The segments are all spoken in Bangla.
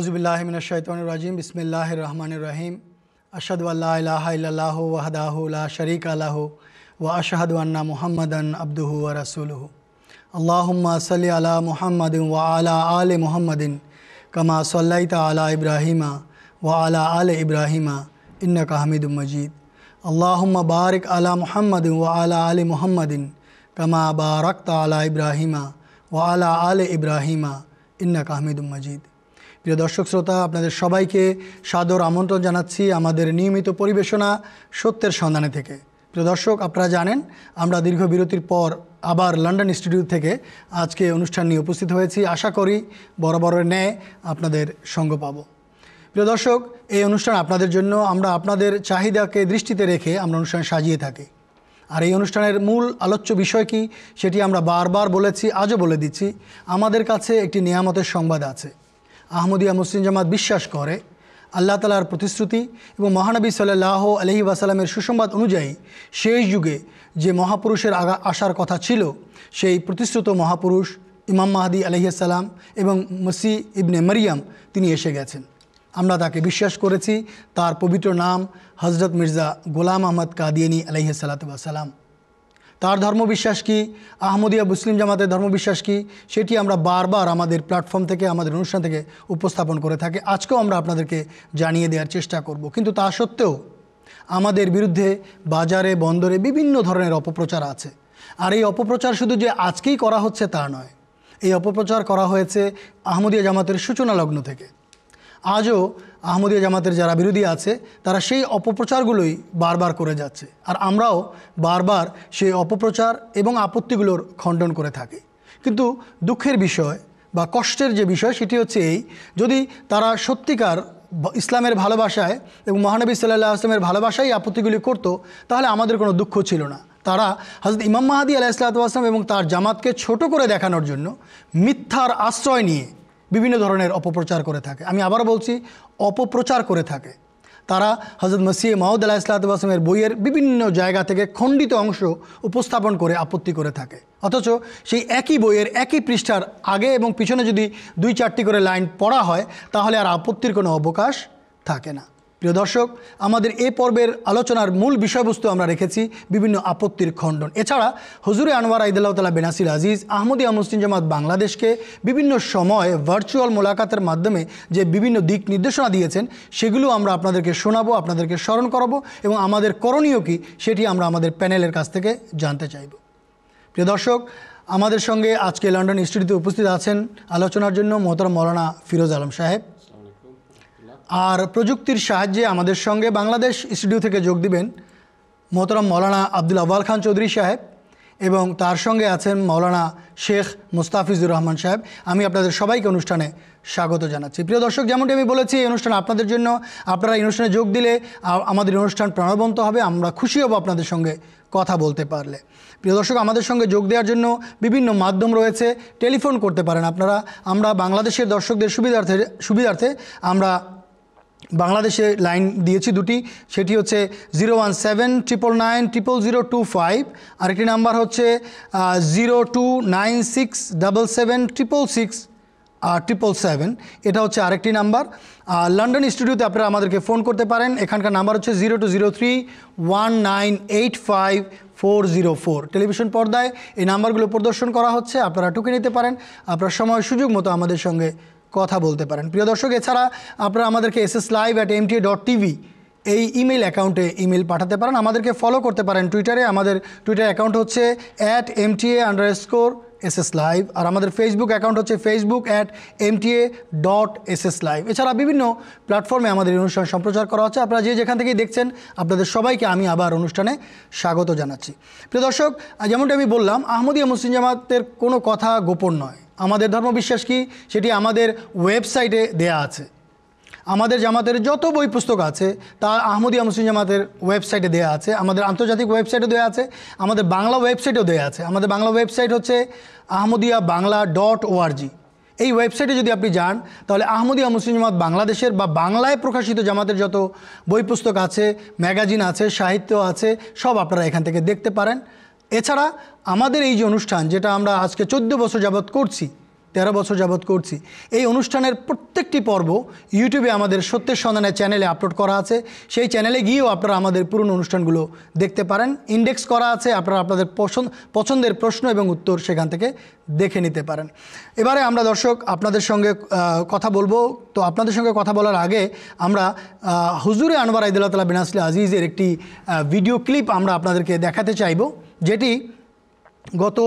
अज़बिल्लाशैतरजीम बसमीम अशद वल्ला वहदा शरीक ला व अशहद अन्ना मोहम्मदन अब्दू व रसूल अल्लाम सल अला मोहम्मद व अला आल मोहम्मदिन कमा सल अला इब्राहिम व अला आल इब्राहिम इन्न का हमिद मजीद अल्लाम बारक अला मोहम्मद व अला आल मोहम्मदिन कमा बारक अला इब्राहिम व अला आल इब्राहिम इन्न का हमिद मजीद প্রিয় দর্শক শ্রোতা আপনাদের সবাইকে সাদর আমন্ত্রণ জানাচ্ছি আমাদের নিয়মিত পরিবেশনা সত্যের সন্ধানে থেকে প্রিয় দর্শক আপনারা জানেন আমরা দীর্ঘ বিরতির পর আবার লন্ডন ইনস্টিটিউট থেকে আজকে অনুষ্ঠান নিয়ে উপস্থিত হয়েছি আশা করি বরাবরের ন্যায় আপনাদের সঙ্গ পাব প্রিয় দর্শক এই অনুষ্ঠান আপনাদের জন্য আমরা আপনাদের চাহিদাকে দৃষ্টিতে রেখে আমরা অনুষ্ঠান সাজিয়ে থাকি আর এই অনুষ্ঠানের মূল আলোচ্য বিষয় কি সেটি আমরা বারবার বলেছি আজও বলে দিচ্ছি আমাদের কাছে একটি নিয়ামতের সংবাদ আছে আহমদিয়া মুসলিম জামাত বিশ্বাস করে আল্লাহ তালার প্রতিশ্রুতি এবং মহানবী সাল্লাহ আলহি ওয়াসালামের সুসংবাদ অনুযায়ী শেষ যুগে যে মহাপুরুষের আসার কথা ছিল সেই প্রতিশ্রুত মহাপুরুষ ইমাম মাহাদি আলহিয়াসাল্লাম এবং মসি ইবনে মারিয়াম তিনি এসে গেছেন আমরা তাকে বিশ্বাস করেছি তার পবিত্র নাম হজরত মির্জা গোলাম আহমদ কাদিয়ানি আলহিয়া সালাতাম তার ধর্মবিশ্বাস কি আহমদিয়া মুসলিম জামাতের ধর্মবিশ্বাস কি সেটি আমরা বারবার আমাদের প্ল্যাটফর্ম থেকে আমাদের অনুষ্ঠান থেকে উপস্থাপন করে থাকি আজকেও আমরা আপনাদেরকে জানিয়ে দেওয়ার চেষ্টা করব কিন্তু তা সত্ত্বেও আমাদের বিরুদ্ধে বাজারে বন্দরে বিভিন্ন ধরনের অপপ্রচার আছে আর এই অপপ্রচার শুধু যে আজকেই করা হচ্ছে তা নয় এই অপপ্রচার করা হয়েছে আহমদিয়া জামাতের সূচনা লগ্ন থেকে আজও আহমদীয় জামাতের যারা বিরোধী আছে তারা সেই অপপ্রচারগুলোই বারবার করে যাচ্ছে আর আমরাও বারবার সেই অপপ্রচার এবং আপত্তিগুলোর খণ্ডন করে থাকি কিন্তু দুঃখের বিষয় বা কষ্টের যে বিষয় সেটি হচ্ছে এই যদি তারা সত্যিকার ইসলামের ভালোবাসায় এবং মহানবী সাল্লাহ আসলামের ভালোবাসায় আপত্তিগুলি করত তাহলে আমাদের কোনো দুঃখ ছিল না তারা হজরত ইমাম মাহাদি আলাহ আসলাম এবং তার জামাতকে ছোট করে দেখানোর জন্য মিথ্যার আশ্রয় নিয়ে বিভিন্ন ধরনের অপপ্রচার করে থাকে আমি আবার বলছি অপপ্রচার করে থাকে তারা হজরত মসিহ মাহমুদ ইসলাত ইসলাতামের বইয়ের বিভিন্ন জায়গা থেকে খণ্ডিত অংশ উপস্থাপন করে আপত্তি করে থাকে অথচ সেই একই বইয়ের একই পৃষ্ঠার আগে এবং পিছনে যদি দুই চারটি করে লাইন পড়া হয় তাহলে আর আপত্তির কোনো অবকাশ থাকে না প্রিয় দর্শক আমাদের এ পর্বের আলোচনার মূল বিষয়বস্তু আমরা রেখেছি বিভিন্ন আপত্তির খণ্ডন এছাড়া হজুরে আনোয়ার আইদুল্লাহ তালা বেনাসির আজিজ আহমদিয়া মুসলিম জামাত বাংলাদেশকে বিভিন্ন সময় ভার্চুয়াল মোলাকাতের মাধ্যমে যে বিভিন্ন দিক নির্দেশনা দিয়েছেন সেগুলো আমরা আপনাদেরকে শোনাবো আপনাদেরকে স্মরণ করাবো এবং আমাদের করণীয় কী সেটি আমরা আমাদের প্যানেলের কাছ থেকে জানতে চাইব প্রিয় দর্শক আমাদের সঙ্গে আজকে লন্ডন স্টুডিওতে উপস্থিত আছেন আলোচনার জন্য মোহতরম মৌলানা ফিরোজ আলম সাহেব আর প্রযুক্তির সাহায্যে আমাদের সঙ্গে বাংলাদেশ স্টুডিও থেকে যোগ দিবেন মোহতরম মৌলানা আব্দুল আব্বাল খান চৌধুরী সাহেব এবং তার সঙ্গে আছেন মৌলানা শেখ মুস্তাফিজুর রহমান সাহেব আমি আপনাদের সবাইকে অনুষ্ঠানে স্বাগত জানাচ্ছি প্রিয় দর্শক যেমনটি আমি বলেছি এই অনুষ্ঠান আপনাদের জন্য আপনারা এই অনুষ্ঠানে যোগ দিলে আমাদের অনুষ্ঠান প্রাণবন্ত হবে আমরা খুশি হব আপনাদের সঙ্গে কথা বলতে পারলে প্রিয় দর্শক আমাদের সঙ্গে যোগ দেওয়ার জন্য বিভিন্ন মাধ্যম রয়েছে টেলিফোন করতে পারেন আপনারা আমরা বাংলাদেশের দর্শকদের সুবিধার্থে সুবিধার্থে আমরা বাংলাদেশে লাইন দিয়েছি দুটি সেটি হচ্ছে zero one seven triple nine triple zero two five আরেকটি নাম্বার হচ্ছে zero two nine six double seven triple six triple seven এটা হচ্ছে আরেকটি নাম্বার লন্ডন স্টুডিওতে আপনারা আমাদেরকে ফোন করতে পারেন এখানকার নাম্বার হচ্ছে zero two zero three one nine eight five four zero four television পর্দায় এই নাম্বারগুলো প্রদর্শন করা হচ্ছে আপনারা টুকে নিতে পারেন আপনার সময় সুযোগ মতো আমাদের সঙ্গে কথা বলতে পারেন প্রিয় দর্শক এছাড়া আপনারা আমাদেরকে S S live at M dot TV এই ইমেল অ্যাকাউন্টে ইমেল পাঠাতে পারেন আমাদেরকে ফলো করতে পারেন টুইটারে আমাদের টুইটার অ্যাকাউন্ট হচ্ছে at M T underscore S S live আর আমাদের ফেসবুক অ্যাকাউন্ট হচ্ছে Facebook at M T dot S S live এছাড়া বিভিন্ন প্ল্যাটফর্মে আমাদের অনুষ্ঠান সম্প্রচার করা হচ্ছে আপনারা যে যেখান থেকেই দেখছেন আপনাদের সবাইকে আমি আবার অনুষ্ঠানে স্বাগত জানাচ্ছি প্রিয় দর্শক যেমনটা আমি বললাম আহমদিয়া মুসলিম জামাতের কোনো কথা গোপন নয় আমাদের ধর্মবিশ্বাস কি সেটি আমাদের ওয়েবসাইটে দেয়া আছে আমাদের জামাতের যত বই পুস্তক আছে তা আহমদিয়া মুসলিম জামাতের ওয়েবসাইটে দেওয়া আছে আমাদের আন্তর্জাতিক ওয়েবসাইটে দেওয়া আছে আমাদের বাংলা ওয়েবসাইটেও দেওয়া আছে আমাদের বাংলা ওয়েবসাইট হচ্ছে আহমদিয়া বাংলা ডট ওআরজি এই ওয়েবসাইটে যদি আপনি যান তাহলে আহমদিয়া মুসলিম জামাত বাংলাদেশের বা বাংলায় প্রকাশিত জামাতের যত বই পুস্তক আছে ম্যাগাজিন আছে সাহিত্য আছে সব আপনারা এখান থেকে দেখতে পারেন এছাড়া আমাদের এই যে অনুষ্ঠান যেটা আমরা আজকে চোদ্দো বছর যাবৎ করছি তেরো বছর যাবৎ করছি এই অনুষ্ঠানের প্রত্যেকটি পর্ব ইউটিউবে আমাদের সত্যের সন্ধানের চ্যানেলে আপলোড করা আছে সেই চ্যানেলে গিয়েও আপনারা আমাদের পুরনো অনুষ্ঠানগুলো দেখতে পারেন ইন্ডেক্স করা আছে আপনারা আপনাদের পছন্দ পছন্দের প্রশ্ন এবং উত্তর সেখান থেকে দেখে নিতে পারেন এবারে আমরা দর্শক আপনাদের সঙ্গে কথা বলবো তো আপনাদের সঙ্গে কথা বলার আগে আমরা হুজুরে আনোয়ার আইদুল্লাহ তালা বিনাসলি আজিজের একটি ভিডিও ক্লিপ আমরা আপনাদেরকে দেখাতে চাইবো যেটি গত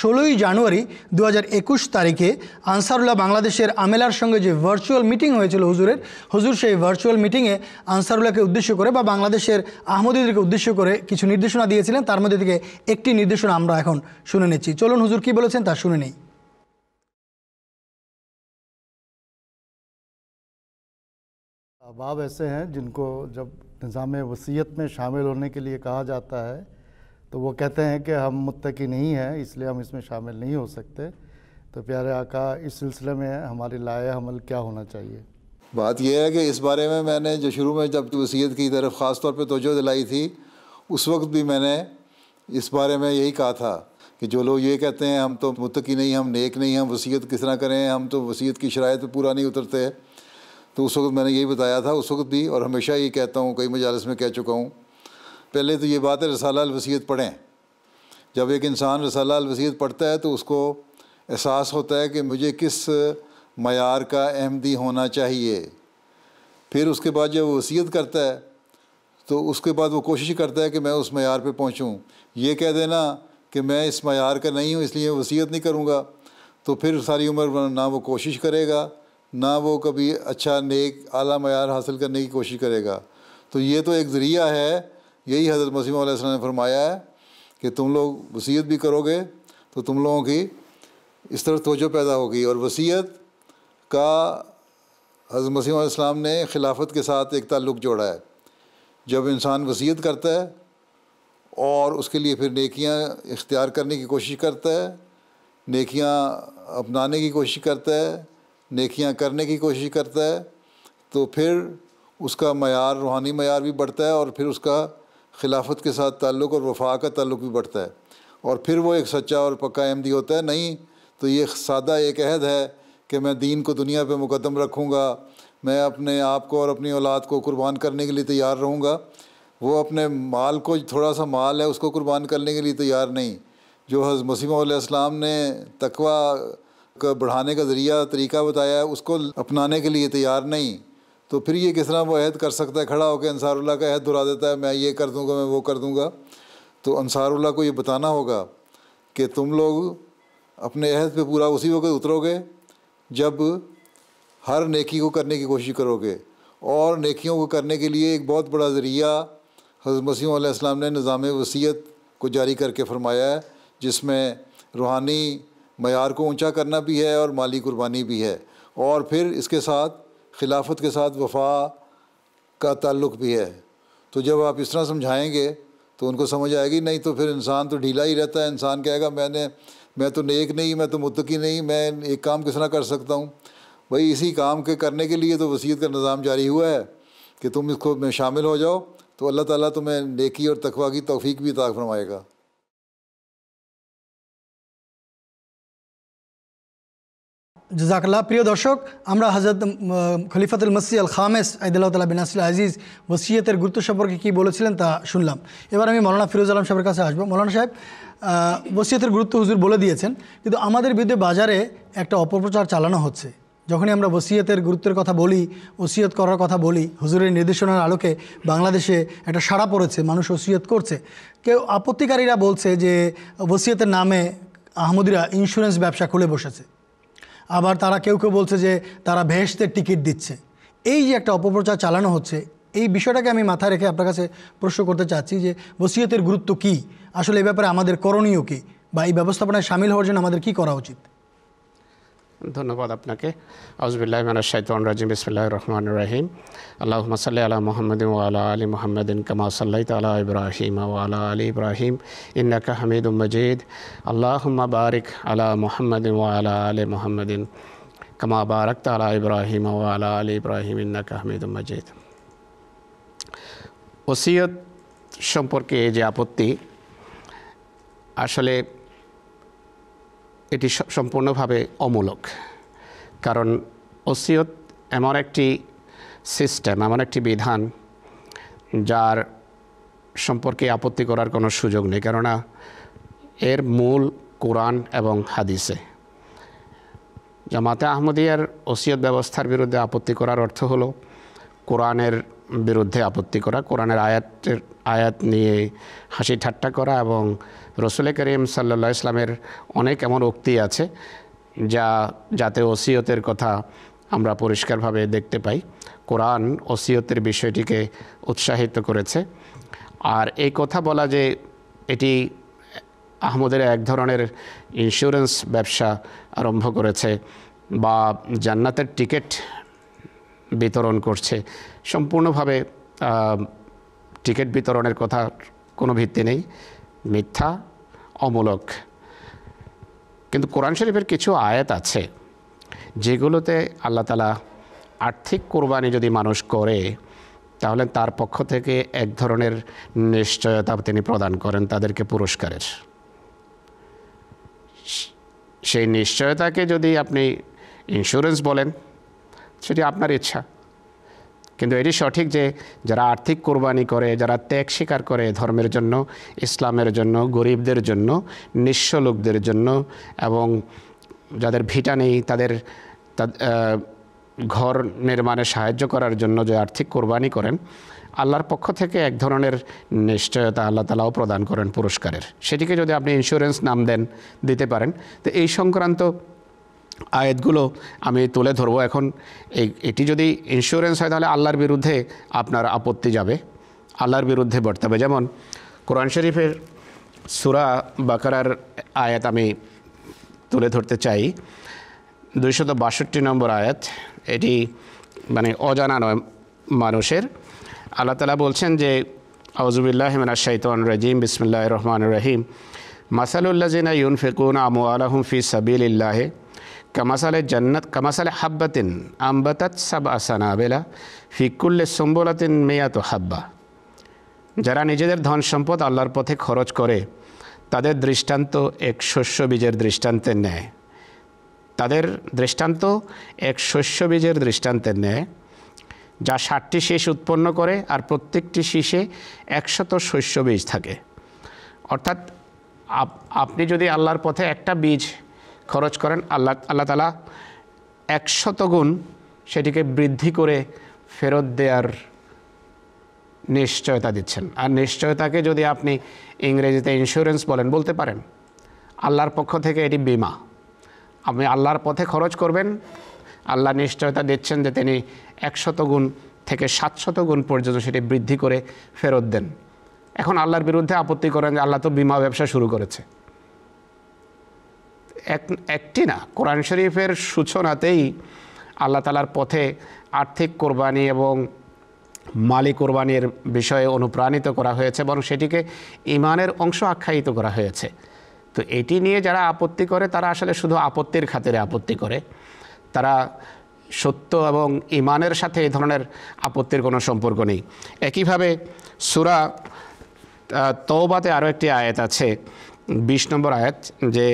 ষোলোই জানুয়ারি দু একুশ তারিখে আনসারুল্লাহ বাংলাদেশের আমেলার সঙ্গে যে ভার্চুয়াল মিটিং হয়েছিল হুজুরের হুজুর সেই ভার্চুয়াল মিটিংয়ে আনসারুল্লাহকে উদ্দেশ্য করে বা বাংলাদেশের আহমদীদেরকে উদ্দেশ্য করে কিছু নির্দেশনা দিয়েছিলেন তার মধ্যে থেকে একটি নির্দেশনা আমরা এখন শুনে নিচ্ছি চলুন হুজুর কি বলেছেন তা শুনে নেই अहबाब এসে হ্যাঁ जिनको জব নিজামে ওসিয়ত মে শামিল होने के लिए कहा तो वो कहते हैं कि हम मुतकी नहीं हैं इसलिए हम इसमें शामिल नहीं हो सकते तो प्यारे आका इस सिलसिले में हमारी लाया हमल क्या होना चाहिए बात यह है कि इस बारे में मैंने जो शुरू में जब वसीयत की तरफ ख़ास तौर पर तोजो दिलाई थी उस वक्त भी मैंने इस बारे में यही कहा था कि जो लोग ये कहते हैं हम तो मुतकी नहीं हम नेक नहीं हम वसीयत किस तरह करें हम तो वसीयत की शराय पर पूरा नहीं उतरते तो उस वक्त मैंने यही बताया था उस वक्त भी और हमेशा ये कहता हूँ कई मजालस में कह चुका हूँ पहले तो ये बात है रसाला वसीयत पढ़ें जब एक इंसान रसाला वसीयत पढ़ता है तो उसको एहसास होता है कि मुझे किस मैार का अहमदी होना चाहिए फिर उसके बाद जब वसीयत करता है तो उसके बाद वो कोशिश करता है कि मैं उस मैार पर पहुँचूँ ये कह देना कि मैं इस मैार का नहीं हूँ इसलिए वसीयत नहीं करूँगा तो फिर सारी उम्र ना वो कोशिश करेगा ना वो कभी अच्छा नेक आला मैार हासिल करने की कोशिश करेगा तो ये तो एक ज़रिया है यही हज़रत मसीम ने फरमाया है कि तुम लोग वसीयत भी करोगे तो तुम लोगों की इस तरह तोजो पैदा होगी और वसीयत का हज़रत मसीम ने खिलाफत के साथ एक ताल्लुक़ जोड़ा है जब इंसान वसीयत करता है और उसके लिए फिर नेकियां इख्तियार करने की कोशिश करता है नेकियां अपनाने की कोशिश करता है नेकियां करने की कोशिश करता है तो फिर उसका मैार रूहानी मैार भी बढ़ता है और फिर उसका खिलाफत के साथ ताल्लुक़ और वफा का ताल्लुक़ भी बढ़ता है और फिर वो एक सच्चा और पक्का अहमदी होता है नहीं तो ये सादा एक अहद है कि मैं दीन को दुनिया पर मुकदम रखूँगा मैं अपने आप को और अपनी औलाद को कुर्बान करने के लिए तैयार रहूँगा वो अपने माल को थोड़ा सा माल है उसको कुर्बान करने के लिए तैयार नहीं जो हज़ मसीम ने तकवा का बढ़ाने का ज़रिया तरीका बताया है उसको अपनाने के लिए तैयार नहीं तो फिर ये किस तरह वो अहद कर सकता है खड़ा होकर अनसारुल्ला का अहद दुरा देता है मैं ये कर दूँगा मैं वो कर दूँगा तो अनसारुल्ला को ये बताना होगा कि तुम लोग अपने अहद पे पूरा उसी वक्त उतरोगे जब हर नेकी को करने की कोशिश करोगे और नेकियों को करने के लिए एक बहुत बड़ा ज़रिया हज़रत मसीम ने निज़ाम वसीयत को जारी करके फरमाया है जिसमें रूहानी मैार को ऊंचा करना भी है और माली कुर्बानी भी है और फिर इसके साथ खिलाफत के साथ वफा का ताल्लुक भी है तो जब आप इस तरह समझाएंगे तो उनको समझ आएगी नहीं तो फिर इंसान तो ढीला ही रहता है इंसान कहेगा मैंने मैं तो नेक नहीं मैं तो मुतकी नहीं मैं एक काम किस तरह कर सकता हूँ भाई इसी काम के करने के लिए तो वसीयत का निज़ाम जारी हुआ है कि तुम इसको में शामिल हो जाओ तो अल्लाह ताला तुम्हें नेकी और तकवा की तोफ़ी भी ताक फरमाएगा জাকাল্লাহ প্রিয় দর্শক আমরা হজরত খলিফাতুল মসি আল খামেস আইদুল্লাহ তালা বিনাসুল আজিজ ওসিয়তের গুরুত্ব সম্পর্কে কী বলেছিলেন তা শুনলাম এবার আমি মৌলানা ফিরোজ আলম সাহেবের কাছে আসবো মৌলানা সাহেব ওসিয়তের গুরুত্ব হুজুর বলে দিয়েছেন কিন্তু আমাদের বিরুদ্ধে বাজারে একটা অপপ্রচার চালানো হচ্ছে যখনই আমরা ওসিয়তের গুরুত্বের কথা বলি ওসিয়ত করার কথা বলি হুজুরের নির্দেশনার আলোকে বাংলাদেশে একটা সাড়া পড়েছে মানুষ ওসিয়ত করছে কেউ আপত্তিকারীরা বলছে যে ওসিয়তের নামে আহমদিরা ইন্স্যুরেন্স ব্যবসা খুলে বসেছে আবার তারা কেউ কেউ বলছে যে তারা ভেসদের টিকিট দিচ্ছে এই যে একটা অপপ্রচার চালানো হচ্ছে এই বিষয়টাকে আমি মাথায় রেখে আপনার কাছে প্রশ্ন করতে চাচ্ছি যে বসিয়তের গুরুত্ব কি আসলে এ ব্যাপারে আমাদের করণীয় কী বা এই ব্যবস্থাপনায় সামিল হওয়ার জন্য আমাদের কি করা উচিত ধন্যবাদ আপনাকে আউজবিল্লাহ মানা শাইতান রাজিম বিসমুল্লাহ রহমান রাহিম আল্লাহ মাসাল্লাহ আলা মোহাম্মদ ওয়ালা আলী মোহাম্মদিন কামা সাল্লাই তালা ইব্রাহিম ওয়ালা আলী ইব্রাহিম ইন্নাকা হামিদ মজিদ আল্লাহ বারিক আলা মোহাম্মদ ওয়ালা আলী মোহাম্মদিন কামা বারক তালা ইব্রাহিম ওয়ালা আলী ইব্রাহিম ইন্নাকা হামিদ মজিদ ওসিয়ত সম্পর্কে যে আপত্তি আসলে এটি সম্পূর্ণভাবে অমূলক কারণ ওসিয়ত এমন একটি সিস্টেম এমন একটি বিধান যার সম্পর্কে আপত্তি করার কোনো সুযোগ নেই কেননা এর মূল কোরআন এবং হাদিসে জামাতে আহমদিয়ার ওসিয়ত ব্যবস্থার বিরুদ্ধে আপত্তি করার অর্থ হলো কোরআনের বিরুদ্ধে আপত্তি করা কোরআনের আয়াতের আয়াত নিয়ে হাসি ঠাট্টা করা এবং রসুলের করিম সাল্লা ইসলামের অনেক এমন উক্তি আছে যা যাতে ওসিয়তের কথা আমরা পরিষ্কারভাবে দেখতে পাই কোরআন ওসিয়তের বিষয়টিকে উৎসাহিত করেছে আর এই কথা বলা যে এটি আহমদের এক ধরনের ইন্স্যুরেন্স ব্যবসা আরম্ভ করেছে বা জান্নাতের টিকিট বিতরণ করছে সম্পূর্ণভাবে টিকিট বিতরণের কথা কোনো ভিত্তি নেই মিথ্যা অমূলক কিন্তু কোরআন শরীফের কিছু আয়াত আছে যেগুলোতে আল্লাহ তালা আর্থিক কোরবানি যদি মানুষ করে তাহলে তার পক্ষ থেকে এক ধরনের নিশ্চয়তা তিনি প্রদান করেন তাদেরকে পুরস্কারের সেই নিশ্চয়তাকে যদি আপনি ইন্স্যুরেন্স বলেন সেটি আপনার ইচ্ছা কিন্তু এটি সঠিক যে যারা আর্থিক কোরবানি করে যারা ত্যাগ স্বীকার করে ধর্মের জন্য ইসলামের জন্য গরিবদের জন্য নিঃস্ব লোকদের জন্য এবং যাদের ভিটা নেই তাদের ঘর নির্মাণে সাহায্য করার জন্য যে আর্থিক কোরবানি করেন আল্লাহর পক্ষ থেকে এক ধরনের নিশ্চয়তা আল্লাহ তালাও প্রদান করেন পুরস্কারের সেটিকে যদি আপনি ইন্স্যুরেন্স নাম দেন দিতে পারেন তো এই সংক্রান্ত আয়াতগুলো আমি তুলে ধরবো এখন এই এটি যদি ইন্স্যুরেন্স হয় তাহলে আল্লাহর বিরুদ্ধে আপনার আপত্তি যাবে আল্লাহর বিরুদ্ধে বর্তে হবে যেমন কোরআন শরীফের সুরা বাকারার আয়াত আমি তুলে ধরতে চাই দুইশত বাষট্টি নম্বর আয়াত এটি মানে অজানা নয় মানুষের আল্লাহ তালা বলছেন যে আউজুবিল্লাহ হেমান শাইতন রাজিম বিসমুল্লাহ রহমান রহিম মাসালুল্লাহ জিনা ইউনফিকুন আমু আলহম ফি সাবিল ইল্লাহে কামাসালে জন্নত কামাসালে হাব্বাতিন আম্বাতাত সাব আসানা বেলা ফিকুল্লে সম্বলাতিন মেয়াত হাব্বা যারা নিজেদের ধন সম্পদ আল্লাহর পথে খরচ করে তাদের দৃষ্টান্ত এক শস্য বীজের দৃষ্টান্তের ন্যায় তাদের দৃষ্টান্ত এক শস্য বীজের দৃষ্টান্তের ন্যায় যা ষাটটি শীষ উৎপন্ন করে আর প্রত্যেকটি শীষে একশত শস্য বীজ থাকে অর্থাৎ আপনি যদি আল্লাহর পথে একটা বীজ খরচ করেন আল্লাহ আল্লাহ তালা একশত গুণ সেটিকে বৃদ্ধি করে ফেরত দেওয়ার নিশ্চয়তা দিচ্ছেন আর নিশ্চয়তাকে যদি আপনি ইংরেজিতে ইন্স্যুরেন্স বলেন বলতে পারেন আল্লাহর পক্ষ থেকে এটি বিমা আপনি আল্লাহর পথে খরচ করবেন আল্লাহ নিশ্চয়তা দিচ্ছেন যে তিনি একশত গুণ থেকে সাতশত গুণ পর্যন্ত সেটি বৃদ্ধি করে ফেরত দেন এখন আল্লাহর বিরুদ্ধে আপত্তি করেন যে আল্লাহ তো বিমা ব্যবসা শুরু করেছে এক একটি না কোরআন শরীফের সূচনাতেই আল্লাহ তালার পথে আর্থিক কোরবানি এবং মালি কোরবানির বিষয়ে অনুপ্রাণিত করা হয়েছে বরং সেটিকে ইমানের অংশ আখ্যায়িত করা হয়েছে তো এটি নিয়ে যারা আপত্তি করে তারা আসলে শুধু আপত্তির খাতিরে আপত্তি করে তারা সত্য এবং ইমানের সাথে এই ধরনের আপত্তির কোনো সম্পর্ক নেই একইভাবে সুরা তৌবাতে আরও একটি আয়াত আছে বিশ নম্বর আয়াত যে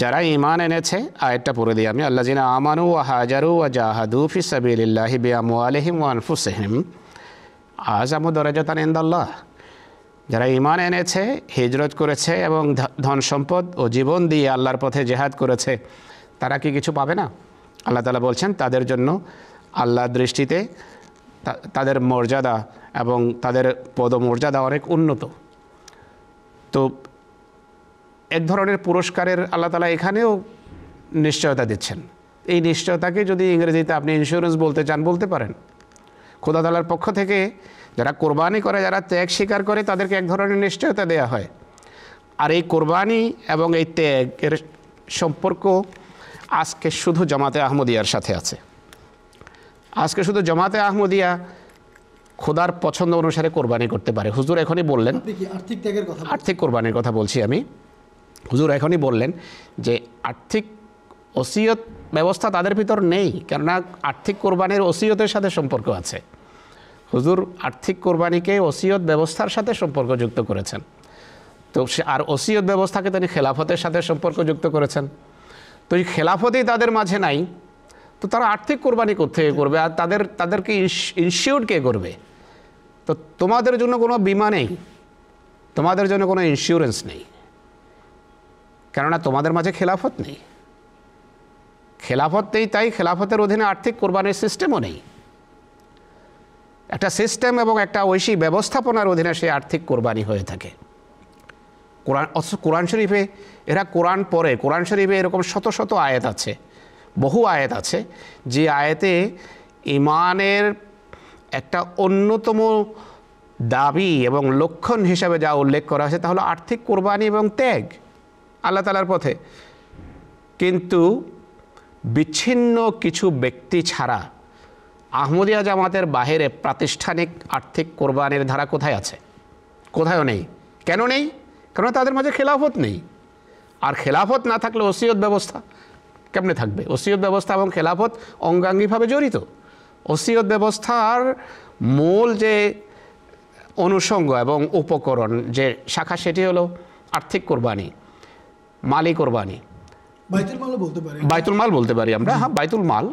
যারা ইমান এনেছে আয়াতটা পড়ে দিই আমি আল্লাহ জিনা আমানু ও হাজারু ও জাহাদুফি সাবিল্লাহি বিয়ামু আলহিম আজ আজামু দরাজাতান ইন্দাল্লাহ যারা ইমান এনেছে হিজরত করেছে এবং ধন সম্পদ ও জীবন দিয়ে আল্লাহর পথে জেহাদ করেছে তারা কি কিছু পাবে না আল্লাহ তালা বলছেন তাদের জন্য আল্লাহর দৃষ্টিতে তাদের মর্যাদা এবং তাদের পদমর্যাদা অনেক উন্নত তো এক ধরনের পুরস্কারের আল্লাহ তালা এখানেও নিশ্চয়তা দিচ্ছেন এই নিশ্চয়তাকে যদি ইংরেজিতে আপনি ইন্স্যুরেন্স বলতে চান বলতে পারেন খোদা তালার পক্ষ থেকে যারা কোরবানি করে যারা ত্যাগ স্বীকার করে তাদেরকে এক ধরনের নিশ্চয়তা দেয়া হয় আর এই কোরবানি এবং এই ত্যাগের সম্পর্ক আজকে শুধু জামাতে আহমদিয়ার সাথে আছে আজকে শুধু জামাতে আহমদিয়া খোদার পছন্দ অনুসারে কোরবানি করতে পারে হুজুর এখনই বললেন ত্যাগের কথা আর্থিক কোরবানির কথা বলছি আমি হুজুর এখনই বললেন যে আর্থিক ওসিয়ত ব্যবস্থা তাদের ভিতর নেই কেননা আর্থিক কোরবানির ওসিয়তের সাথে সম্পর্ক আছে হুজুর আর্থিক কোরবানিকে ওসিয়ত ব্যবস্থার সাথে সম্পর্কযুক্ত করেছেন তো সে আর ওসিয়ত ব্যবস্থাকে তিনি খেলাফতের সাথে সম্পর্কযুক্ত করেছেন তো এই খেলাফতই তাদের মাঝে নাই তো তারা আর্থিক কোরবানি কোথেকে করবে আর তাদের তাদেরকে ইনসিওর কে করবে তো তোমাদের জন্য কোনো বিমা নেই তোমাদের জন্য কোনো ইন্স্যুরেন্স নেই কেননা তোমাদের মাঝে খেলাফত নেই খেলাফত নেই তাই খেলাফতের অধীনে আর্থিক কোরবানির সিস্টেমও নেই একটা সিস্টেম এবং একটা ঐশী ব্যবস্থাপনার অধীনে সেই আর্থিক কোরবানি হয়ে থাকে কোরআন অথচ কোরআন শরীফে এরা কোরআন পরে কোরআন শরীফে এরকম শত শত আয়াত আছে বহু আয়াত আছে যে আয়াতে ইমানের একটা অন্যতম দাবি এবং লক্ষণ হিসাবে যা উল্লেখ করা হয়েছে তা আর্থিক কোরবানি এবং ত্যাগ আল্লাহ তালার পথে কিন্তু বিচ্ছিন্ন কিছু ব্যক্তি ছাড়া আহমদিয়া জামাতের বাহিরে প্রাতিষ্ঠানিক আর্থিক কোরবানির ধারা কোথায় আছে কোথায়ও নেই কেন নেই কেন তাদের মাঝে খেলাফত নেই আর খেলাফত না থাকলে ওসিয়ত ব্যবস্থা কেমনে থাকবে ওসিয়ত ব্যবস্থা এবং খেলাফত অঙ্গাঙ্গিভাবে জড়িত ওসিয়ত ব্যবস্থার মূল যে অনুষঙ্গ এবং উপকরণ যে শাখা সেটি হলো আর্থিক কোরবানি মালে কোরবানি বাইতুল মাল বলতে পারি আমরা হ্যাঁ বাইতুল মাল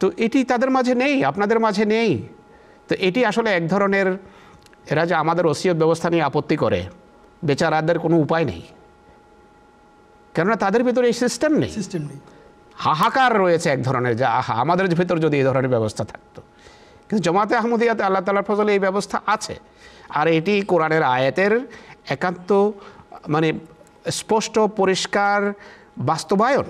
তো এটি তাদের মাঝে নেই আপনাদের মাঝে নেই তো এটি আসলে এক ধরনের এরা যে আমাদের ওসিয়ত ব্যবস্থা নিয়ে আপত্তি করে বেচারাদের কোনো উপায় নেই কেননা তাদের ভিতরে এই সিস্টেম নেই সিস্টেম নেই হাহাকার রয়েছে এক ধরনের যে আহা আমাদের ভিতর যদি এই ধরনের ব্যবস্থা থাকতো কিন্তু জমাতে আহমদিয়াতে আল্লাহ তালার ফজলে এই ব্যবস্থা আছে আর এটি কোরআনের আয়াতের একান্ত মানে স্পষ্ট পরিষ্কার বাস্তবায়ন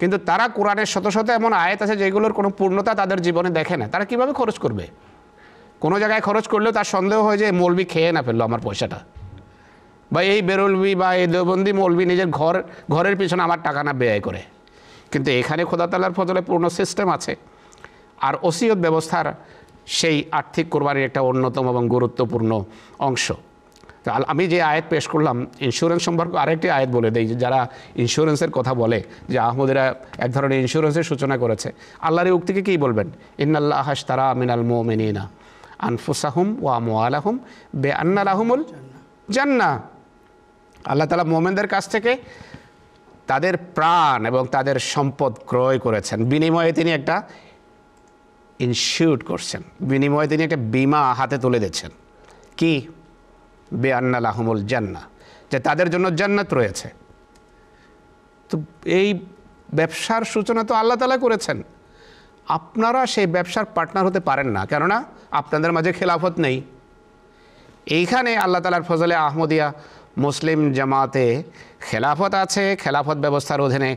কিন্তু তারা কোরআনের শত শত এমন আয়াত আছে যেগুলোর কোনো পূর্ণতা তাদের জীবনে দেখে না তারা কিভাবে খরচ করবে কোনো জায়গায় খরচ করলেও তার সন্দেহ হয় যে মৌলবি খেয়ে না ফেললো আমার পয়সাটা বা এই বেরোলবি বা এই দেবন্দি মৌলবি নিজের ঘর ঘরের পিছনে আমার টাকা না ব্যয় করে কিন্তু এখানে খোদাতালার ফজলে পূর্ণ সিস্টেম আছে আর ওসিয়ত ব্যবস্থার সেই আর্থিক কোরবানির একটা অন্যতম এবং গুরুত্বপূর্ণ অংশ আমি যে আয়াত পেশ করলাম ইন্স্যুরেন্স সম্পর্কে আরেকটি আয়াত বলে দেই যারা ইন্স্যুরেন্সের কথা বলে যে আহমদেরা এক ধরনের ইন্স্যুরেন্সের সূচনা করেছে আল্লাহর এই উক্তিকে কী বলবেন ইন্নাল্লাহ তারা মিনাল মোমেনিনা আনফুসাহুম ওয়া আলাহুম বে আন্না রাহমুল জান্না আল্লাহ তালা মোমেনদের কাছ থেকে তাদের প্রাণ এবং তাদের সম্পদ ক্রয় করেছেন বিনিময়ে তিনি একটা ইনশিউট করছেন বিনিময়ে তিনি একটা বিমা হাতে তুলে দিচ্ছেন কি বেআন্না আহমুল জান্না যে তাদের জন্য জান্নাত রয়েছে তো এই ব্যবসার সূচনা তো আল্লাহ তালা করেছেন আপনারা সেই ব্যবসার পার্টনার হতে পারেন না কেননা আপনাদের মাঝে খেলাফত নেই এইখানে আল্লাহ তালার ফজলে আহমদিয়া মুসলিম জামাতে খেলাফত আছে খেলাফত ব্যবস্থার অধীনে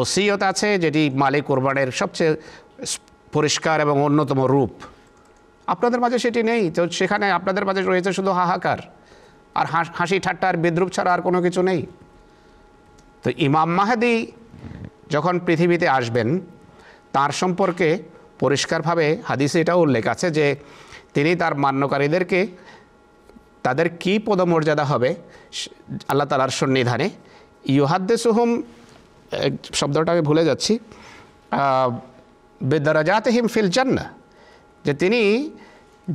ওসিয়ত আছে যেটি মালিক কোরবানের সবচেয়ে পরিষ্কার এবং অন্যতম রূপ আপনাদের মাঝে সেটি নেই তো সেখানে আপনাদের মাঝে রয়েছে শুধু হাহাকার আর হাসি ঠাট্টা আর বিদ্রুপ ছাড়া আর কোনো কিছু নেই তো ইমাম মাহাদি যখন পৃথিবীতে আসবেন তার সম্পর্কে পরিষ্কারভাবে হাদিসে এটাও উল্লেখ আছে যে তিনি তার মান্যকারীদেরকে তাদের কি পদমর্যাদা হবে আল্লাহ তালার সন্নিধানে ইউহাদ্দেসুহুম শব্দটা আমি ভুলে যাচ্ছি বেদরাজাত হিম ফিল জান্না যে তিনি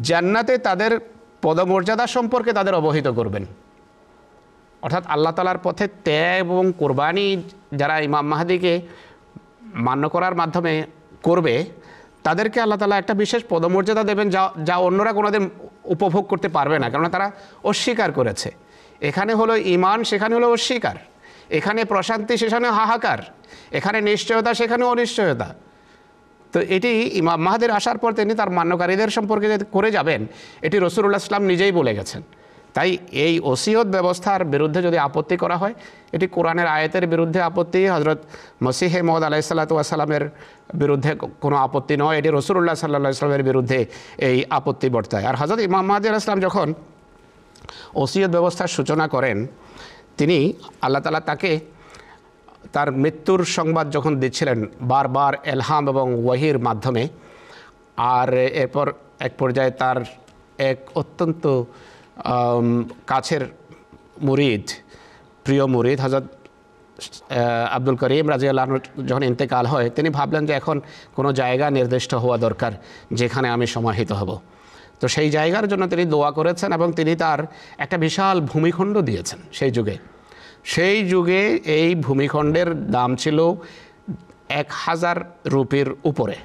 জান্নাতে তাদের পদমর্যাদা সম্পর্কে তাদের অবহিত করবেন অর্থাৎ আল্লাহ তালার পথে ত্যাগ এবং কোরবানি যারা ইমাম মাহাদিকে মান্য করার মাধ্যমে করবে তাদেরকে আল্লাহ তালা একটা বিশেষ পদমর্যাদা দেবেন যা যা অন্যরা কোনোদিন উপভোগ করতে পারবে না কেননা তারা অস্বীকার করেছে এখানে হলো ইমান সেখানে হলো অস্বীকার এখানে প্রশান্তি সেখানে হাহাকার এখানে নিশ্চয়তা সেখানে অনিশ্চয়তা তো এটি ইমাম মাহাদের আসার পর তিনি তার মান্যকারীদের সম্পর্কে করে যাবেন এটি রসুরুল্লাহ ইসলাম নিজেই বলে গেছেন তাই এই ওসিয়ত ব্যবস্থার বিরুদ্ধে যদি আপত্তি করা হয় এটি কোরআনের আয়াতের বিরুদ্ধে আপত্তি হজরত মসিহে মহদ আলাইসাল্লাতামের বিরুদ্ধে কোনো আপত্তি নয় এটি রসুল্লাহ সাল্লাহ ইসলামের বিরুদ্ধে এই আপত্তি বর্তায় আর হজরত ইমাম মাহাদ ইসলাম যখন ওসিয়ত ব্যবস্থার সূচনা করেন তিনি আল্লাহ তালা তাকে তার মৃত্যুর সংবাদ যখন দিচ্ছিলেন বারবার এলহাম এবং ওয়াহির মাধ্যমে আর এরপর এক পর্যায়ে তার এক অত্যন্ত কাছের মুরিদ প্রিয় মুরিদ হাজার আব্দুল করিম রাজিউল্লাহ যখন ইন্তেকাল হয় তিনি ভাবলেন যে এখন কোনো জায়গা নির্দিষ্ট হওয়া দরকার যেখানে আমি সমাহিত হব তো সেই জায়গার জন্য তিনি দোয়া করেছেন এবং তিনি তার একটা বিশাল ভূমিখণ্ড দিয়েছেন সেই যুগে সেই যুগে এই ভূমিখণ্ডের দাম ছিল এক হাজার রুপির উপরে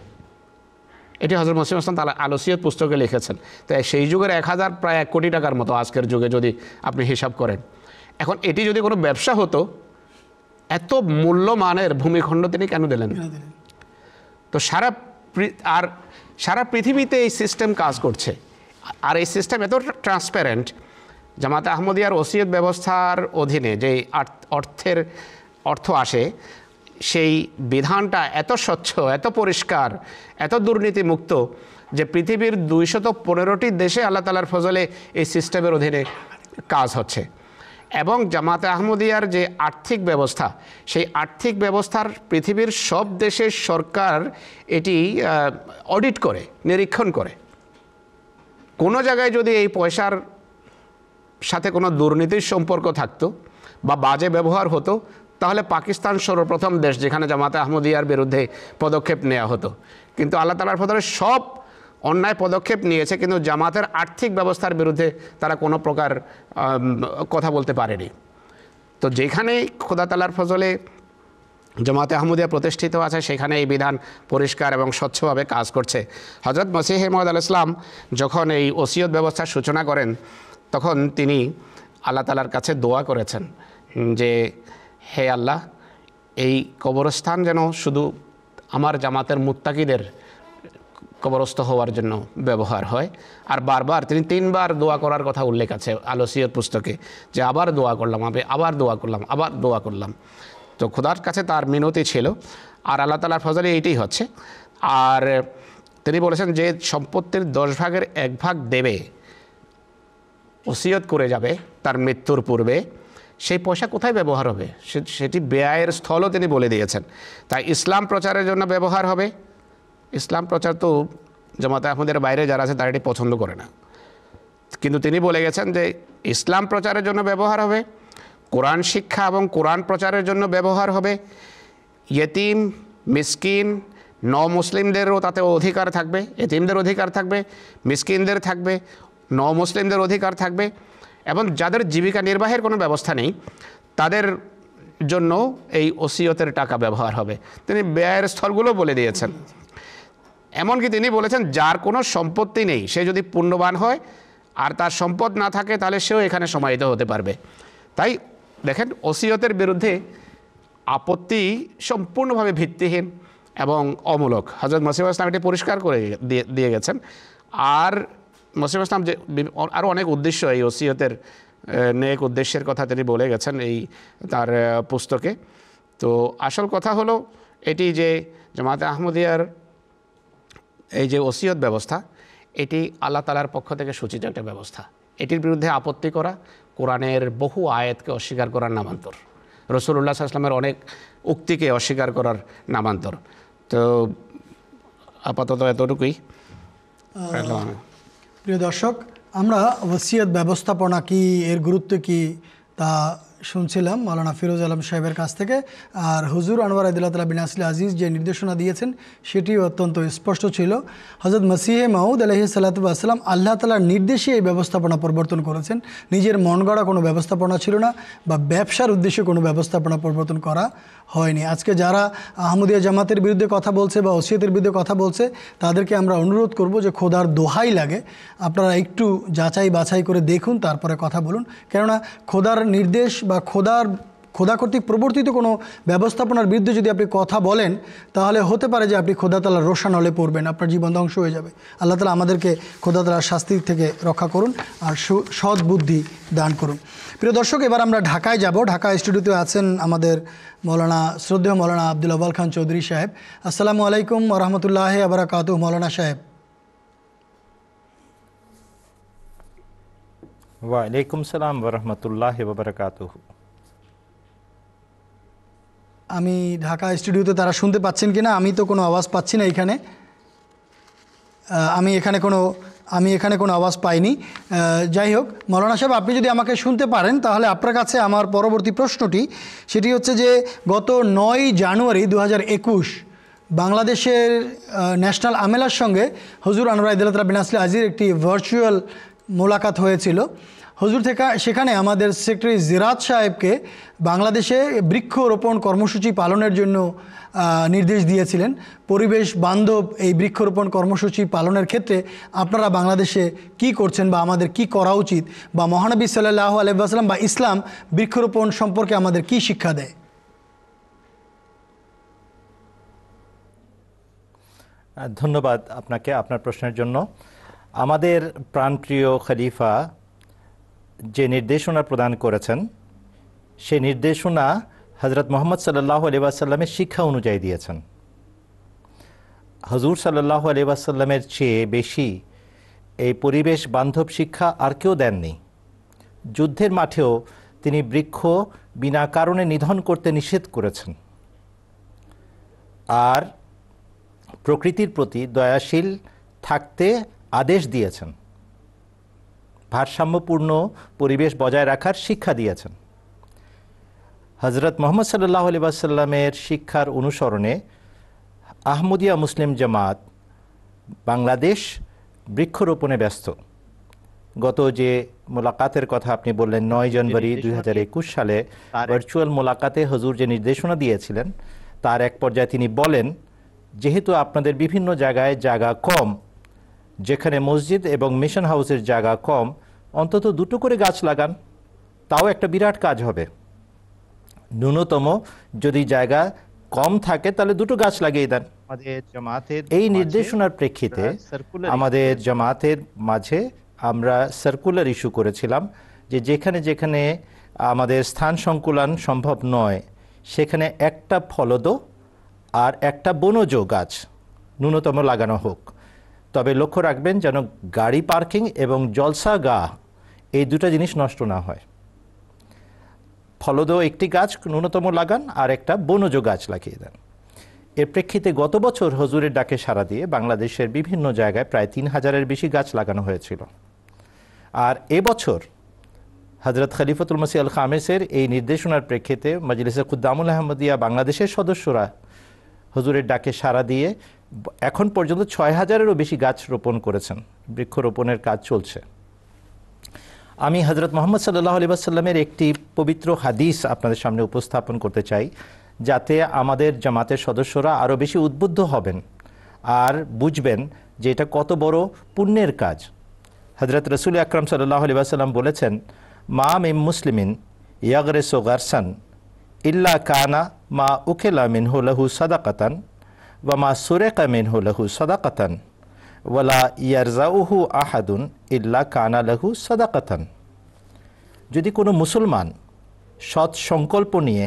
এটি হজরত মুসিম আসলাম তালা আলোসিয়ত পুস্তকে লিখেছেন তো সেই যুগের এক হাজার প্রায় এক কোটি টাকার মতো আজকের যুগে যদি আপনি হিসাব করেন এখন এটি যদি কোনো ব্যবসা হতো এত মূল্যমানের ভূমিখণ্ড তিনি কেন দিলেন তো সারা আর সারা পৃথিবীতে এই সিস্টেম কাজ করছে আর এই সিস্টেম এত ট্রান্সপ্যারেন্ট জামাতে আহমদিয়ার ওসিয়ত ব্যবস্থার অধীনে যে অর্থের অর্থ আসে সেই বিধানটা এত স্বচ্ছ এত পরিষ্কার এত দুর্নীতিমুক্ত যে পৃথিবীর দুইশত পনেরোটি দেশে আল্লাহ তালার ফজলে এই সিস্টেমের অধীনে কাজ হচ্ছে এবং জামাতে আহমদিয়ার যে আর্থিক ব্যবস্থা সেই আর্থিক ব্যবস্থার পৃথিবীর সব দেশের সরকার এটি অডিট করে নিরীক্ষণ করে কোনো জায়গায় যদি এই পয়সার সাথে কোনো দুর্নীতির সম্পর্ক থাকতো বা বাজে ব্যবহার হতো তাহলে পাকিস্তান সর্বপ্রথম দেশ যেখানে জামাতে আহমদিয়ার বিরুদ্ধে পদক্ষেপ নেওয়া হতো কিন্তু আল্লাহ তালার ফদরে সব অন্যায় পদক্ষেপ নিয়েছে কিন্তু জামাতের আর্থিক ব্যবস্থার বিরুদ্ধে তারা কোনো প্রকার কথা বলতে পারেনি তো যেখানে খোদা তালার ফজলে জামাতে আহমদিয়া প্রতিষ্ঠিত আছে সেখানে এই বিধান পরিষ্কার এবং স্বচ্ছভাবে কাজ করছে হজরত মসিহ মহদ আল ইসলাম যখন এই ওসিয়ত ব্যবস্থার সূচনা করেন তখন তিনি আল্লাহ তালার কাছে দোয়া করেছেন যে হে আল্লাহ এই কবরস্থান যেন শুধু আমার জামাতের মুত্তাকিদের কবরস্থ হওয়ার জন্য ব্যবহার হয় আর বারবার তিনি তিনবার দোয়া করার কথা উল্লেখ আছে আলোসিয়র পুস্তকে যে আবার দোয়া করলাম আমি আবার দোয়া করলাম আবার দোয়া করলাম তো খোদার কাছে তার মিনতি ছিল আর আল্লাহ তালার ফজলে এইটাই হচ্ছে আর তিনি বলেছেন যে সম্পত্তির দশ ভাগের এক ভাগ দেবে ওসিয়ত করে যাবে তার মৃত্যুর পূর্বে সেই পয়সা কোথায় ব্যবহার হবে সেটি ব্যয়ের স্থলও তিনি বলে দিয়েছেন তাই ইসলাম প্রচারের জন্য ব্যবহার হবে ইসলাম প্রচার তো জামাতে আহমদের বাইরে যারা আছে তারা এটি পছন্দ করে না কিন্তু তিনি বলে গেছেন যে ইসলাম প্রচারের জন্য ব্যবহার হবে কোরআন শিক্ষা এবং কোরআন প্রচারের জন্য ব্যবহার হবে ইয়েতিম মিসকিন ন মুসলিমদেরও তাতে অধিকার থাকবে এতিমদের অধিকার থাকবে মিসকিনদের থাকবে ন মুসলিমদের অধিকার থাকবে এবং যাদের জীবিকা নির্বাহের কোনো ব্যবস্থা নেই তাদের জন্য এই ওসিয়তের টাকা ব্যবহার হবে তিনি ব্যয়ের স্থলগুলো বলে দিয়েছেন এমনকি তিনি বলেছেন যার কোনো সম্পত্তি নেই সে যদি পুণ্যবান হয় আর তার সম্পদ না থাকে তাহলে সেও এখানে সমাহিত হতে পারবে তাই দেখেন ওসিয়তের বিরুদ্ধে আপত্তি সম্পূর্ণভাবে ভিত্তিহীন এবং অমূলক হজরত মসিম ইসলাম এটি পরিষ্কার করে দিয়ে গেছেন আর মোসিফ ইসলাম যে আরও অনেক উদ্দেশ্য এই ওসিয়তের নেক উদ্দেশ্যের কথা তিনি বলে গেছেন এই তার পুস্তকে তো আসল কথা হলো এটি যে জামাতে আহমদিয়ার এই যে ওসিয়ত ব্যবস্থা এটি আল্লাহ তালার পক্ষ থেকে সূচিত একটা ব্যবস্থা এটির বিরুদ্ধে আপত্তি করা কোরআনের বহু আয়াতকে অস্বীকার করার নামান্তর রসুল্লাহ সাল্লামের অনেক উক্তিকে অস্বীকার করার নামান্তর তো আপাতত এতটুকুই প্রিয় দর্শক আমরা ওসিয়ত ব্যবস্থাপনা কি এর গুরুত্ব কি তা শুনছিলাম মালানা ফিরোজ আলম সাহেবের কাছ থেকে আর হুজুর আনোয়ার আদিল্লা বিনাসিল আজিজ যে নির্দেশনা দিয়েছেন সেটি অত্যন্ত স্পষ্ট ছিল হজরত মসিহে মাহুদ আলহি সাল্লাতাম আল্লাহ তালার নির্দেশে এই ব্যবস্থাপনা পরিবর্তন করেছেন নিজের মন গড়া কোনো ব্যবস্থাপনা ছিল না বা ব্যবসার উদ্দেশ্যে কোনো ব্যবস্থাপনা পরিবর্তন করা হয়নি আজকে যারা আহমদিয়া জামাতের বিরুদ্ধে কথা বলছে বা ওসিয়তের বিরুদ্ধে কথা বলছে তাদেরকে আমরা অনুরোধ করব যে খোদার দোহাই লাগে আপনারা একটু যাচাই বাছাই করে দেখুন তারপরে কথা বলুন কেননা খোদার নির্দেশ বা খোদার খোদা কর্তৃক প্রবর্তিত কোনো ব্যবস্থাপনার বিরুদ্ধে যদি আপনি কথা বলেন তাহলে হতে পারে যে আপনি খোদা তালার রোশান হলে পড়বেন আপনার জীবন ধ্বংস হয়ে যাবে আল্লাহ তালা আমাদেরকে খোদা তালার শাস্তি থেকে রক্ষা করুন আর সৎ বুদ্ধি দান করুন প্রিয় দর্শক এবার আমরা ঢাকায় যাব ঢাকা স্টুডিওতে আছেন আমাদের মৌলানা শ্রদ্ধেয় মৌলানা আব্দুল আবাল খান চৌধুরী সাহেব আসসালামু আলাইকুম রহমতুল্লাহ আবরাকাতু মৌলানা সাহেব ওয়ালাইকুম সালাম বরহমতুল্লাহ ববরকাতহ আমি ঢাকা স্টুডিওতে তারা শুনতে পাচ্ছেন কি না আমি তো কোনো আওয়াজ পাচ্ছি না এখানে আমি এখানে কোনো আমি এখানে কোনো আওয়াজ পাইনি যাই হোক মৌলানা সাহেব আপনি যদি আমাকে শুনতে পারেন তাহলে আপনার কাছে আমার পরবর্তী প্রশ্নটি সেটি হচ্ছে যে গত নয় জানুয়ারি দু বাংলাদেশের ন্যাশনাল আমেলার সঙ্গে হজুর আনোয়ার ইদলাত রাবিন আজির একটি ভার্চুয়াল মোলাকাত হয়েছিল হজুর থেকে সেখানে আমাদের সেক্রেটারি জিরাত সাহেবকে বাংলাদেশে বৃক্ষরোপণ কর্মসূচি পালনের জন্য নির্দেশ দিয়েছিলেন পরিবেশ বান্ধব এই বৃক্ষরোপণ কর্মসূচি পালনের ক্ষেত্রে আপনারা বাংলাদেশে কি করছেন বা আমাদের কি করা উচিত বা মহানবী সাল্লাহ আলহাম বা ইসলাম বৃক্ষরোপণ সম্পর্কে আমাদের কি শিক্ষা দেয় ধন্যবাদ আপনাকে আপনার প্রশ্নের জন্য আমাদের প্রাণপ্রিয় খলিফা যে নির্দেশনা প্রদান করেছেন সে নির্দেশনা হজরত মোহাম্মদ সাল্লাহ আলিবাসাল্লামের শিক্ষা অনুযায়ী দিয়েছেন হজুর সাল্লাহ আলিবাসাল্লামের চেয়ে বেশি এই পরিবেশ বান্ধব শিক্ষা আর কেউ দেননি যুদ্ধের মাঠেও তিনি বৃক্ষ বিনা কারণে নিধন করতে নিষেধ করেছেন আর প্রকৃতির প্রতি দয়াশীল থাকতে আদেশ দিয়েছেন ভারসাম্যপূর্ণ পরিবেশ বজায় রাখার শিক্ষা দিয়েছেন হজরত মোহাম্মদ সাল্লাহ আলিবাসাল্লামের শিক্ষার অনুসরণে আহমদিয়া মুসলিম জামাত বাংলাদেশ বৃক্ষরোপণে ব্যস্ত গত যে মোলাকাতের কথা আপনি বললেন নয় জানুয়ারি দুই সালে ভার্চুয়াল মোলাকাতে হজুর যে নির্দেশনা দিয়েছিলেন তার এক পর্যায়ে তিনি বলেন যেহেতু আপনাদের বিভিন্ন জায়গায় জায়গা কম যেখানে মসজিদ এবং মিশন হাউসের জায়গা কম অন্তত দুটো করে গাছ লাগান তাও একটা বিরাট কাজ হবে ন্যূনতম যদি জায়গা কম থাকে তাহলে দুটো গাছ লাগিয়ে দেন এই নির্দেশনার প্রেক্ষিতে আমাদের জামাতের মাঝে আমরা সার্কুলার ইস্যু করেছিলাম যে যেখানে যেখানে আমাদের স্থান সংকুলন সম্ভব নয় সেখানে একটা ফলদ আর একটা বনজ গাছ ন্যূনতম লাগানো হোক তবে লক্ষ্য রাখবেন যেন গাড়ি পার্কিং এবং জলসা গা এই দুটা জিনিস নষ্ট না হয় ফলদ একটি গাছ ন্যূনতম লাগান আর একটা বনজ গাছ লাগিয়ে দেন এর প্রেক্ষিতে গত বছর হজুরের ডাকে সাড়া দিয়ে বাংলাদেশের বিভিন্ন জায়গায় প্রায় তিন হাজারের বেশি গাছ লাগানো হয়েছিল আর এবছর হজরত খলিফতুল মাসি আল খামেসের এই নির্দেশনার প্রেক্ষিতে মজলিসে খুদ্দামুল আহমদিয়া বাংলাদেশের সদস্যরা হজুরের ডাকে সাড়া দিয়ে এখন পর্যন্ত ছয় হাজারেরও বেশি গাছ রোপণ করেছেন বৃক্ষরোপণের কাজ চলছে আমি হজরত মোহাম্মদ সাল্লাহ আলিবাসাল্লামের একটি পবিত্র হাদিস আপনাদের সামনে উপস্থাপন করতে চাই যাতে আমাদের জামাতের সদস্যরা আরও বেশি উদ্বুদ্ধ হবেন আর বুঝবেন যে এটা কত বড় পুণ্যের কাজ হজরত রসুল আকরম সাল্লাহ আলিবাসাল্লাম বলেছেন মা মিম মুসলিমিন ইয়াগরে সোগারসান ইল্লা কানা মা উকেলা মিনহু সদা সাদাকাতান বা মা সুরেকা মিনহু লাহু সাদাকাতান ওয়ালা ইয়ারজাউহু আহাদুন ইল্লা কানা সদা সাদাকাতান যদি কোনো মুসলমান সৎ সংকল্প নিয়ে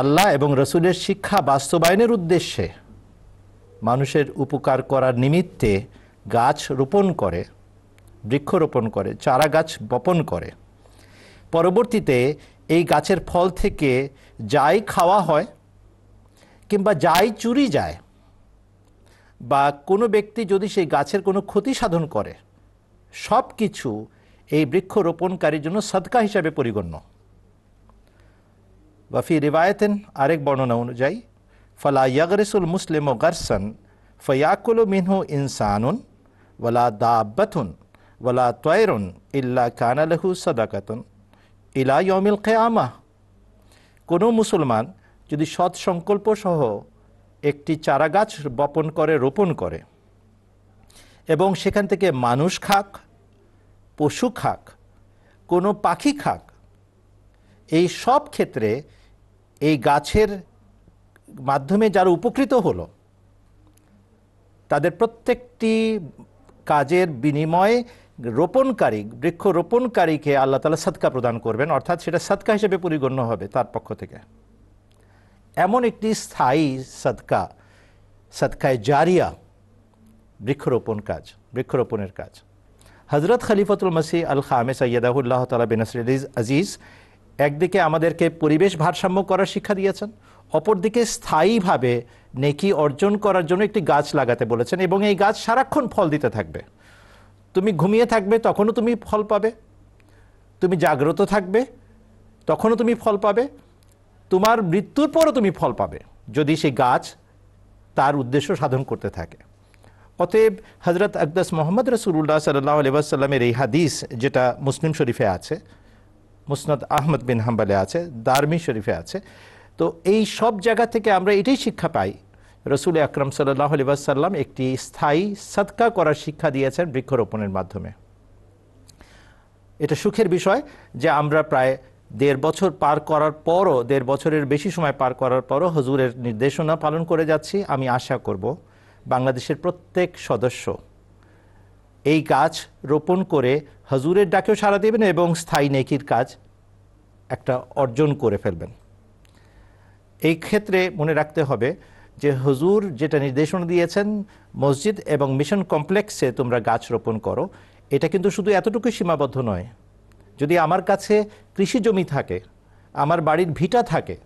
আল্লাহ এবং রসুলের শিক্ষা বাস্তবায়নের উদ্দেশ্যে মানুষের উপকার করার নিমিত্তে গাছ রোপণ করে বৃক্ষরোপণ করে চারা গাছ বপন করে পরবর্তীতে এই গাছের ফল থেকে যাই খাওয়া হয় কিংবা যাই চুরি যায় বা কোনো ব্যক্তি যদি সেই গাছের কোনো ক্ষতি সাধন করে সব কিছু এই বৃক্ষ রোপণকারীর জন্য সদকা হিসাবে পরিগণ্য ওয়াফি রিবায়তেন আরেক বর্ণনা অনুযায়ী ফলা ইয়াগরিসুল মুসলিম ও গার্সন ফয়াকুল মিনহু ইনসানুন দা বথুন ওলা তয়রুন ইল্লা কানালহু সদাকাতুন ইলা ইয়মিল কেয়ামা কোনো মুসলমান যদি সৎ সংকল্প সহ একটি চারাগাছ বপন করে রোপণ করে এবং সেখান থেকে মানুষ খাক পশু খাক কোনো পাখি খাক এই সব ক্ষেত্রে এই গাছের মাধ্যমে যারা উপকৃত হলো তাদের প্রত্যেকটি কাজের বিনিময়ে রোপণকারী বৃক্ষ রোপণকারীকে আল্লাহ তালা সৎকা প্রদান করবেন অর্থাৎ সেটা সৎকা হিসেবে পরিগণ্য হবে তার পক্ষ থেকে এমন একটি স্থায়ী সৎকা সৎকায় জারিয়া বৃক্ষরোপণ কাজ বৃক্ষরোপণের কাজ হজরত খলিফতুল মসি আল খামে সৈয়দাহুল্লাহ তালা বিনসর আজিজ একদিকে আমাদেরকে পরিবেশ ভারসাম্য করার শিক্ষা দিয়েছেন অপরদিকে স্থায়ীভাবে নেকি অর্জন করার জন্য একটি গাছ লাগাতে বলেছেন এবং এই গাছ সারাক্ষণ ফল দিতে থাকবে তুমি ঘুমিয়ে থাকবে তখনও তুমি ফল পাবে তুমি জাগ্রত থাকবে তখনও তুমি ফল পাবে তোমার মৃত্যুর পরও তুমি ফল পাবে যদি সেই গাছ তার উদ্দেশ্য সাধন করতে থাকে অতএব হজরত আকদাস মোহাম্মদ রসুল্লাহ সাল্লাহ আলিবাসাল্লামের এই হাদিস যেটা মুসলিম শরীফে আছে মুসনাদ আহমদ বিন হাম্বালে আছে দারমি শরীফে আছে তো এই সব জায়গা থেকে আমরা এটাই শিক্ষা পাই রসুল আকরম সাল্লাহ আলী একটি স্থায়ী সৎকা করার শিক্ষা দিয়েছেন বৃক্ষরোপণের মাধ্যমে এটা সুখের বিষয় যে আমরা প্রায় দেড় বছর পার করার পরও দেড় বছরের বেশি সময় পার করার পরও হজুরের নির্দেশনা পালন করে যাচ্ছি আমি আশা করব বাংলাদেশের প্রত্যেক সদস্য এই গাছ রোপণ করে হজুরের ডাকেও সাড়া দেবেন এবং স্থায়ী নেকির কাজ একটা অর্জন করে ফেলবেন এই ক্ষেত্রে মনে রাখতে হবে যে হুজুর যেটা নির্দেশনা দিয়েছেন মসজিদ এবং মিশন কমপ্লেক্সে তোমরা গাছ রোপণ করো এটা কিন্তু শুধু এতটুকুই সীমাবদ্ধ নয় যদি আমার কাছে কৃষি জমি থাকে আমার বাড়ির ভিটা থাকে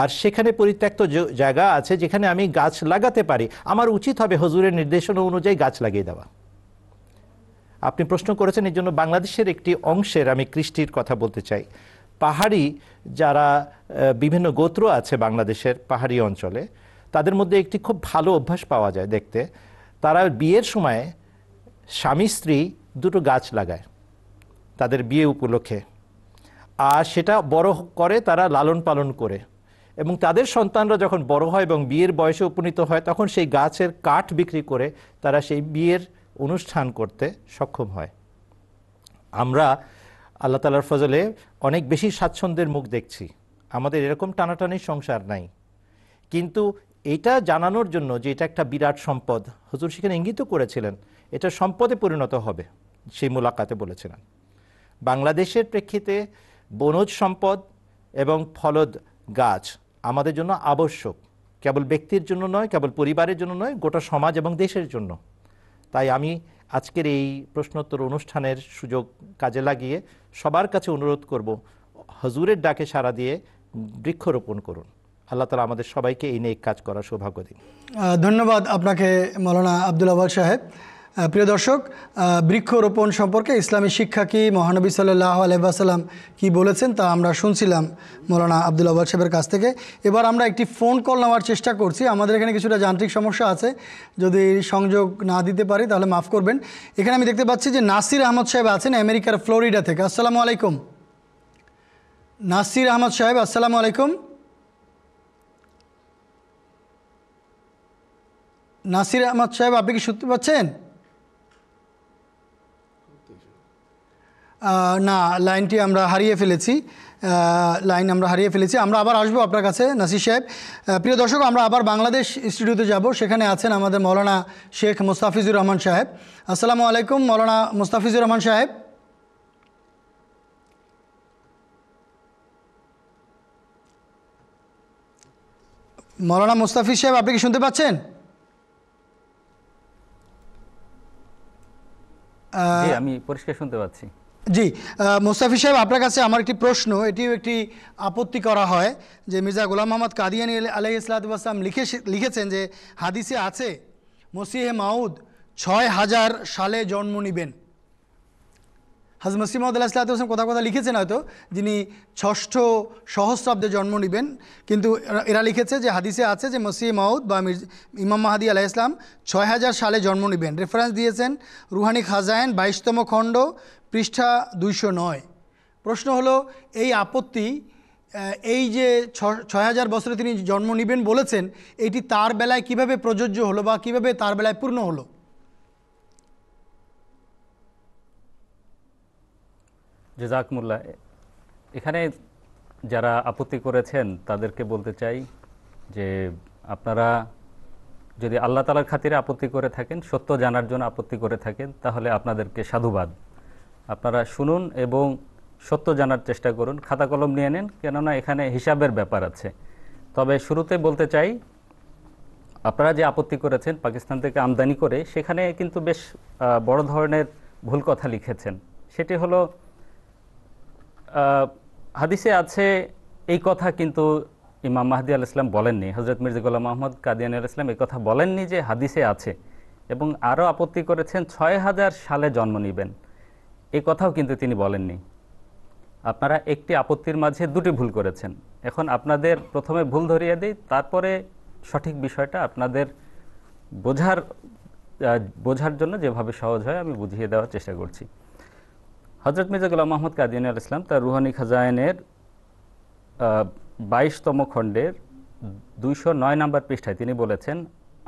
আর সেখানে পরিত্যক্ত জায়গা আছে যেখানে আমি গাছ লাগাতে পারি আমার উচিত হবে হজুরের নির্দেশনা অনুযায়ী গাছ লাগিয়ে দেওয়া আপনি প্রশ্ন করেছেন এই জন্য বাংলাদেশের একটি অংশের আমি কৃষ্টির কথা বলতে চাই পাহাড়ি যারা বিভিন্ন গোত্র আছে বাংলাদেশের পাহাড়ি অঞ্চলে তাদের মধ্যে একটি খুব ভালো অভ্যাস পাওয়া যায় দেখতে তারা বিয়ের সময় স্বামী স্ত্রী দুটো গাছ লাগায় তাদের বিয়ে উপলক্ষে আর সেটা বড় করে তারা লালন পালন করে এবং তাদের সন্তানরা যখন বড় হয় এবং বিয়ের বয়সে উপনীত হয় তখন সেই গাছের কাঠ বিক্রি করে তারা সেই বিয়ের অনুষ্ঠান করতে সক্ষম হয় আমরা আল্লাহ তালার ফজলে অনেক বেশি স্বাচ্ছন্দ্যের মুখ দেখছি আমাদের এরকম টানাটানির সংসার নাই কিন্তু এটা জানানোর জন্য যে এটা একটা বিরাট সম্পদ হজুর সেখানে ইঙ্গিত করেছিলেন এটা সম্পদে পরিণত হবে সেই মোলাকাতে বলেছিলেন বাংলাদেশের প্রেক্ষিতে বনজ সম্পদ এবং ফলদ গাছ আমাদের জন্য আবশ্যক কেবল ব্যক্তির জন্য নয় কেবল পরিবারের জন্য নয় গোটা সমাজ এবং দেশের জন্য তাই আমি আজকের এই প্রশ্নোত্তর অনুষ্ঠানের সুযোগ কাজে লাগিয়ে সবার কাছে অনুরোধ করব হজুরের ডাকে সারা দিয়ে বৃক্ষরোপণ করুন আল্লাহ তালা আমাদের সবাইকে এই নিয়ে কাজ করার সৌভাগ্য দিন ধন্যবাদ আপনাকে মৌলানা আবদুল আবাদ সাহেব প্রিয় দর্শক বৃক্ষরোপণ সম্পর্কে ইসলামী শিক্ষা কি মহানবী সাল্লাহ আলহাম কি বলেছেন তা আমরা শুনছিলাম মৌলানা আবদুল আবাদ সাহেবের কাছ থেকে এবার আমরা একটি ফোন কল নেওয়ার চেষ্টা করছি আমাদের এখানে কিছুটা যান্ত্রিক সমস্যা আছে যদি সংযোগ না দিতে পারি তাহলে মাফ করবেন এখানে আমি দেখতে পাচ্ছি যে নাসির আহমদ সাহেব আছেন আমেরিকার ফ্লোরিডা থেকে আসসালামু আলাইকুম নাসির আহমদ সাহেব আসসালামু আলাইকুম নাসির আহমদ সাহেব আপনি কি শুনতে পাচ্ছেন না লাইনটি আমরা হারিয়ে ফেলেছি লাইন আমরা হারিয়ে ফেলেছি আমরা আবার আসবো আপনার কাছে নাসির সাহেব প্রিয় দর্শক আমরা আবার বাংলাদেশ স্টুডিওতে যাব সেখানে আছেন আমাদের মৌলানা শেখ মুস্তাফিজুর রহমান সাহেব আসসালামু আলাইকুম মৌলানা মোস্তাফিজুর রহমান সাহেব মৌলানা মুস্তাফিজ সাহেব আপনি কি শুনতে পাচ্ছেন আমি পরিষ্কার শুনতে পাচ্ছি জি মোস্তাফি সাহেব আপনার কাছে আমার একটি প্রশ্ন এটিও একটি আপত্তি করা হয় যে মির্জা গোলাম মোহাম্মদ কাদিয়ানি আলহ ইসলাতাম লিখে লিখেছেন যে হাদিসে আছে মসিহে মাউদ ছয় হাজার সালে জন্ম নিবেন হাজর মসিম আল্লাহ সাল্লাহাম কথা কথা লিখেছেন হয়তো যিনি ষষ্ঠ সহস্রাব্দে জন্ম নেবেন কিন্তু এরা লিখেছে যে হাদিসে আছে যে মসি মাউদ বা ইমাম মাহাদি আলাহ ইসলাম ছয় হাজার সালে জন্ম নেবেন রেফারেন্স দিয়েছেন রুহানি খাজায়েন বাইশতম খণ্ড পৃষ্ঠা দুইশো নয় প্রশ্ন হলো এই আপত্তি এই যে ছয় হাজার বছরে তিনি জন্ম নেবেন বলেছেন এটি তার বেলায় কিভাবে প্রযোজ্য হলো বা কিভাবে তার বেলায় পূর্ণ হলো জেজাকমুল্লা এখানে যারা আপত্তি করেছেন তাদেরকে বলতে চাই যে আপনারা যদি আল্লাহ তালার খাতিরে আপত্তি করে থাকেন সত্য জানার জন্য আপত্তি করে থাকেন তাহলে আপনাদেরকে সাধুবাদ আপনারা শুনুন এবং সত্য জানার চেষ্টা করুন খাতা কলম নিয়ে নেন কেননা এখানে হিসাবের ব্যাপার আছে তবে শুরুতে বলতে চাই আপনারা যে আপত্তি করেছেন পাকিস্তান থেকে আমদানি করে সেখানে কিন্তু বেশ বড় ধরনের ভুল কথা লিখেছেন সেটি হলো হাদিসে আছে এই কথা কিন্তু ইমাম মাহাদি আল ইসলাম বলেননি হজরত মির্জা গোলাম মোহাম্মদ কাদিয়ান আল ইসলাম এই কথা বলেননি যে হাদিসে আছে এবং আরও আপত্তি করেছেন ছয় হাজার সালে জন্ম নেবেন এই কথাও কিন্তু তিনি বলেননি আপনারা একটি আপত্তির মাঝে দুটি ভুল করেছেন এখন আপনাদের প্রথমে ভুল ধরিয়ে দিই তারপরে সঠিক বিষয়টা আপনাদের বোঝার বোঝার জন্য যেভাবে সহজ হয় আমি বুঝিয়ে দেওয়ার চেষ্টা করছি হজরত মির্জা গুলাম মোহাম্মদ কাদিয়ান আল ইসলাম তার রুহানি খাজায়নের বাইশতম খণ্ডের দুইশো নয় নম্বর পৃষ্ঠায় তিনি বলেছেন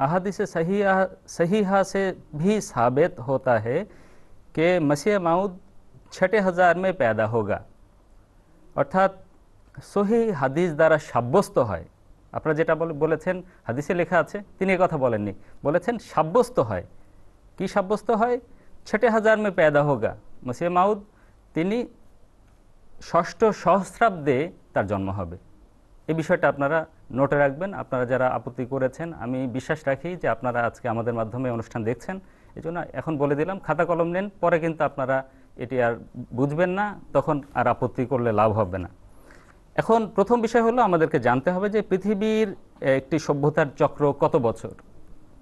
আহাদিসে সহিহা সহিহাসে ভি সাবেত साबित হে কে कि মাউদ ছটে হাজার মে প্যাদা হোগা অর্থাৎ সহি হাদিস দ্বারা সাব্যস্ত হয় আপনারা যেটা বলেছেন হাদিসে লেখা আছে তিনি কথা বলেননি বলেছেন সাব্যস্ত হয় কি সাব্যস্ত হয় ছটে হাজার মে প্যাদা হোগা মসিহ মাউদ তিনি ষষ্ঠ সহস্রাব্দে তার জন্ম হবে এই বিষয়টা আপনারা নোটে রাখবেন আপনারা যারা আপত্তি করেছেন আমি বিশ্বাস রাখি যে আপনারা আজকে আমাদের মাধ্যমে অনুষ্ঠান দেখছেন এই এখন বলে দিলাম খাতা কলম নেন পরে কিন্তু আপনারা এটি আর বুঝবেন না তখন আর আপত্তি করলে লাভ হবে না এখন প্রথম বিষয় হলো আমাদেরকে জানতে হবে যে পৃথিবীর একটি সভ্যতার চক্র কত বছর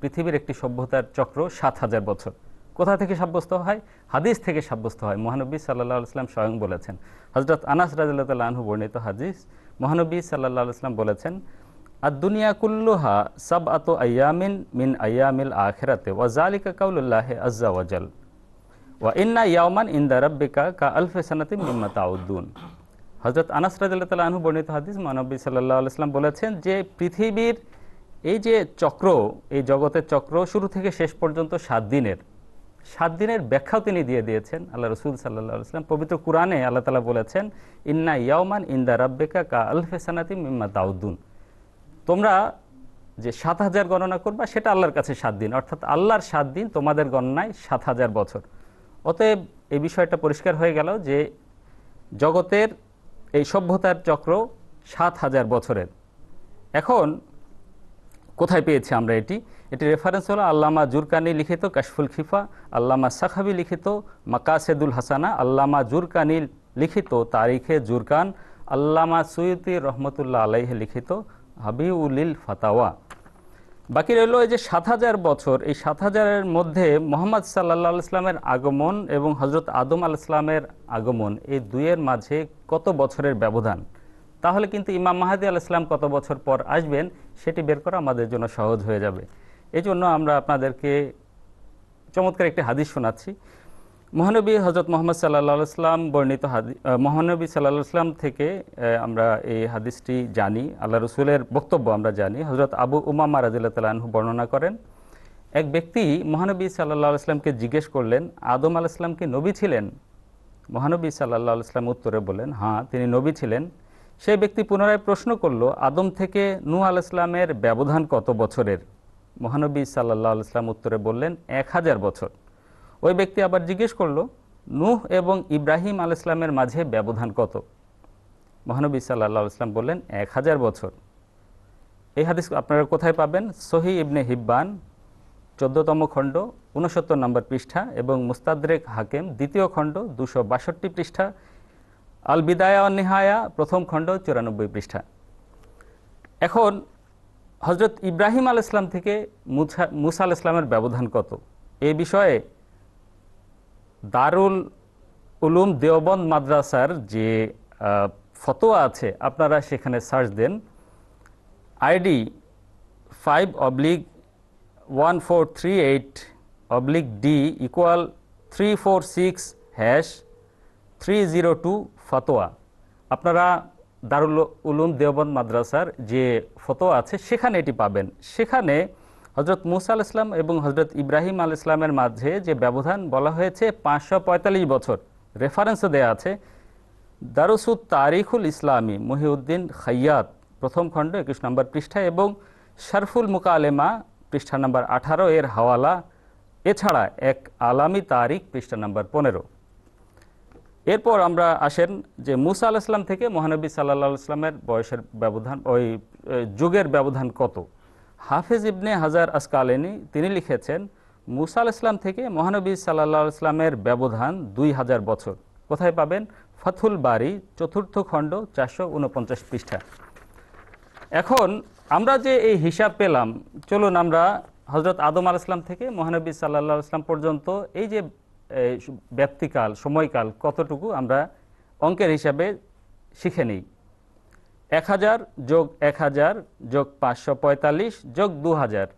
পৃথিবীর একটি সভ্যতার চক্র সাত হাজার বছর কোথা থেকে সাব্যস্ত হয় হাদিস থেকে সাব্যস্ত হয় মহানবী সাল্লাহ আসলাম স্বয়ং বলেছেন হজরত আনাস রাজিল্লা আনহু বর্ণিত হাদিস মহানবী সাল্লাহ ইসলাম বলেছেন আর দুনিয়া কুল্লুহা সাব আত আয়ামিন মিন আয়ামিল আখেরাতে জালিকা কাউল্লাহ আজ্জা ওয়াজাল ওয়া ইন্না ইয়ামান ইন্দা রব্বিকা কা আলফে সানাতি মিম্মা তাউদ্দুন হজরত আনাস রাজিল্লা আনহু বর্ণিত হাদিস মহানবী সাল্লাহ ইসলাম বলেছেন যে পৃথিবীর এই যে চক্র এই জগতের চক্র শুরু থেকে শেষ পর্যন্ত সাত দিনের সাত দিনের ব্যাখ্যাও তিনি দিয়ে দিয়েছেন আল্লাহ রসুল সাল্লাহাম সাল্লাম পবিত্র কোরআনে আল্লাহ তালা বলেছেন ইন্না ইয়াউমান ইন্দা রাব্বেকা কা আলফেসানাতি মিম্মা দাউদ্দুন তোমরা যে সাত হাজার গণনা করবা সেটা আল্লাহর কাছে সাত দিন অর্থাৎ আল্লাহর সাত দিন তোমাদের গণনায় সাত হাজার বছর অতএব এই বিষয়টা পরিষ্কার হয়ে গেল যে জগতের এই সভ্যতার চক্র সাত হাজার বছরের এখন কোথায় পেয়েছি আমরা এটি এটি রেফারেন্স হলো আল্লামা জুরকানি লিখিত কাশফুল খিফা আল্লামা সাখাবি লিখিত মাকাসেদুল হাসানা আল্লামা জুরকানি লিখিত তারিখে জুরকান আল্লামা সৈয়দি রহমতুল্লাহ আলাইহে লিখিত হাবিউলিল ফাতাওয়া বাকি রইল এই যে সাত হাজার বছর এই সাত হাজারের মধ্যে মোহাম্মদ সাল্লা ইসলামের আগমন এবং হজরত আদম আল ইসলামের আগমন এই দুইয়ের মাঝে কত বছরের ব্যবধান তাহলে কিন্তু ইমাম মাহাদি আল ইসলাম কত বছর পর আসবেন সেটি বের করা আমাদের জন্য সহজ হয়ে যাবে এজন্য আমরা আপনাদেরকে চমৎকার একটি হাদিস শোনাচ্ছি মহানবী হজরত মোহাম্মদ সাল্লা ইসলাম বর্ণিত হাদি মহানবী সাল্লাহ ইসলাম থেকে আমরা এই হাদিসটি জানি আল্লাহ রসুলের বক্তব্য আমরা জানি হজরত আবু উমামা রাজিল্লা তালাহু বর্ণনা করেন এক ব্যক্তি মহানবী সাল্লাহ ইসলামকে জিজ্ঞেস করলেন আদম আল ইসলাম কি নবী ছিলেন মহানবী সাল্লাহ ইসলাম উত্তরে বলেন হ্যাঁ তিনি নবী ছিলেন সেই ব্যক্তি পুনরায় প্রশ্ন করল আদম থেকে নূ আল ইসলামের ব্যবধান কত বছরের মহানবী সাল্লাহ ইসলাম উত্তরে বললেন এক হাজার বছর ওই ব্যক্তি আবার জিজ্ঞেস করল নূহ এবং ইব্রাহিম আল ইসলামের মাঝে ব্যবধান কত মহানবী সাল্লাহ ইসলাম বললেন এক হাজার বছর এই হাদিস আপনারা কোথায় পাবেন সহি ইবনে হিব্বান চোদ্দতম খণ্ড উনসত্তর নম্বর পৃষ্ঠা এবং মুস্তাদ্রেক হাকেম দ্বিতীয় খণ্ড দুশো বাষট্টি পৃষ্ঠা আল বিদায়া নেহায়া প্রথম খণ্ড চুরানব্বই পৃষ্ঠা এখন হজরত ইব্রাহিম আল ইসলাম থেকে মুসা মুসা আল ইসলামের ব্যবধান কত এ বিষয়ে দারুল উলুম দেওবন্দ মাদ্রাসার যে ফতোয়া আছে আপনারা সেখানে সার্চ দেন ID five oblique one four three eight oblique D equal three four six hash three zero two ফতোয়া আপনারা দারুল উলুম দেওবন মাদ্রাসার যে ফতোয়া আছে সেখানে এটি পাবেন সেখানে হজরত মুসা আল ইসলাম এবং হজরত ইব্রাহিম আল ইসলামের মাঝে যে ব্যবধান বলা হয়েছে পাঁচশো বছর রেফারেন্সও দেয়া আছে দারুসুদ তারিখুল ইসলামী মহিউদ্দিন খাইয়াত প্রথম খণ্ড একুশ নম্বর পৃষ্ঠা এবং মুকা মুকালেমা পৃষ্ঠা নম্বর আঠারো এর হাওয়ালা এছাড়া এক আলামী তারিখ পৃষ্ঠা নম্বর পনেরো এরপর আমরা আসেন যে মুসা আল ইসলাম থেকে মহানবী সাল্লা ইসলামের বয়সের ব্যবধান ওই যুগের ব্যবধান কত হাফেজ ইবনে হাজার আসকালেনি তিনি লিখেছেন মুসা আল ইসলাম থেকে মহানবী সাল্লা ইসলামের ব্যবধান দুই হাজার বছর কোথায় পাবেন ফাথুল বাড়ি চতুর্থ খণ্ড চারশো উনপঞ্চাশ পৃষ্ঠা এখন আমরা যে এই হিসাব পেলাম চলুন আমরা হজরত আদম আল ইসলাম থেকে মহানবী সাল্লা ইসলাম পর্যন্ত এই যে ব্যক্তিকাল সময়কাল কতটুকু আমরা অঙ্কের হিসাবে শিখে নিই এক হাজার যোগ এক হাজার যোগ পাঁচশো পঁয়তাল্লিশ যোগ দু হাজার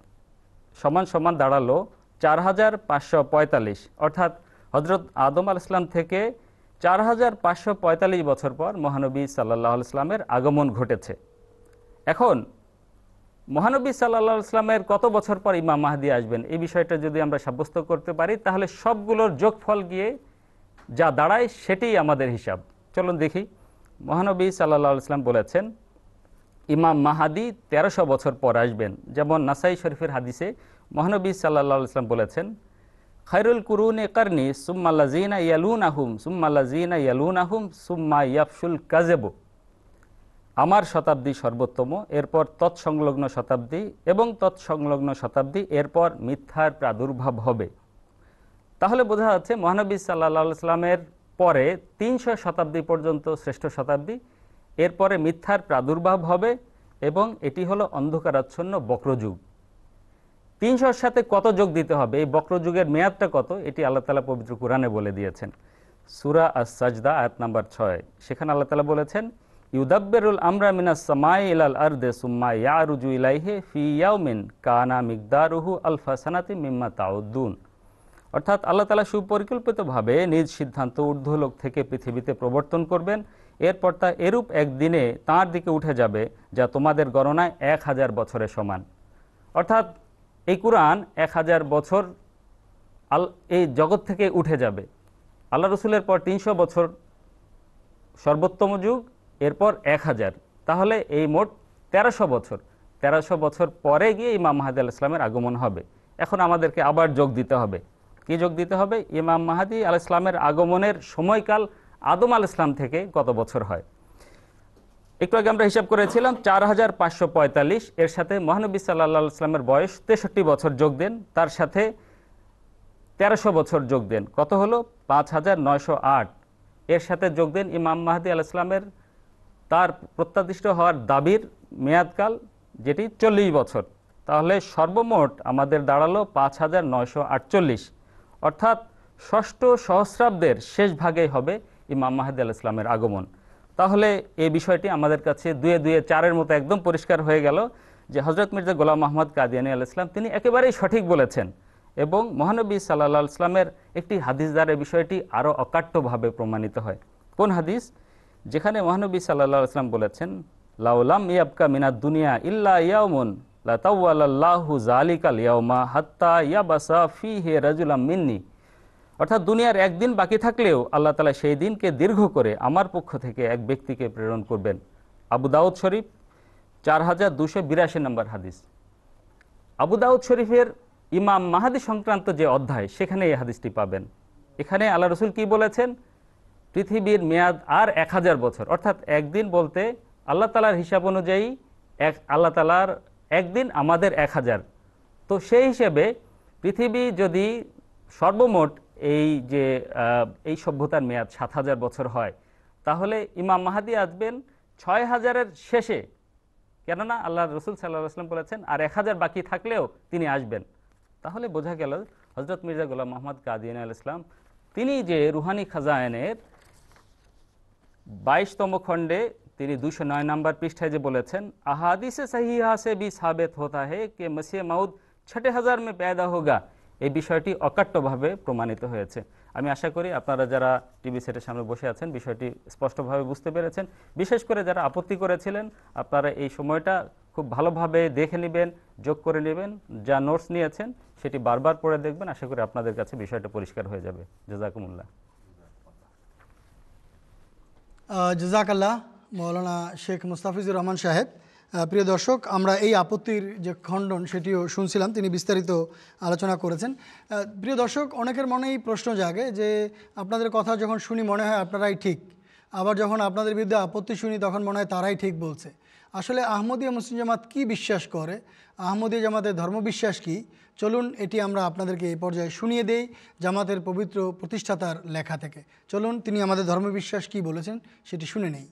সমান সমান দাঁড়ালো চার হাজার পাঁচশো পঁয়তাল্লিশ অর্থাৎ হজরত আদম আল ইসলাম থেকে চার হাজার পাঁচশো পঁয়তাল্লিশ বছর পর মহানবী সাল্লাহ ইসলামের আগমন ঘটেছে এখন মহানবী সাল্লাহামের কত বছর পর ইমাম মাহাদি আসবেন এই বিষয়টা যদি আমরা সাব্যস্ত করতে পারি তাহলে সবগুলোর যোগফল গিয়ে যা দাঁড়ায় সেটাই আমাদের হিসাব চলুন দেখি মহানবী সাল্লাহ ইসলাম বলেছেন ইমাম মাহাদি তেরোশো বছর পর আসবেন যেমন নাসাই শরীফের হাদিসে মহানবী সাল্লাহ ইসলাম বলেছেন খাইরুল কুরুন এ কার্নি সুম্মাল্লা জিনা ইয়ালুন আহুম সুম্মাল্লা জিনা ইয়ালুন আহুম সুম্মা ইয়াফসুল কাজেবো আমার শতাব্দী সর্বোত্তম এরপর তৎসংলগ্ন শতাব্দী এবং তৎসংলগ্ন শতাব্দী এরপর মিথ্যার প্রাদুর্ভাব হবে তাহলে বোঝা যাচ্ছে মহানবী সাল্লা সাল্লামের পরে তিনশো শতাব্দী পর্যন্ত শ্রেষ্ঠ শতাব্দী এরপরে মিথ্যার প্রাদুর্ভাব হবে এবং এটি হলো অন্ধকারাচ্ছন্ন বক্রযুগ তিনশোর সাথে কত যোগ দিতে হবে এই বক্রযুগের মেয়াদটা কত এটি আল্লাহ তালা পবিত্র কোরআনে বলে দিয়েছেন সুরা আসাজদা আয়াত নাম্বার ছয় সেখানে আল্লাহ তালা বলেছেন ইউদাব্বেরুল আমরা মিনা সামাই ইলাল আর্দে সুম্মা ইয়ারুজু ইলাইহে ফি ইয়াউমিন কানা মিকদারুহু আলফাসানাতি মিম্মা তাউদ্দুন অর্থাৎ আল্লাহ তালা সুপরিকল্পিতভাবে নিজ সিদ্ধান্ত ঊর্ধ্বলোক থেকে পৃথিবীতে প্রবর্তন করবেন এরপর তা এরূপ একদিনে তাঁর দিকে উঠে যাবে যা তোমাদের গণনায় এক হাজার বছরের সমান অর্থাৎ এই কোরআন এক হাজার বছর আল এই জগৎ থেকে উঠে যাবে আল্লাহ রসুলের পর তিনশো বছর সর্বোত্তম যুগ এরপর এক হাজার তাহলে এই মোট তেরোশো বছর তেরোশো বছর পরে গিয়ে ইমাম মাহাদি আল ইসলামের আগমন হবে এখন আমাদেরকে আবার যোগ দিতে হবে কি যোগ দিতে হবে ইমাম মাহাদি আল ইসলামের আগমনের সময়কাল আদম আল ইসলাম থেকে কত বছর হয় একটু আগে আমরা হিসাব করেছিলাম চার হাজার পাঁচশো পঁয়তাল্লিশ এর সাথে মহানবী সাল্লা ইসলামের বয়স তেষট্টি বছর যোগ দেন তার সাথে তেরোশো বছর যোগ দেন কত হলো পাঁচ হাজার নয়শো আট এর সাথে যোগ দেন ইমাম মাহাদি আল ইসলামের তার প্রত্যাদিষ্ট হওয়ার দাবির মেয়াদকাল যেটি চল্লিশ বছর তাহলে সর্বমোট আমাদের দাঁড়ালো পাঁচ হাজার নয়শো আটচল্লিশ অর্থাৎ ষষ্ঠ সহস্রাব্দের শেষ ভাগেই হবে ইমাম মাহাদি আল ইসলামের আগমন তাহলে এই বিষয়টি আমাদের কাছে দুয়ে দুয়ে চারের মতো একদম পরিষ্কার হয়ে গেল যে হজরত মির্জা গোলাম মাহমদ কাদিয়ানি আল ইসলাম তিনি একেবারেই সঠিক বলেছেন এবং মহানবী সাল্লাহ ইসলামের একটি হাদিস দ্বারা বিষয়টি আরও অকাট্যভাবে প্রমাণিত হয় কোন হাদিস যেখানে মহানবী সাল্লাহ ইসলাম বলেছেন লাউলাম ইয়াবকা মিনা দুনিয়া ইল্লা ইয়াউমুন লাহু জালিকাল ইয়াউমা হাত্তা ইয়াবাসা ফি হে রাজুলাম মিন্নি অর্থাৎ দুনিয়ার একদিন বাকি থাকলেও আল্লাহ তালা সেই দিনকে দীর্ঘ করে আমার পক্ষ থেকে এক ব্যক্তিকে প্রেরণ করবেন আবু দাউদ শরীফ চার হাজার দুশো বিরাশি নম্বর হাদিস আবু দাউদ শরীফের ইমাম মাহাদি সংক্রান্ত যে অধ্যায় সেখানে এই হাদিসটি পাবেন এখানে আল্লাহ রসুল কি বলেছেন পৃথিবীর মেয়াদ আর এক হাজার বছর অর্থাৎ একদিন বলতে আল্লাহ তালার হিসাব অনুযায়ী এক আল্লাহ তালার একদিন আমাদের এক হাজার তো সেই হিসেবে পৃথিবী যদি সর্বমোট এই যে এই সভ্যতার মেয়াদ সাত হাজার বছর হয় তাহলে ইমাম মাহাদি আসবেন ছয় হাজারের শেষে কেননা আল্লাহ রসুল সাল্লাহ আসলাম বলেছেন আর এক হাজার বাকি থাকলেও তিনি আসবেন তাহলে বোঝা গেল হজরত মির্জা গোলাম মোহাম্মদ কাদিন আল ইসলাম তিনি যে রুহানি খাজায়নের বাইশতম খণ্ডে তিনি দুশো নয় নম্বর পৃষ্ঠায় যে বলেছেন আহাদিসে সহিহা বি সাবেত হতা হে কে মসিয়া মাউদ ছটে হাজার মে পেদা হোগা এই বিষয়টি অকাট্যভাবে প্রমাণিত হয়েছে আমি আশা করি আপনারা যারা টিভি সেটের সামনে বসে আছেন বিষয়টি স্পষ্টভাবে বুঝতে পেরেছেন বিশেষ করে যারা আপত্তি করেছিলেন আপনারা এই সময়টা খুব ভালোভাবে দেখে নেবেন যোগ করে নেবেন যা নোটস নিয়েছেন সেটি বারবার পড়ে দেখবেন আশা করি আপনাদের কাছে বিষয়টা পরিষ্কার হয়ে যাবে জাজাকুমুল্লাহ জাকাল্লাহ মৌলানা শেখ মুস্তাফিজুর রহমান সাহেব প্রিয় দর্শক আমরা এই আপত্তির যে খণ্ডন সেটিও শুনছিলাম তিনি বিস্তারিত আলোচনা করেছেন প্রিয় দর্শক অনেকের মনেই প্রশ্ন জাগে যে আপনাদের কথা যখন শুনি মনে হয় আপনারাই ঠিক আবার যখন আপনাদের বিরুদ্ধে আপত্তি শুনি তখন মনে হয় তারাই ঠিক বলছে আসলে আহমদীয় মুসলিম জামাত কী বিশ্বাস করে আহমদীয় জামাতের ধর্মবিশ্বাস কী চলুন এটি আমরা আপনাদেরকে এই পর্যায়ে শুনিয়ে দেই জামাতের পবিত্র প্রতিষ্ঠাতার লেখা থেকে চলুন তিনি আমাদের ধর্মবিশ্বাস কি বলেছেন সেটি শুনে নেই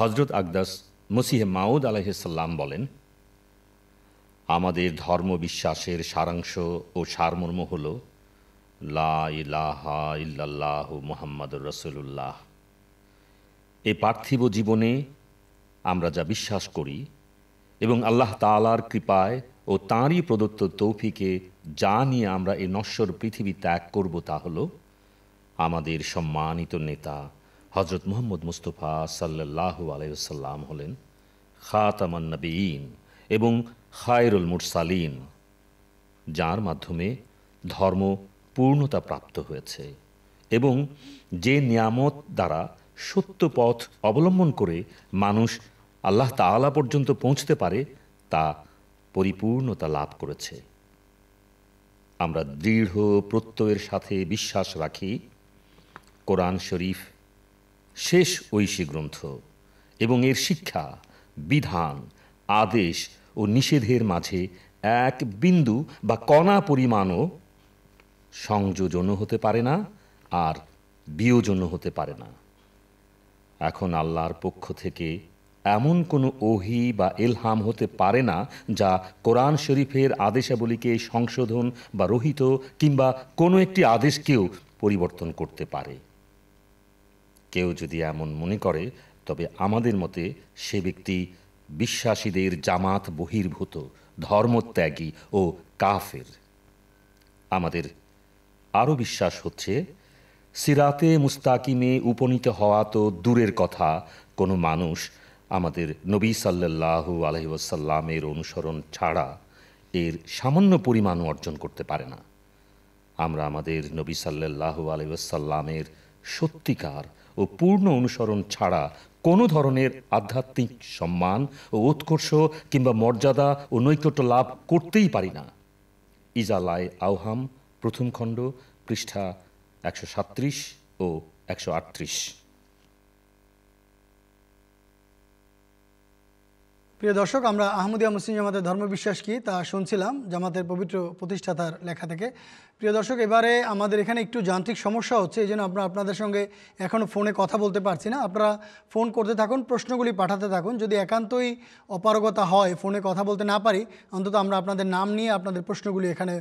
হজরত আকদাস মসিহ মাউদ আলাহিসাল্লাম বলেন আমাদের ধর্মবিশ্বাসের সারাংশ ও সারমর্ম হল লা ইলাহা মুহাম্মাদুর রসুল্লাহ এ পার্থিব জীবনে আমরা যা বিশ্বাস করি এবং আল্লাহ তালার কৃপায় ও তাঁরই প্রদত্ত তৌফিকে যা নিয়ে আমরা এই নশ্বর পৃথিবী ত্যাগ করব তা হল আমাদের সম্মানিত নেতা হজরত মোহাম্মদ মুস্তফা সাল্লাহ আলাইসাল্লাম হলেন খাতামান্নবীন এবং খায়রুল মুরসালিন যার মাধ্যমে ধর্ম পূর্ণতা প্রাপ্ত হয়েছে এবং যে নিয়ামত দ্বারা সত্য পথ অবলম্বন করে মানুষ আল্লাহ তালা পর্যন্ত পৌঁছতে পারে তা পরিপূর্ণতা লাভ করেছে আমরা দৃঢ় প্রত্যয়ের সাথে বিশ্বাস রাখি কোরআন শরীফ শেষ ঐশী গ্রন্থ এবং এর শিক্ষা বিধান আদেশ ও নিষেধের মাঝে এক বিন্দু বা কণা পরিমাণও সংযোজনও হতে পারে না আর বিয়োজন হতে পারে না এখন আল্লাহর পক্ষ থেকে এমন কোনো ওহি বা এলহাম হতে পারে না যা কোরআন শরীফের আদেশাবলীকে সংশোধন বা রহিত কিংবা কোনো একটি আদেশকেও পরিবর্তন করতে পারে কেউ যদি এমন মনে করে তবে আমাদের মতে সে ব্যক্তি বিশ্বাসীদের জামাত বহির্ভূত ধর্মত্যাগী ও কাফের আমাদের আরও বিশ্বাস হচ্ছে সিরাতে মুস্তাকিমে উপনীত হওয়া তো দূরের কথা কোনো মানুষ আমাদের নবী সাল্লাহ আলহিউসাল্লামের অনুসরণ ছাড়া এর সামান্য পরিমাণও অর্জন করতে পারে না আমরা আমাদের নবী সাল্লাহ আলহিউসাল্লামের সত্যিকার ও পূর্ণ অনুসরণ ছাড়া কোনো ধরনের আধ্যাত্মিক সম্মান ও উৎকর্ষ কিংবা মর্যাদা ও নৈকট্য লাভ করতেই পারি না ইজালায় আওহাম প্রথম খণ্ড পৃষ্ঠা একশো ও একশো প্রিয় দর্শক আমরা আহমদিয়া মুসলিম জামাতের ধর্মবিশ্বাস কী তা শুনছিলাম জামাতের পবিত্র প্রতিষ্ঠাতার লেখা থেকে প্রিয় দর্শক এবারে আমাদের এখানে একটু যান্ত্রিক সমস্যা হচ্ছে এই জন্য আমরা আপনাদের সঙ্গে এখনও ফোনে কথা বলতে পারছি না আপনারা ফোন করতে থাকুন প্রশ্নগুলি পাঠাতে থাকুন যদি একান্তই অপারগতা হয় ফোনে কথা বলতে না পারি অন্তত আমরা আপনাদের নাম নিয়ে আপনাদের প্রশ্নগুলি এখানে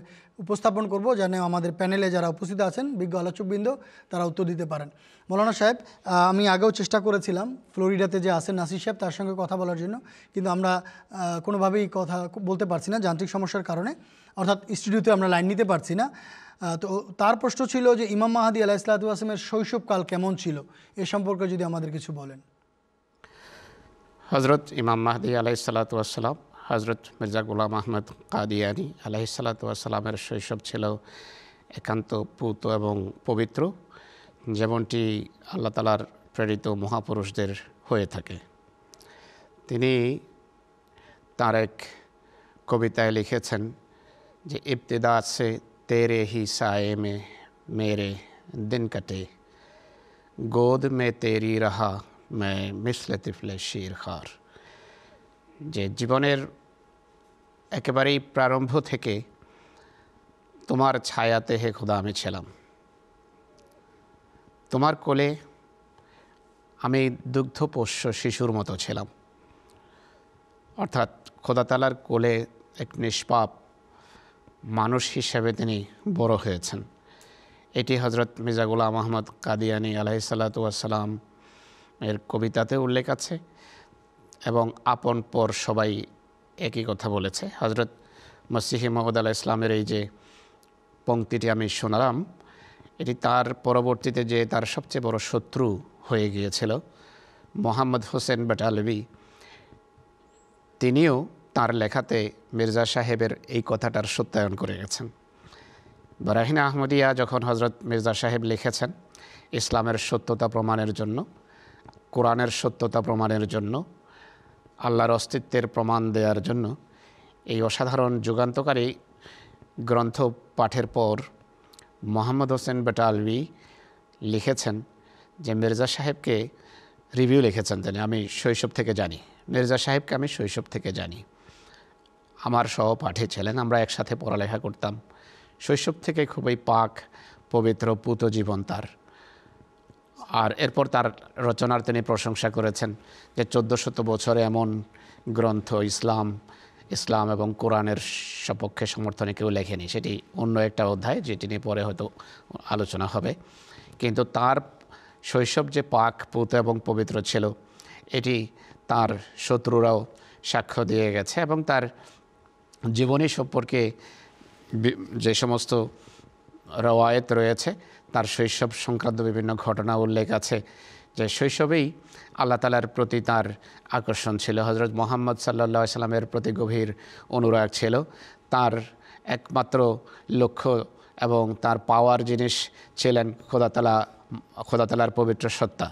উপস্থাপন করব যেন আমাদের প্যানেলে যারা উপস্থিত আছেন বিজ্ঞ আলোচকবৃন্দ তারা উত্তর দিতে পারেন মৌলানা সাহেব আমি আগেও চেষ্টা করেছিলাম ফ্লোরিডাতে যে আছেন নাসির সাহেব তার সঙ্গে কথা বলার জন্য কিন্তু আমরা কোনোভাবেই কথা বলতে পারছি না যান্ত্রিক সমস্যার কারণে অর্থাৎ স্টুডিওতে আমরা লাইন নিতে পারছি না তো তার প্রশ্ন ছিল যে ইমাম মাহাদি আলাহ আসলামের শৈশবকাল কেমন ছিল এ সম্পর্কে যদি আমাদের কিছু বলেন হজরত ইমাম মাহাদি আলাহ সালাতাম হজরত মির্জা গুলাম আহমদ কাদিয়ানি আলাহ সালাতামের শৈশব ছিল একান্ত পুত এবং পবিত্র যেমনটি আল্লাহ তালার প্রেরিত মহাপুরুষদের হয়ে থাকে তিনি তার এক কবিতায় লিখেছেন যে ইবতদা সে তেরে হি সায় মে মেরে দিন কটে গোদ মে তে রাহা মে মিসল তিফলে শির খার যে জীবনের একেবারেই প্রারম্ভ থেকে তোমার ছায়াতে হে খোদা আমি ছিলাম তোমার কোলে আমি দুগ্ধপোষ্য শিশুর মতো ছিলাম অর্থাৎ খোদাতালার কোলে এক নিষ্পাপ মানুষ হিসাবে তিনি বড় হয়েছেন এটি হজরত মির্জা গুলাম আহমদ কাদিয়ানি আলাহিসাল্লাতুয়াসাল্লাম এর কবিতাতে উল্লেখ আছে এবং আপন পর সবাই একই কথা বলেছে হজরত মসিহি মহমদ আলাহ ইসলামের এই যে পংক্তিটি আমি শোনালাম এটি তার পরবর্তীতে যে তার সবচেয়ে বড় শত্রু হয়ে গিয়েছিল মোহাম্মদ হোসেন বাটালবি তিনিও তার লেখাতে মির্জা সাহেবের এই কথাটার সত্যায়ন করে গেছেন বরাহিন আহমদিয়া যখন হজরত মির্জা সাহেব লিখেছেন ইসলামের সত্যতা প্রমাণের জন্য কোরআনের সত্যতা প্রমাণের জন্য আল্লাহর অস্তিত্বের প্রমাণ দেওয়ার জন্য এই অসাধারণ যুগান্তকারী গ্রন্থ পাঠের পর মোহাম্মদ হোসেন বেটালভি লিখেছেন যে মির্জা সাহেবকে রিভিউ লিখেছেন তিনি আমি শৈশব থেকে জানি মির্জা সাহেবকে আমি শৈশব থেকে জানি আমার সহপাঠী ছিলেন আমরা একসাথে পড়ালেখা করতাম শৈশব থেকে খুবই পাক পবিত্র পুত জীবন তার আর এরপর তার রচনার তিনি প্রশংসা করেছেন যে শত বছরে এমন গ্রন্থ ইসলাম ইসলাম এবং কোরআনের সপক্ষে সমর্থনে কেউ লেখেনি সেটি অন্য একটা অধ্যায় যেটি নিয়ে পরে হয়তো আলোচনা হবে কিন্তু তার শৈশব যে পাক পুত এবং পবিত্র ছিল এটি তার শত্রুরাও সাক্ষ্য দিয়ে গেছে এবং তার জীবনী সম্পর্কে যে সমস্ত রওয়ায়ত রয়েছে তার শৈশব সংক্রান্ত বিভিন্ন ঘটনা উল্লেখ আছে যে শৈশবেই আল্লাহ তালার প্রতি তার আকর্ষণ ছিল হজরত মোহাম্মদ সাল্লা সাল্লামের প্রতি গভীর অনুরাগ ছিল তার একমাত্র লক্ষ্য এবং তার পাওয়ার জিনিস ছিলেন খোদাতলা খোদাতালার পবিত্র সত্তা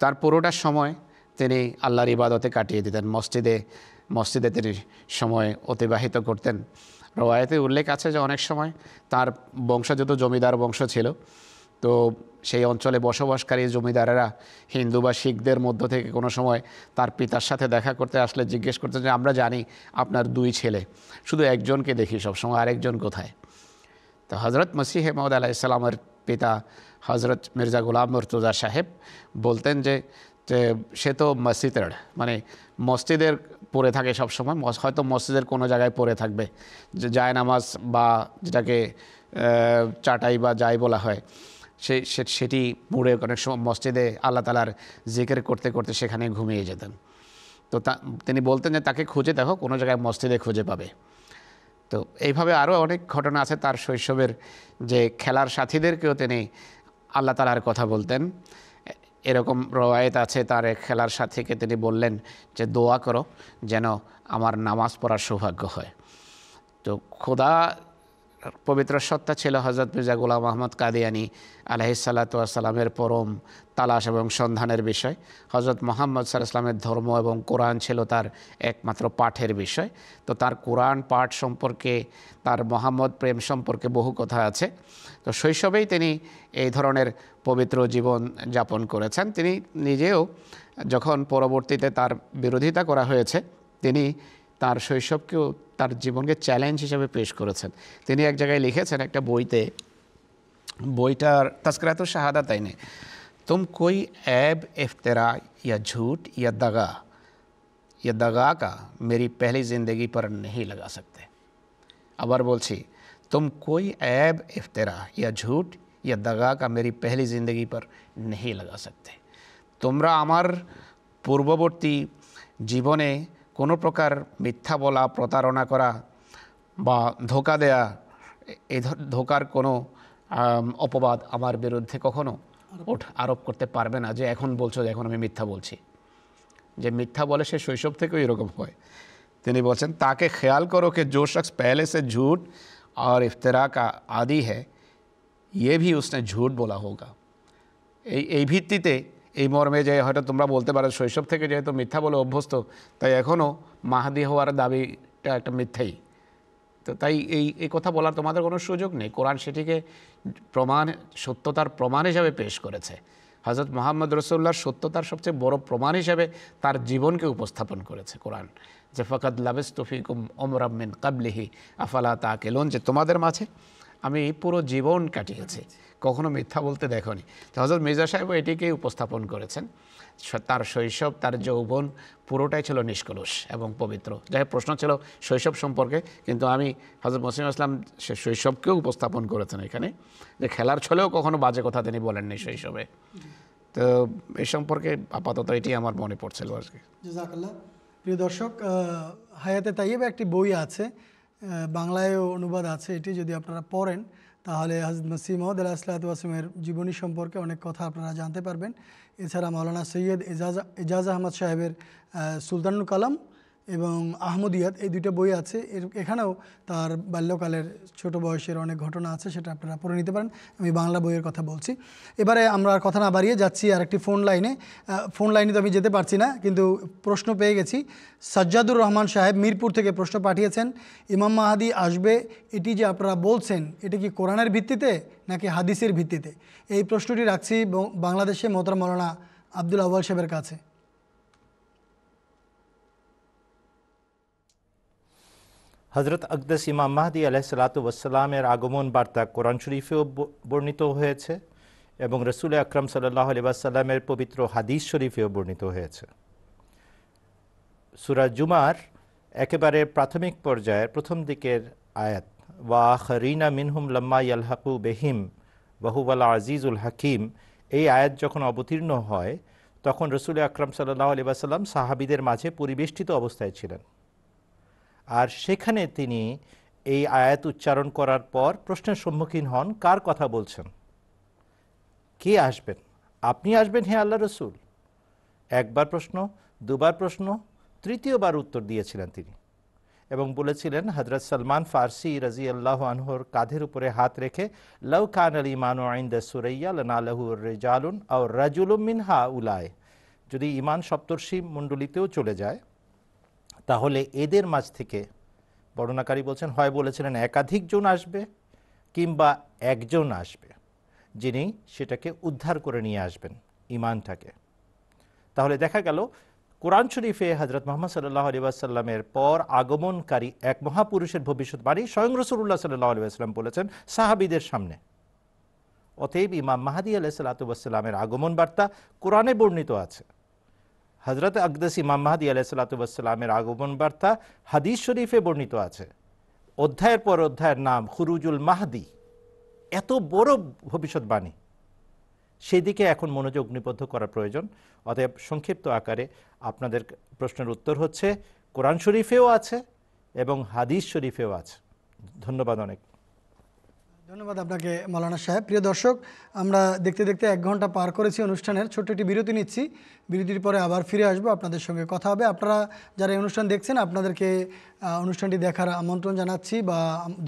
তার পুরোটা সময় তিনি আল্লাহর ইবাদতে কাটিয়ে দিতেন মসজিদে মসজিদে তিনি সময় অতিবাহিত করতেন রওয়ায়তে উল্লেখ আছে যে অনেক সময় তার বংশ যেহেতু জমিদার বংশ ছিল তো সেই অঞ্চলে বসবাসকারী জমিদারেরা হিন্দু বা শিখদের মধ্য থেকে কোনো সময় তার পিতার সাথে দেখা করতে আসলে জিজ্ঞেস করতে যে আমরা জানি আপনার দুই ছেলে শুধু একজনকে দেখি সবসময় আরেকজন কোথায় তো হজরত মসিহে মহদ আলাইসালামের পিতা হজরত মির্জা গুলাম মর্তুজা সাহেব বলতেন যে সে তো মসজিদের মানে মসজিদের পড়ে থাকে সবসময় হয়তো মসজিদের কোনো জায়গায় পড়ে থাকবে যে জায় নামাজ বা যেটাকে চাটাই বা যাই বলা হয় সে সেটি মুড়ে অনেক সময় মসজিদে আল্লাহ তালার জিকের করতে করতে সেখানে ঘুমিয়ে যেতেন তো তা তিনি বলতেন যে তাকে খুঁজে দেখো কোনো জায়গায় মসজিদে খুঁজে পাবে তো এইভাবে আরও অনেক ঘটনা আছে তার শৈশবের যে খেলার সাথীদেরকেও তিনি আল্লাহ তালার কথা বলতেন এরকম রবায়ত আছে তার এক খেলার সাথীকে তিনি বললেন যে দোয়া করো যেন আমার নামাজ পড়ার সৌভাগ্য হয় তো খোদা পবিত্র সত্তা ছিল হজরত মির্জা গুলাম আহমদ কাদিয়ানি আলহিসাল্লাতামের পরম তালাশ এবং সন্ধানের বিষয় হজরত মোহাম্মদ সাল ইসলামের ধর্ম এবং কোরআন ছিল তার একমাত্র পাঠের বিষয় তো তার কোরআন পাঠ সম্পর্কে তার মোহাম্মদ প্রেম সম্পর্কে বহু কথা আছে তো শৈশবেই তিনি এই ধরনের পবিত্র জীবন যাপন করেছেন তিনি নিজেও যখন পরবর্তীতে তার বিরোধিতা করা হয়েছে তিনি তার শৈশবকেও তার জীবনকে চ্যালেঞ্জ হিসেবে পেশ করেছেন তিনি এক জায়গায় লিখেছেন একটা বইতে বইটার তস্করাত শাহাদা তাইনে तुम कोई ऐब इफ्तरा या झूठ या दगा या दगा का मेरी पहली ज़िंदगी पर नहीं लगा सकते আবার বলছি तुम कोई ऐब इफ्तरा या झूठ या दगा का मेरी पहली ज़िंदगी पर नहीं लगा सकते তোমরা আমার পূর্ববর্তী জীবনে কোনো প্রকার মিথ্যা বলা প্রতারণা করা বা ধোকা দেয়া এ ধোকার কোনো অপবাদ আমার বিরুদ্ধে কখনো ওঠ আরোপ করতে পারবে না যে এখন বলছো যে এখন আমি মিথ্যা বলছি যে মিথ্যা বলে সে শৈশব থেকেও এরকম হয় তিনি বলছেন তাকে খেয়াল করো কে জো শখস পেলে সে झूठ আর इफ्तरा আদি आदि ইয়ে ভি উসনে ঝুট বলা बोला এই এই ভিত্তিতে এই মর্মে যে হয়তো তোমরা বলতে পারো শৈশব থেকে যেহেতু মিথ্যা বলে অভ্যস্ত তাই এখনও মাহাদি হওয়ার দাবিটা একটা মিথ্যাই তো তাই এই এই কথা বলার তোমাদের কোনো সুযোগ নেই কোরআন সেটিকে প্রমাণ সত্যতার প্রমাণ হিসাবে পেশ করেছে হজরত মোহাম্মদ রসুল্লাহর সত্যতার সবচেয়ে বড় প্রমাণ হিসাবে তার জীবনকে উপস্থাপন করেছে কোরআন যে ফকাত লাবেস তফিকুম ওমরাম্মিন কাবলিহি আফালা তাকেলন যে তোমাদের মাঝে আমি পুরো জীবন কাটিয়েছি কখনো মিথ্যা বলতে দেখনি তো হজরত মির্জা সাহেব এটিকেই উপস্থাপন করেছেন তার শৈশব তার যৌবন পুরোটাই ছিল নিষ্কলুষ এবং পবিত্র যাই প্রশ্ন ছিল শৈশব সম্পর্কে কিন্তু আমি হজরত মসিম ইসলাম সে শৈশবকেও উপস্থাপন করেছেন এখানে যে খেলার ছলেও কখনো বাজে কথা তিনি বলেননি শৈশবে তো এ সম্পর্কে আপাতত এটি আমার মনে পড়ছিল আজকে প্রিয় দর্শক হায়াতে তাইয়েব একটি বই আছে বাংলায় অনুবাদ আছে এটি যদি আপনারা পড়েন তাহলে হাজর মসিম মহদ আল্লাহ আসলাতামের জীবনী সম্পর্কে অনেক কথা আপনারা জানতে পারবেন এছাড়া মাওলানা সৈয়দ এজাজ এজাজ আহমদ সাহেবের সুলতানুল কালাম এবং আহমদিয়াত এই দুইটা বই আছে এর এখানেও তার বাল্যকালের ছোট বয়সের অনেক ঘটনা আছে সেটা আপনারা পড়ে নিতে পারেন আমি বাংলা বইয়ের কথা বলছি এবারে আমরা কথা না বাড়িয়ে যাচ্ছি আর একটি ফোন লাইনে ফোন লাইনে তো আমি যেতে পারছি না কিন্তু প্রশ্ন পেয়ে গেছি সাজ্জাদুর রহমান সাহেব মিরপুর থেকে প্রশ্ন পাঠিয়েছেন ইমাম মাহাদি আসবে এটি যে আপনারা বলছেন এটি কি কোরআনের ভিত্তিতে নাকি হাদিসের ভিত্তিতে এই প্রশ্নটি রাখছি বাংলাদেশে মোহতার মৌলানা আবদুল আওয়াল সাহেবের কাছে হজরত আকদাস ইমাম মাহদি ওসালামের আগমন বার্তা কোরআন শরীফেও বর্ণিত হয়েছে এবং রসুল আকরম সাল্লাহ আলিবাসাল্লামের পবিত্র হাদিস শরীফেও বর্ণিত হয়েছে সুরা জুমার একেবারে প্রাথমিক পর্যায়ের প্রথম দিকের আয়াত ওয়া খরিনা মিনহুম লম্মা হাকু বেহিম বহুবালা আজিজুল হাকিম এই আয়াত যখন অবতীর্ণ হয় তখন রসুল আকরম সাল্লাহ আলিবাসাল্লাম সাহাবিদের মাঝে পরিবেষ্টিত অবস্থায় ছিলেন আর সেখানে তিনি এই আয়াত উচ্চারণ করার পর প্রশ্নের সম্মুখীন হন কার কথা বলছেন কে আসবেন আপনি আসবেন হে আল্লাহ রসুল একবার প্রশ্ন দুবার প্রশ্ন তৃতীয়বার উত্তর দিয়েছিলেন তিনি এবং বলেছিলেন হজরত সলমান ফার্সি রাজি আল্লাহ আনহর কাঁধের উপরে হাত রেখে লউ খান আল ইমান আইন্দা সুরাইয়া লাহু রেজালুন আও রাজুলুম মিনহা উলায় যদি ইমান সপ্তর্ষি মণ্ডলিতেও চলে যায় তাহলে এদের মাঝ থেকে বর্ণনাকারী বলছেন হয় বলেছিলেন একাধিকজন আসবে কিংবা একজন আসবে যিনি সেটাকে উদ্ধার করে নিয়ে আসবেন ইমানটাকে তাহলে দেখা গেল কোরআন শরীফে হজরত মোহাম্মদ সাল্লাহ আলিবাসাল্লামের পর আগমনকারী এক মহাপুরুষের ভবিষ্যৎবাণী স্বয়ং রসুল্লাহ সাল্লাহ আলিবাস্লাম বলেছেন সাহাবিদের সামনে অতএব ইমাম মাহাদি আলাহ সাল্লাতুবাসাল্লামের আগমন বার্তা কোরআনে বর্ণিত আছে হজরত আকদাস ইমাম মাহাদি আলাইসালাতামের আগমন বার্তা হাদিস শরীফে বর্ণিত আছে অধ্যায়ের পর অধ্যায়ের নাম খুরুজুল মাহাদি এত বড় ভবিষ্যৎবাণী সেদিকে এখন মনোযোগ নিবদ্ধ করা প্রয়োজন অতএব সংক্ষিপ্ত আকারে আপনাদের প্রশ্নের উত্তর হচ্ছে কোরআন শরীফেও আছে এবং হাদিস শরীফেও আছে ধন্যবাদ অনেক ধন্যবাদ আপনাকে মৌলানা সাহেব প্রিয় দর্শক আমরা দেখতে দেখতে এক ঘন্টা পার করেছি অনুষ্ঠানের ছোট্ট একটি বিরতি নিচ্ছি বিরতির পরে আবার ফিরে আসবো আপনাদের সঙ্গে কথা হবে আপনারা যারা এই অনুষ্ঠান দেখছেন আপনাদেরকে অনুষ্ঠানটি দেখার আমন্ত্রণ জানাচ্ছি বা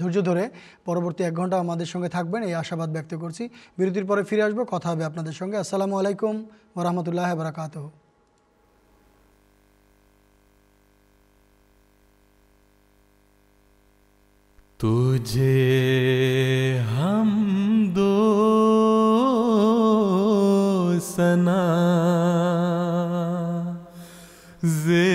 ধৈর্য ধরে পরবর্তী এক ঘন্টা আমাদের সঙ্গে থাকবেন এই আশাবাদ ব্যক্ত করছি বিরতির পরে ফিরে আসবো কথা হবে আপনাদের সঙ্গে আসসালামু আলাইকুম ওরহমতুল্লাহ বারাকাতহ तुझे हम दो सना जे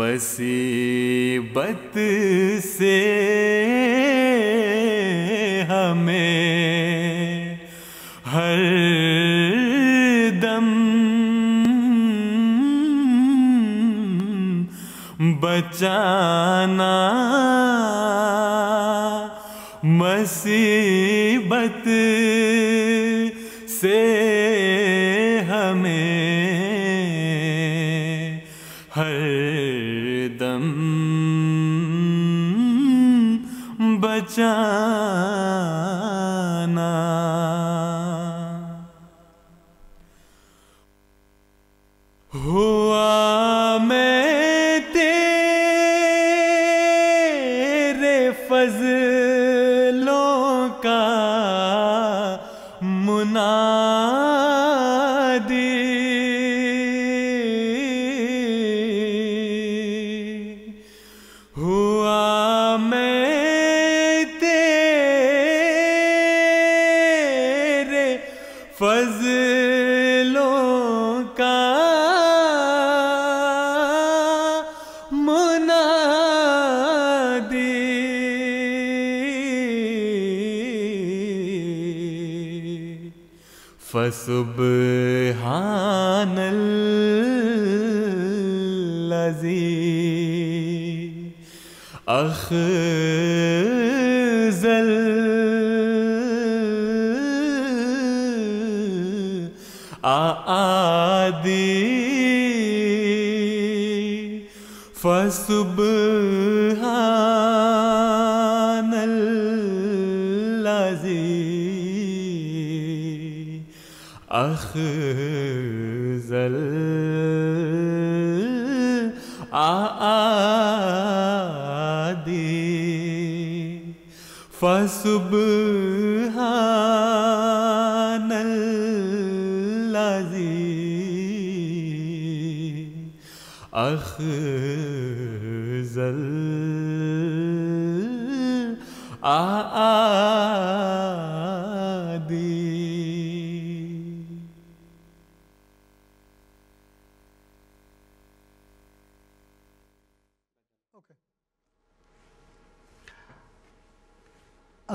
मुसीबत से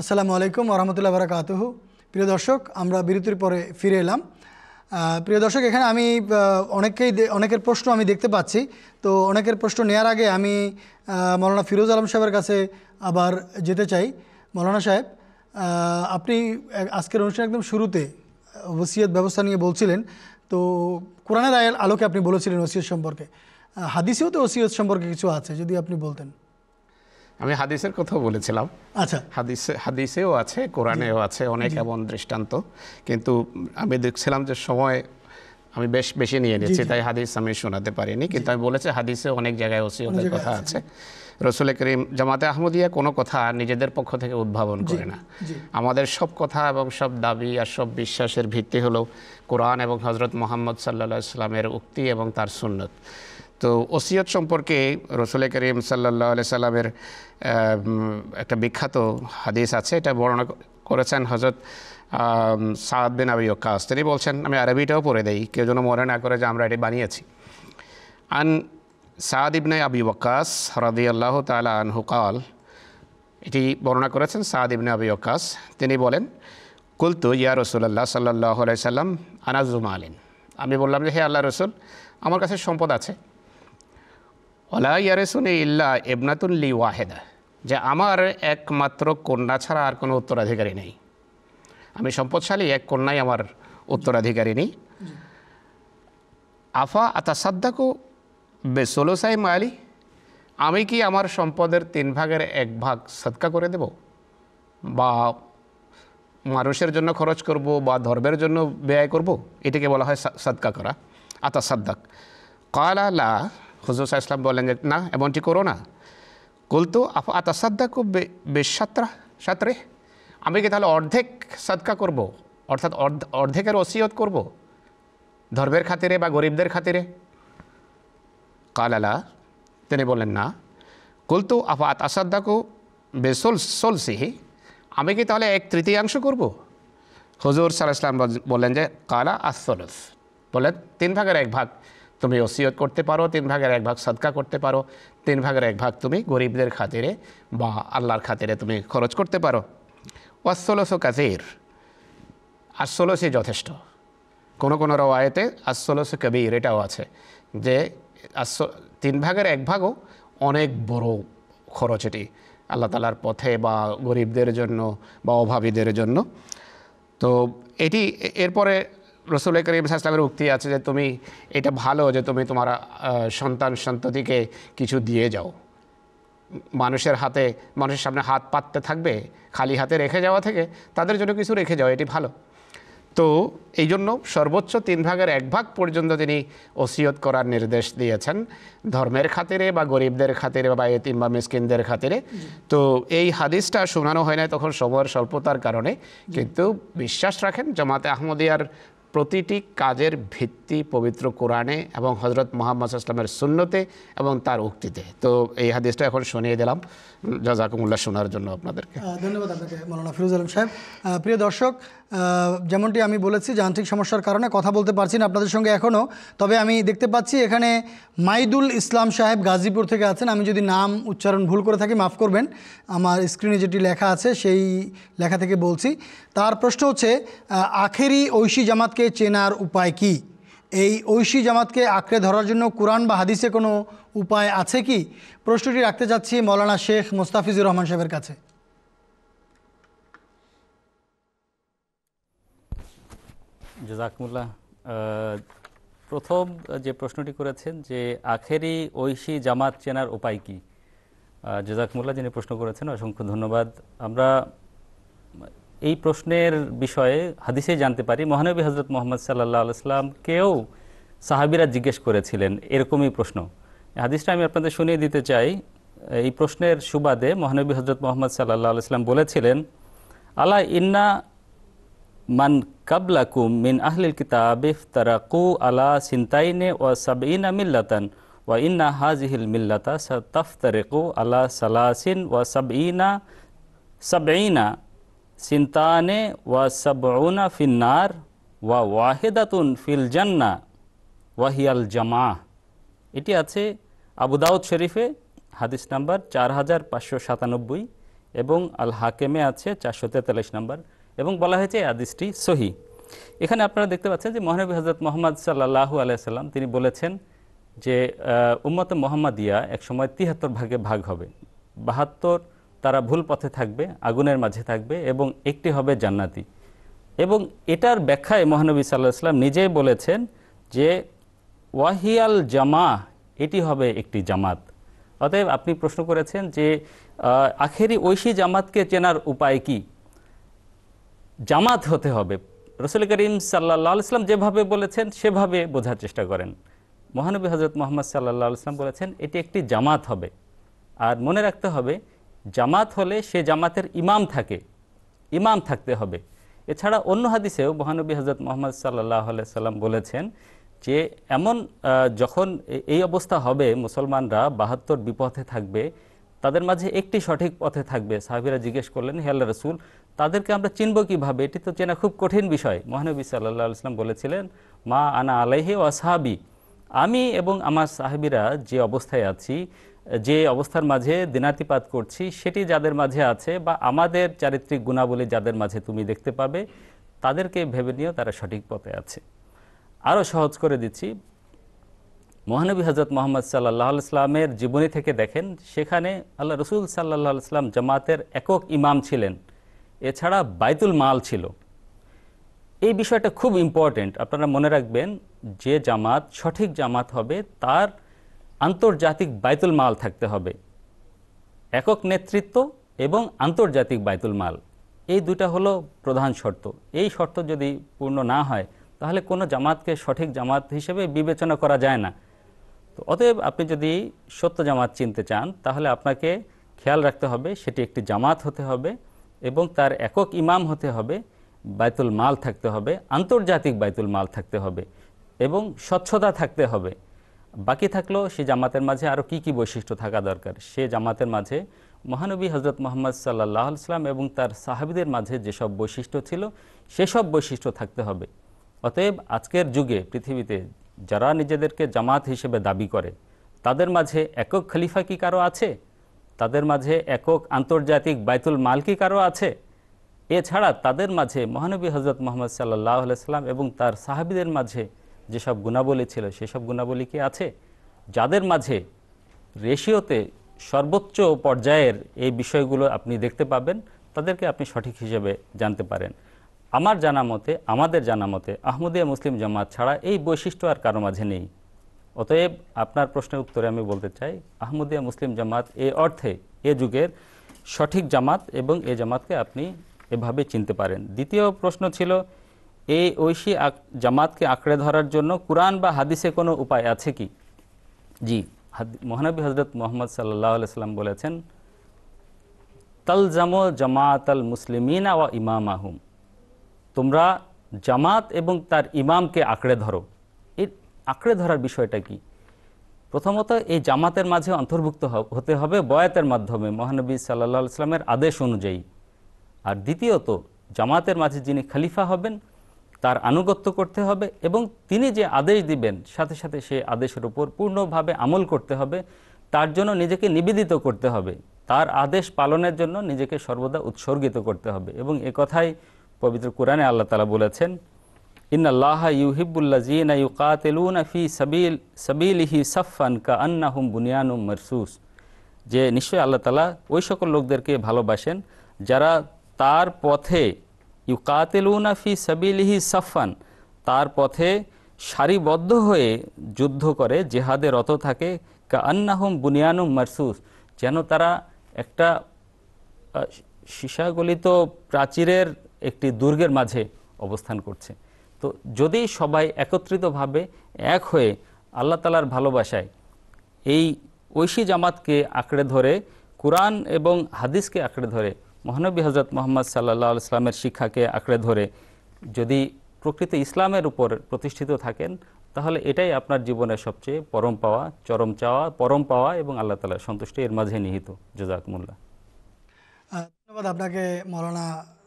আসসালামু আলাইকুম রহমতুল্লাহ বারাকাতুহ প্রিয় দর্শক আমরা বিরতির পরে ফিরে এলাম প্রিয় দর্শক এখানে আমি অনেকেই অনেকের প্রশ্ন আমি দেখতে পাচ্ছি তো অনেকের প্রশ্ন নেয়ার আগে আমি মৌলানা ফিরোজ আলম সাহেবের কাছে আবার যেতে চাই মৌলানা সাহেব আপনি আজকের অনুষ্ঠান একদম শুরুতে ওসিয়ত ব্যবস্থা নিয়ে বলছিলেন তো কোরআনের আয়ের আলোকে আপনি বলেছিলেন ওসিয়ত সম্পর্কে হাদিসেও তো ওসিয়ত সম্পর্কে কিছু আছে যদি আপনি বলতেন আমি হাদিসের কথা বলেছিলাম আচ্ছা হাদিসে হাদিসেও আছে কোরআনেও আছে অনেক এমন দৃষ্টান্ত কিন্তু আমি দেখছিলাম যে সময় আমি বেশ বেশি নিয়ে নিচ্ছি তাই হাদিস আমি শোনাতে পারিনি কিন্তু আমি বলেছি হাদিসে অনেক জায়গায় অনেক কথা আছে রসুল করিম জামাতে আহমদিয়া কোনো কথা নিজেদের পক্ষ থেকে উদ্ভাবন করে না আমাদের সব কথা এবং সব দাবি আর সব বিশ্বাসের ভিত্তি হলো কোরআন এবং হজরত মোহাম্মদ সাল্লা ইসলামের উক্তি এবং তার সুন্নত তো ওসিয়ত সম্পর্কে রসুলের করিম সাল্লাহ সাল্লামের একটা বিখ্যাত হাদিস আছে এটা বর্ণনা করেছেন হজরত সাদ বিন আবি ওকাস তিনি বলছেন আমি আরবিটাও পড়ে দেই কেউ যেন মনে না করে যে আমরা এটি বানিয়েছি আন সাদ ইবনে আবি ওকাস হরদি আল্লাহ তালা আন হুকাল এটি বর্ণনা করেছেন সাদ ইবনে আবি ওকাস তিনি বলেন কুলতু ইয়া রসুল্লাহ সাল্লাহ আলাইসাল্লাম সাল্লাম আনাজুমা আলিন আমি বললাম যে হে আল্লাহ রসুল আমার কাছে সম্পদ আছে ওলা ইয়ারেসুনে ইল্লা এবনাতুন লি ওয়াহেদা যে আমার একমাত্র কন্যা ছাড়া আর কোনো উত্তরাধিকারী নেই আমি সম্পদশালী এক কন্যাই আমার উত্তরাধিকারী নেই আফা আতাসাদ্দাকু বেসোলোসাই মালি আমি কি আমার সম্পদের তিন ভাগের এক ভাগ সৎকা করে দেব বা মানুষের জন্য খরচ করব বা ধর্মের জন্য ব্যয় করব এটাকে বলা হয় সৎকা করা আতা সাদ্দাক কালা লা হজরত ইসলাম বলেন যে না এমনটি করো না কুলতু আফ আতাসাদ্দা খুব বেশ সাত্রা সাত্রে আমি কি তাহলে অর্ধেক সাদকা করব। অর্থাৎ অর্ধেকের ওসিয়ত করব। ধর্মের খাতিরে বা গরিবদের খাতিরে কালালা তিনি বলেন না কুলতু আফ কু বেসল সলসিহি আমি কি তাহলে এক তৃতীয়াংশ করব হজুর সাল ইসলাম বলেন যে কালা আসলস বলেন তিন ভাগের এক ভাগ তুমি ওসিয়ত করতে পারো তিন ভাগের এক ভাগ সদকা করতে পারো তিন ভাগের এক ভাগ তুমি গরিবদের খাতিরে বা আল্লাহর খাতিরে তুমি খরচ করতে পারো ওয়াসলসো কাজির আসলসই যথেষ্ট কোনো কোনো রওয়ায়েতে আসলসো কবির এটাও আছে যে আস তিন ভাগের এক ভাগও অনেক বড় খরচ এটি আল্লাহ তালার পথে বা গরিবদের জন্য বা অভাবীদের জন্য তো এটি এরপরে রসুল করিম সাহসলামের উক্তি আছে যে তুমি এটা ভালো যে তুমি তোমার সন্তান সন্ততিকে কিছু দিয়ে যাও মানুষের হাতে মানুষের সামনে হাত পাততে থাকবে খালি হাতে রেখে যাওয়া থেকে তাদের জন্য কিছু রেখে যাও এটি ভালো তো এই জন্য সর্বোচ্চ তিন ভাগের এক ভাগ পর্যন্ত তিনি ওসিয়ত করার নির্দেশ দিয়েছেন ধর্মের খাতিরে বা গরিবদের খাতিরে বা এতিম বা মিসকিনদের খাতিরে তো এই হাদিসটা শোনানো হয় না তখন সময়ের স্বল্পতার কারণে কিন্তু বিশ্বাস রাখেন জামাতে আহমদিয়ার প্রতিটি কাজের ভিত্তি পবিত্র কোরআনে এবং হজরত মোহাম্মদ ইসলামের সুন্নতে এবং তার উক্তিতে তো এই হাদিসটা এখন শুনিয়ে দিলাম জাজাকুমুল্লাহ শোনার জন্য আপনাদেরকে ধন্যবাদ আপনাকে মৌলানা ফিরুজ আলম সাহেব প্রিয় দর্শক যেমনটি আমি বলেছি যান্ত্রিক সমস্যার কারণে কথা বলতে পারছি না আপনাদের সঙ্গে এখনও তবে আমি দেখতে পাচ্ছি এখানে মাইদুল ইসলাম সাহেব গাজীপুর থেকে আছেন আমি যদি নাম উচ্চারণ ভুল করে থাকি মাফ করবেন আমার স্ক্রিনে যেটি লেখা আছে সেই লেখা থেকে বলছি তার প্রশ্ন হচ্ছে আখেরি ঐশী জামাতকে চেনার উপায় কী এই ঐশী জামাতকে আঁকড়ে ধরার জন্য কোরআন বা হাদিসে কোনো উপায় আছে কি প্রশ্নটি রাখতে চাচ্ছি মৌলানা শেখ মোস্তাফিজুর রহমান সাহেবের কাছে জাজাকুমুল্লাহ প্রথম যে প্রশ্নটি করেছেন যে আখেরি ঐশী জামাত চেনার উপায় কি জেজাকমুল্লা যিনি প্রশ্ন করেছেন অসংখ্য ধন্যবাদ আমরা এই প্রশ্নের বিষয়ে হাদিসে জানতে পারি মহানবী হজরত মোহাম্মদ সাল্লাহ কেউ সাহাবিরা জিজ্ঞেস করেছিলেন এরকমই প্রশ্ন হাদিসটা আমি আপনাদের শুনিয়ে দিতে চাই এই প্রশ্নের সুবাদে মহানবী হজরত মোহাম্মদ সাল্লাহ আলসালাম বলেছিলেন আলা ইন্না মান কাবলাকুম মিন আহলিল কিতাব তারাকু আলা সিনতাইনে ও সাবিনা মিল্লাতান ওয়া ইন্না হাজিহিল মিল্লাতা তাফতারেকু আলা সালাসিন ওয়া সাবিনা সাবিনা সিনতানে ওয়া সাবউনা ফিন্নার ওয়া ওয়াহিদাতুন ফিল জান্না ওয়াহিয়াল জামা এটি আছে আবু আবুদাউদ শরীফে হাদিস নাম্বার চার হাজার পাঁচশো সাতানব্বই এবং আল হাকেমে আছে চারশো তেতাল্লিশ নাম্বার এবং বলা হয়েছে আদিসটি সহি এখানে আপনারা দেখতে পাচ্ছেন যে মহানবী হজরত মোহাম্মদ সাল্লাহু আলাইসাল্লাম তিনি বলেছেন যে উম্মত মোহাম্মদিয়া একসময় তিহাত্তর ভাগে ভাগ হবে বাহাত্তর তারা ভুল পথে থাকবে আগুনের মাঝে থাকবে এবং একটি হবে জান্নাতি এবং এটার ব্যাখ্যায় মহানবী সাল্লাহ সাল্লাম নিজেই বলেছেন যে ওয়াহিয়াল জামা এটি হবে একটি জামাত অতএব আপনি প্রশ্ন করেছেন যে আখেরি ঐশী জামাতকে চেনার উপায় কী জামাত হতে হবে রসুল করিম সাল্লাহ যেভাবে বলেছেন সেভাবে বোঝার চেষ্টা করেন মহানবী হজরত মোহাম্মদ সাল্লাহ ইসলাম বলেছেন এটি একটি জামাত হবে আর মনে রাখতে হবে জামাত হলে সে জামাতের ইমাম থাকে ইমাম থাকতে হবে এছাড়া অন্য হাদিসেও মহানবী হজরত মোহাম্মদ সাল্লাহ সাল্লাম বলেছেন যে এমন যখন এই অবস্থা হবে মুসলমানরা বাহাত্তর বিপথে থাকবে তাদের মাঝে একটি সঠিক পথে থাকবে সাহাবিরা জিজ্ঞেস করলেন হে আল্লাহ রসুল তাদেরকে আমরা চিনব কিভাবে এটি তো চেনা খুব কঠিন বিষয় মহানবী সাল্লাহ ইসলাম বলেছিলেন মা আনা আলাইহে ও সাহাবি আমি এবং আমার সাহাবিরা যে অবস্থায় আছি যে অবস্থার মাঝে দিনাতিপাত করছি সেটি যাদের মাঝে আছে বা আমাদের চারিত্রিক গুণাবলী যাদের মাঝে তুমি দেখতে পাবে তাদেরকে ভেবে নিয়েও তারা সঠিক পথে আছে আরও সহজ করে দিচ্ছি মহানবী হজরত মোহাম্মদ সাল্লাহ ইসলামের জীবনী থেকে দেখেন সেখানে আল্লাহ রসুল সাল্লাহ ইসলাম জামাতের একক ইমাম ছিলেন এছাড়া বাইতুল মাল ছিল এই বিষয়টা খুব ইম্পর্টেন্ট আপনারা মনে রাখবেন যে জামাত সঠিক জামাত হবে তার আন্তর্জাতিক বাইতুল মাল থাকতে হবে একক নেতৃত্ব এবং আন্তর্জাতিক বাইতুল মাল এই দুটা হলো প্রধান শর্ত এই শর্ত যদি পূর্ণ না হয় তাহলে কোনো জামাতকে সঠিক জামাত হিসেবে বিবেচনা করা যায় না তো অতএব আপনি যদি সত্য জামাত চিনতে চান তাহলে আপনাকে খেয়াল রাখতে হবে সেটি একটি জামাত হতে হবে এবং তার একক ইমাম হতে হবে বাইতুল মাল থাকতে হবে আন্তর্জাতিক বাইতুল মাল থাকতে হবে এবং স্বচ্ছতা থাকতে হবে বাকি থাকলেও সে জামাতের মাঝে আরও কি কি বৈশিষ্ট্য থাকা দরকার সে জামাতের মাঝে মহানবী হজরত মোহাম্মদ সাল্লাহ ইসলাম এবং তার সাহাবিদের মাঝে যেসব বৈশিষ্ট্য ছিল সেসব বৈশিষ্ট্য থাকতে হবে অতএব আজকের যুগে পৃথিবীতে যারা নিজেদেরকে জামাত হিসেবে দাবি করে তাদের মাঝে একক খলিফা কি কারো আছে তাদের মাঝে একক আন্তর্জাতিক বাইতুল মালকি কারো আছে এছাড়া তাদের মাঝে মহানবী হজরত মোহাম্মদ সাল্লাহ সাল্লাম এবং তার সাহাবিদের মাঝে যেসব গুণাবলী ছিল সেসব গুণাবলী কি আছে যাদের মাঝে রেশিওতে সর্বোচ্চ পর্যায়ের এই বিষয়গুলো আপনি দেখতে পাবেন তাদেরকে আপনি সঠিক হিসেবে জানতে পারেন আমার জানা মতে আমাদের জানা মতে আহমদিয়া মুসলিম জামাত ছাড়া এই বৈশিষ্ট্য আর কারো মাঝে নেই অতএব আপনার প্রশ্নের উত্তরে আমি বলতে চাই আহমদিয়া মুসলিম জামাত এ অর্থে এ যুগের সঠিক জামাত এবং এ জামাতকে আপনি এভাবে চিনতে পারেন দ্বিতীয় প্রশ্ন ছিল এই ঐশী জামাতকে আঁকড়ে ধরার জন্য কোরআন বা হাদিসে কোনো উপায় আছে কি জি মহানবী হজরত মোহাম্মদ সাল্লাহ সাল্লাম বলেছেন তালজাম জামাত আল মুসলিমিনা ওয়া ইমাম আহম তোমরা জামাত এবং তার ইমামকে আঁকড়ে ধরো আঁকড়ে ধরার বিষয়টা কি প্রথমত এই জামাতের মাঝে অন্তর্ভুক্ত হতে হবে বয়াতের মাধ্যমে মহানবী সাল্লা ইসলামের আদেশ অনুযায়ী আর দ্বিতীয়ত জামাতের মাঝে যিনি খালিফা হবেন তার আনুগত্য করতে হবে এবং তিনি যে আদেশ দিবেন সাথে সাথে সেই আদেশের উপর পূর্ণভাবে আমল করতে হবে তার জন্য নিজেকে নিবেদিত করতে হবে তার আদেশ পালনের জন্য নিজেকে সর্বদা উৎসর্গিত করতে হবে এবং এ কথাই পবিত্র কোরআনে আল্লাহ তালা বলেছেন ইন্নআল্লাহ ইউহিবুল্লাজিন ইউকাতেলুন ফি সাবিল সাবিলহি সাফান কা আন্নাহুম বুনিয়ানুম মরসুস যে নিশ্চয়ই আল্লাহ তালা ওই সকল লোকদেরকে ভালোবাসেন যারা তার পথে ইউকাতেলুনা ফি সাবিলিহি সাফান তার পথে সারিবদ্ধ হয়ে যুদ্ধ করে জেহাদে রত থাকে কা আন্নাহম বুনিয়ানুম মারসুস যেন তারা একটা সীসাগলিত প্রাচীরের একটি দুর্গের মাঝে অবস্থান করছে তো যদি সবাই একত্রিতভাবে এক হয়ে আল্লাহ তালার ভালোবাসায় এই ঐশী জামাতকে আঁকড়ে ধরে কোরআন এবং হাদিসকে আঁকড়ে ধরে মহানবী হজরত মোহাম্মদ সাল্লাহ ইসলামের শিক্ষাকে আঁকড়ে ধরে যদি প্রকৃত ইসলামের উপর প্রতিষ্ঠিত থাকেন তাহলে এটাই আপনার জীবনের সবচেয়ে পরম পাওয়া চরম চাওয়া পরম পাওয়া এবং আল্লাহ তালার সন্তুষ্টি এর মাঝে নিহিত জোজাকমুল্লা ধন্যবাদ আপনাকে মৌলানা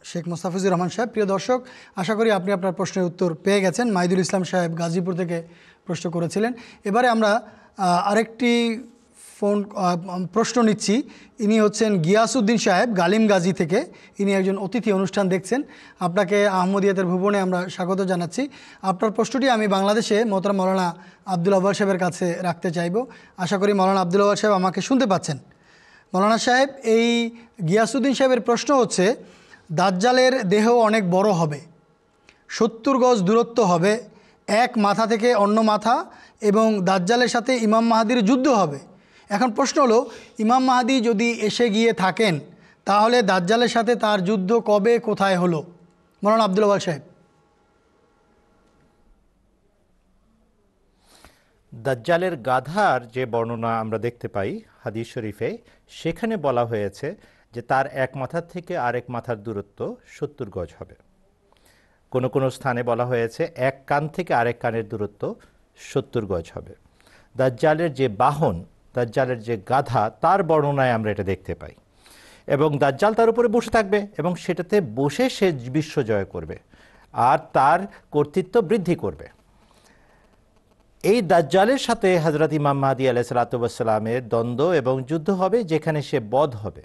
শেখ মোস্তাফিজুর রহমান সাহেব প্রিয় দর্শক আশা করি আপনি আপনার প্রশ্নের উত্তর পেয়ে গেছেন মাইদুল ইসলাম সাহেব গাজীপুর থেকে প্রশ্ন করেছিলেন এবারে আমরা আরেকটি ফোন প্রশ্ন নিচ্ছি ইনি হচ্ছেন গিয়াসউদ্দিন সাহেব গালিম গাজী থেকে ইনি একজন অতিথি অনুষ্ঠান দেখছেন আপনাকে আহমদিয়াতের ভুবনে আমরা স্বাগত জানাচ্ছি আপনার প্রশ্নটি আমি বাংলাদেশে মোহতারা মৌলানা আব্দুল আব্বার সাহেবের কাছে রাখতে চাইব আশা করি মৌলানা আব্দুল আব্বার সাহেব আমাকে শুনতে পাচ্ছেন মৌলানা সাহেব এই গিয়াসউদ্দিন সাহেবের প্রশ্ন হচ্ছে দাজ্জালের দেহ অনেক বড় হবে সত্তর গজ দূরত্ব হবে এক মাথা থেকে অন্য মাথা এবং দাজ্জালের সাথে ইমাম মাহাদির যুদ্ধ হবে এখন প্রশ্ন হলো ইমাম মাহাদি যদি এসে গিয়ে থাকেন তাহলে দাজ্জালের সাথে তার যুদ্ধ কবে কোথায় হলো মরান আবদুল্লাবাল সাহেব দাজ্জালের গাধার যে বর্ণনা আমরা দেখতে পাই হাদিস শরীফে সেখানে বলা হয়েছে যে তার এক মাথার থেকে আরেক মাথার দূরত্ব সত্তর গজ হবে কোনো কোনো স্থানে বলা হয়েছে এক কান থেকে আরেক কানের দূরত্ব সত্তর গজ হবে দাজ্জালের যে বাহন দাজ্জালের যে গাধা তার বর্ণনায় আমরা এটা দেখতে পাই এবং দাজ্জাল তার উপরে বসে থাকবে এবং সেটাতে বসে সে বিশ্ব জয় করবে আর তার কর্তৃত্ব বৃদ্ধি করবে এই দাজ্জালের সাথে হজরত ইমাম মাহাদি আলাহ সালাতুবাসাল্লামের দ্বন্দ্ব এবং যুদ্ধ হবে যেখানে সে বধ হবে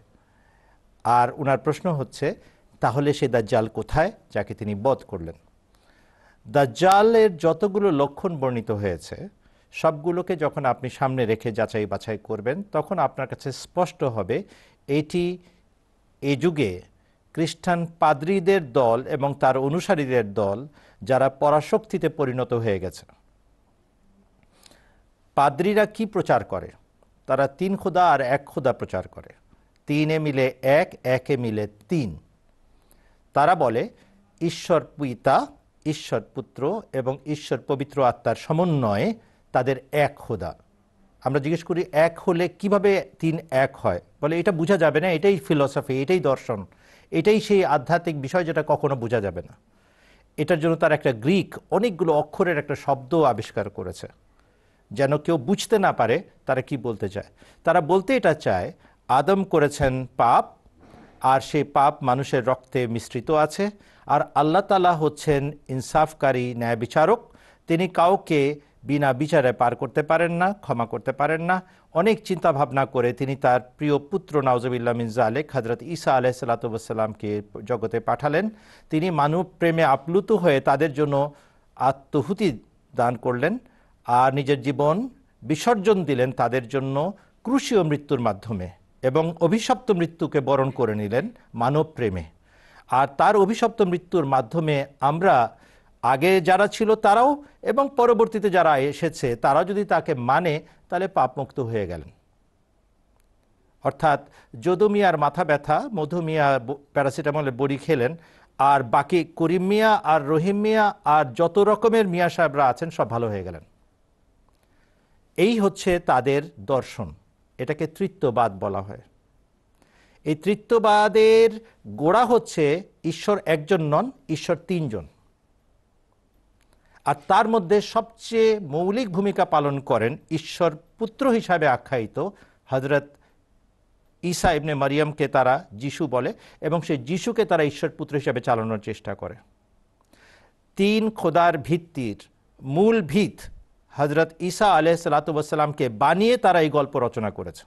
আর উনার প্রশ্ন হচ্ছে তাহলে সে দাজ্জাল কোথায় যাকে তিনি বধ করলেন দাজ্জালের যতগুলো লক্ষণ বর্ণিত হয়েছে সবগুলোকে যখন আপনি সামনে রেখে যাচাই বাছাই করবেন তখন আপনার কাছে স্পষ্ট হবে এটি এ যুগে খ্রিস্টান পাদ্রীদের দল এবং তার অনুসারীদের দল যারা পরাশক্তিতে পরিণত হয়ে গেছে পাদ্রীরা কি প্রচার করে তারা তিন খোদা আর এক খোদা প্রচার করে তিনে মিলে এক একে মিলে তিন তারা বলে ঈশ্বর পিতা ঈশ্বর পুত্র এবং ঈশ্বর পবিত্র আত্মার সমন্বয়ে তাদের এক হোদা আমরা জিজ্ঞেস করি এক হলে কিভাবে তিন এক হয় বলে এটা বোঝা যাবে না এটাই ফিলসফি এটাই দর্শন এটাই সেই আধ্যাত্মিক বিষয় যেটা কখনো বোঝা যাবে না এটার জন্য তার একটা গ্রিক অনেকগুলো অক্ষরের একটা শব্দ আবিষ্কার করেছে যেন কেউ বুঝতে না পারে তারা কি বলতে চায় তারা বলতে এটা চায় আদম করেছেন পাপ আর সেই পাপ মানুষের রক্তে মিশ্রিত আছে আর আল্লাহ তালা হচ্ছেন ইনসাফকারী ন্যায় বিচারক তিনি কাউকে বিনা বিচারে পার করতে পারেন না ক্ষমা করতে পারেন না অনেক চিন্তা ভাবনা করে তিনি তার প্রিয় পুত্র নাওজবিল্লা মির্জা আলে হজরত ঈসা আলহ সালাতামকে জগতে পাঠালেন তিনি মানব প্রেমে আপ্লুত হয়ে তাদের জন্য আত্মহুতি দান করলেন আর নিজের জীবন বিসর্জন দিলেন তাদের জন্য ক্রুশীয় মৃত্যুর মাধ্যমে এবং অভিশপ্ত মৃত্যুকে বরণ করে নিলেন মানব প্রেমে আর তার অভিশপ্ত মৃত্যুর মাধ্যমে আমরা আগে যারা ছিল তারাও এবং পরবর্তীতে যারা এসেছে তারা যদি তাকে মানে তাহলে পাপমুক্ত হয়ে গেলেন অর্থাৎ যদু মিয়ার মাথা ব্যথা মধু মিয়া প্যারাসিটামলে বড়ি খেলেন আর বাকি করিম মিয়া আর রহিম মিয়া আর যত রকমের মিয়া সাহেবরা আছেন সব ভালো হয়ে গেলেন এই হচ্ছে তাদের দর্শন এটাকে তৃত্ববাদ বলা হয় এই তৃত্ববাদের গোড়া হচ্ছে ঈশ্বর একজন নন ঈশ্বর তিনজন আর তার মধ্যে সবচেয়ে মৌলিক ভূমিকা পালন করেন ঈশ্বর পুত্র হিসাবে আখ্যায়িত হজরত ঈসা ইবনে মারিয়ামকে তারা যিশু বলে এবং সেই যিশুকে তারা ঈশ্বর পুত্র হিসাবে চালানোর চেষ্টা করে তিন খোদার ভিত্তির মূল ভিত হজরত ঈসা আলহ সালাতুবাসাল্লামকে বানিয়ে তারা এই গল্প রচনা করেছে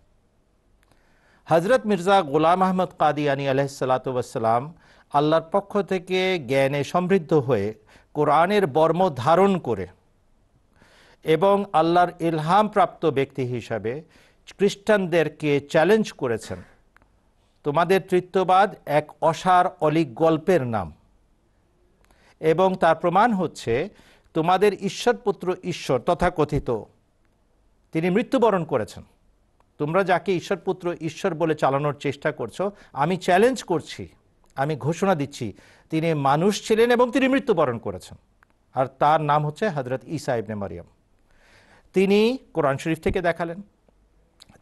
হজরত মির্জা গোলাম আহমদ কাদিয়ানি আলহ সালাতুবাসাল্লাম আল্লাহর পক্ষ থেকে জ্ঞানে সমৃদ্ধ হয়ে কোরআনের বর্ম ধারণ করে এবং আল্লাহর ইলহাম প্রাপ্ত ব্যক্তি হিসাবে খ্রিস্টানদেরকে চ্যালেঞ্জ করেছেন তোমাদের তৃত্ববাদ এক অসার অলিক গল্পের নাম এবং তার প্রমাণ হচ্ছে তোমাদের ঈশ্বরপুত্র ঈশ্বর তথাকথিত তিনি মৃত্যুবরণ করেছেন তোমরা যাকে ঈশ্বরপুত্র ঈশ্বর বলে চালানোর চেষ্টা করছো আমি চ্যালেঞ্জ করছি আমি ঘোষণা দিচ্ছি তিনি মানুষ ছিলেন এবং তিনি মৃত্যুবরণ করেছেন আর তার নাম হচ্ছে হজরত ইসা ইবনে মারিয়াম তিনি কোরআন শরীফ থেকে দেখালেন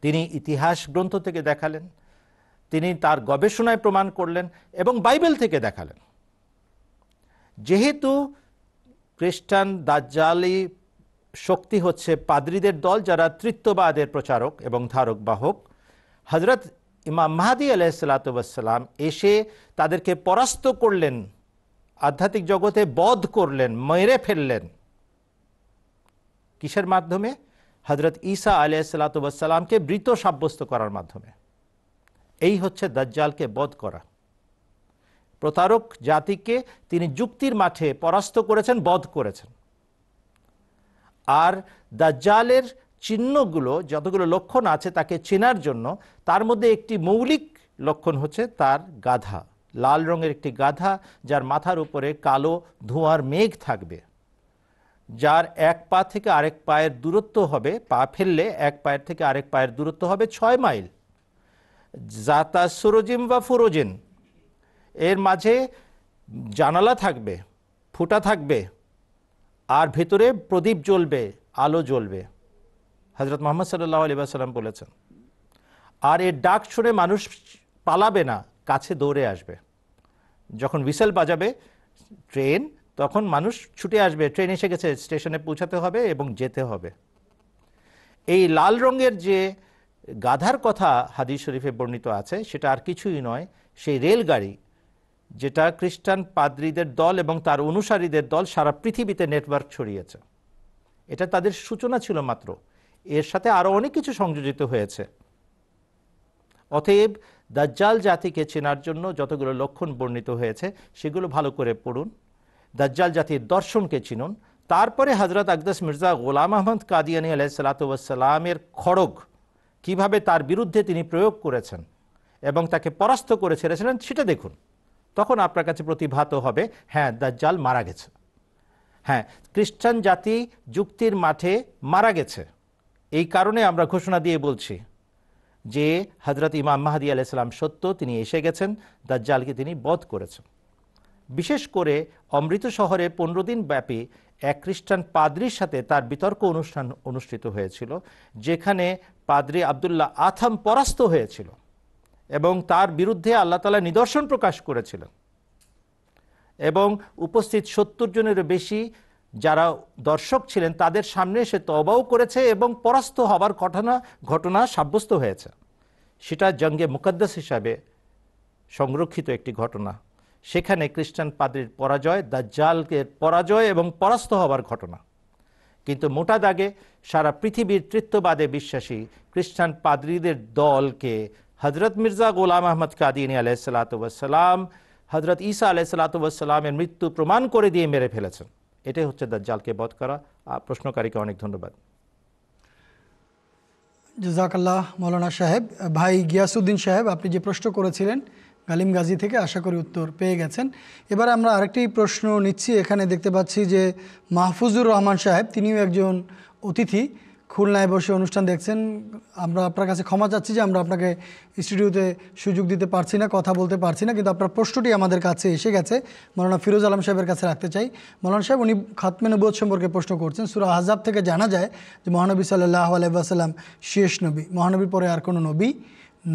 তিনি ইতিহাস গ্রন্থ থেকে দেখালেন তিনি তার গবেষণায় প্রমাণ করলেন এবং বাইবেল থেকে দেখালেন যেহেতু খ্রিস্টান দাজ্জালি শক্তি হচ্ছে পাদ্রীদের দল যারা তৃত্ববাদের প্রচারক এবং ধারক বাহক হজরত ইমাম মাহাদি আলাইসালাতাম এসে তাদেরকে পরাস্ত করলেন আধ্যাত্মিক জগতে বধ করলেন মেরে ফেললেন কিসের মাধ্যমে হজরত ঈসা আলাইসালাতামকে মৃত সাব্যস্ত করার মাধ্যমে এই হচ্ছে দাজ্জালকে বধ করা প্রতারক জাতিকে তিনি যুক্তির মাঠে পরাস্ত করেছেন বধ করেছেন আর দাজ্জালের চিহ্নগুলো যতগুলো লক্ষণ আছে তাকে চেনার জন্য তার মধ্যে একটি মৌলিক লক্ষণ হচ্ছে তার গাধা লাল রঙের একটি গাধা যার মাথার উপরে কালো ধোঁয়ার মেঘ থাকবে যার এক পা থেকে আরেক পায়ের দূরত্ব হবে পা ফেললে এক পায়ের থেকে আরেক পায়ের দূরত্ব হবে ছয় মাইল জাতা সুরজিম বা ফুরোজিন এর মাঝে জানালা থাকবে ফুটা থাকবে আর ভেতরে প্রদীপ জ্বলবে আলো জ্বলবে হজরত মোহাম্মদ সাল্লাহ আলিবাসাল্লাম বলেছেন আর এর ডাক শুনে মানুষ পালাবে না কাছে দৌড়ে আসবে যখন হুইসেল বাজাবে ট্রেন তখন মানুষ ছুটে আসবে ট্রেন এসে গেছে স্টেশনে পৌঁছাতে হবে এবং যেতে হবে এই লাল রঙের যে গাধার কথা হাদিস শরীফে বর্ণিত আছে সেটা আর কিছুই নয় সেই রেলগাড়ি যেটা খ্রিস্টান পাদ্রীদের দল এবং তার অনুসারীদের দল সারা পৃথিবীতে নেটওয়ার্ক ছড়িয়েছে এটা তাদের সূচনা ছিল মাত্র এর সাথে আরও অনেক কিছু সংযোজিত হয়েছে অতএব দাজ্জাল জাতিকে চেনার জন্য যতগুলো লক্ষণ বর্ণিত হয়েছে সেগুলো ভালো করে পড়ুন দাজ্জাল জাতির দর্শনকে চিনুন তারপরে হজরত আকদাস মির্জা গোলাম আহমদ কাদিয়ানি আলাইসালাতামের খড়গ কিভাবে তার বিরুদ্ধে তিনি প্রয়োগ করেছেন এবং তাকে পরাস্ত করে ছেড়েছিলেন সেটা দেখুন তখন আপনার কাছে প্রতিভাত হবে হ্যাঁ দাজ্জাল মারা গেছে হ্যাঁ খ্রিস্টান জাতি যুক্তির মাঠে মারা গেছে এই কারণে আমরা ঘোষণা দিয়ে বলছি যে হজরত ইমাম মাহাদি আলাইসাল্লাম সত্য তিনি এসে গেছেন দাজ্জালকে তিনি বধ করেছেন বিশেষ করে অমৃত শহরে পনেরো দিন ব্যাপী এক খ্রিস্টান পাদ্রির সাথে তার বিতর্ক অনুষ্ঠান অনুষ্ঠিত হয়েছিল যেখানে পাদ্রি আবদুল্লাহ আথাম পরাস্ত হয়েছিল এবং তার বিরুদ্ধে আল্লাহ তালা নিদর্শন প্রকাশ করেছিলেন এবং উপস্থিত সত্তর জনের বেশি যারা দর্শক ছিলেন তাদের সামনে সে তবাও করেছে এবং পরাস্ত হবার ঘটনা ঘটনা সাব্যস্ত হয়েছে সেটা জঙ্গে মুকদ্দাস হিসাবে সংরক্ষিত একটি ঘটনা সেখানে খ্রিস্টান পাদ্রির পরাজয় দাজ্জালকে পরাজয় এবং পরাস্ত হবার ঘটনা কিন্তু মোটা দাগে সারা পৃথিবীর তৃত্ববাদে বিশ্বাসী খ্রিস্টান পাদ্রিদের দলকে হজরত মির্জা গোলাম আহমদ কাদিনী আলাইসালাতাম হজরত ঈসা আলাইসালাতামের মৃত্যু প্রমাণ করে দিয়ে মেরে ফেলেছেন এটাই হচ্ছে দাজ্জালকে বধ করা আর প্রশ্নকারীকে অনেক ধন্যবাদ জাকাল্লাহ মৌলানা সাহেব ভাই গিয়াসুদ্দিন সাহেব আপনি যে প্রশ্ন করেছিলেন গালিম গাজী থেকে আশা করি উত্তর পেয়ে গেছেন এবার আমরা আরেকটি প্রশ্ন নিচ্ছি এখানে দেখতে পাচ্ছি যে মাহফুজুর রহমান সাহেব তিনিও একজন অতিথি খুলনায় বসে অনুষ্ঠান দেখছেন আমরা আপনার কাছে ক্ষমা চাচ্ছি যে আমরা আপনাকে স্টুডিওতে সুযোগ দিতে পারছি না কথা বলতে পারছি না কিন্তু আপনার প্রশ্নটি আমাদের কাছে এসে গেছে মৌলানা ফিরোজ আলম সাহেবের কাছে রাখতে চাই মৌলানা সাহেব উনি খাতমে নবোধ সম্পর্কে প্রশ্ন করছেন সুরা আজাব থেকে জানা যায় যে মহানবী সাল্লাহ আলাইসাল্লাম শেষ নবী মহানবীর পরে আর কোনো নবী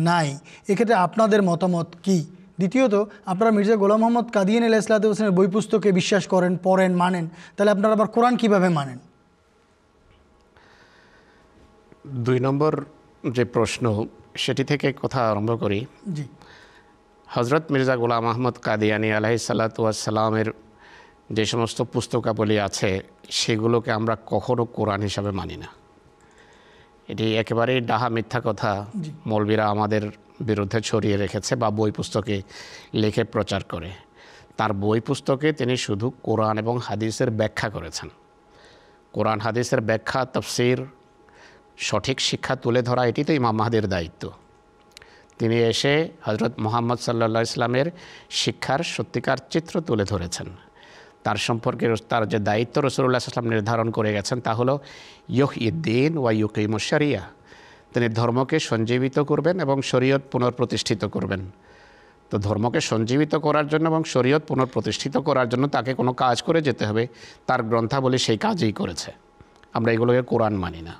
নাই এক্ষেত্রে আপনাদের মতামত কী দ্বিতীয়ত আপনারা মির্জা গোলাম মোহাম্মদ কাদিয়ান আলাহ ইসলাত হোসেনের বই পুস্তকে বিশ্বাস করেন পড়েন মানেন তাহলে আপনারা আবার কোরআন কীভাবে মানেন দুই নম্বর যে প্রশ্ন সেটি থেকে কথা আরম্ভ করি জি হজরত মির্জা গোলাম আহমদ কাদিয়ানি আলাহি সাল্লাতামের যে সমস্ত পুস্তকাবলী আছে সেগুলোকে আমরা কখনো কোরআন হিসাবে মানি না এটি একেবারেই ডাহা মিথ্যা কথা মৌলবীরা আমাদের বিরুদ্ধে ছড়িয়ে রেখেছে বা বই পুস্তকে লিখে প্রচার করে তার বই পুস্তকে তিনি শুধু কোরআন এবং হাদিসের ব্যাখ্যা করেছেন কোরআন হাদিসের ব্যাখ্যা তফসির সঠিক শিক্ষা তুলে ধরা এটি তো ইমাম মাহাদের দায়িত্ব তিনি এসে হজরত মোহাম্মদ সাল্লা ইসলামের শিক্ষার সত্যিকার চিত্র তুলে ধরেছেন তার সম্পর্কে তার যে দায়িত্ব রসুল্লাহ ইসলাম নির্ধারণ করে গেছেন তা হলো ইহ ইদ্দিন ওয়া ইউক শরিয়া তিনি ধর্মকে সঞ্জীবিত করবেন এবং শরীয়ত পুনঃপ্রতিষ্ঠিত করবেন তো ধর্মকে সঞ্জীবিত করার জন্য এবং শরীয়ত পুনঃপ্রতিষ্ঠিত করার জন্য তাকে কোনো কাজ করে যেতে হবে তার গ্রন্থাবলী সেই কাজই করেছে আমরা এগুলোকে কোরআন মানি না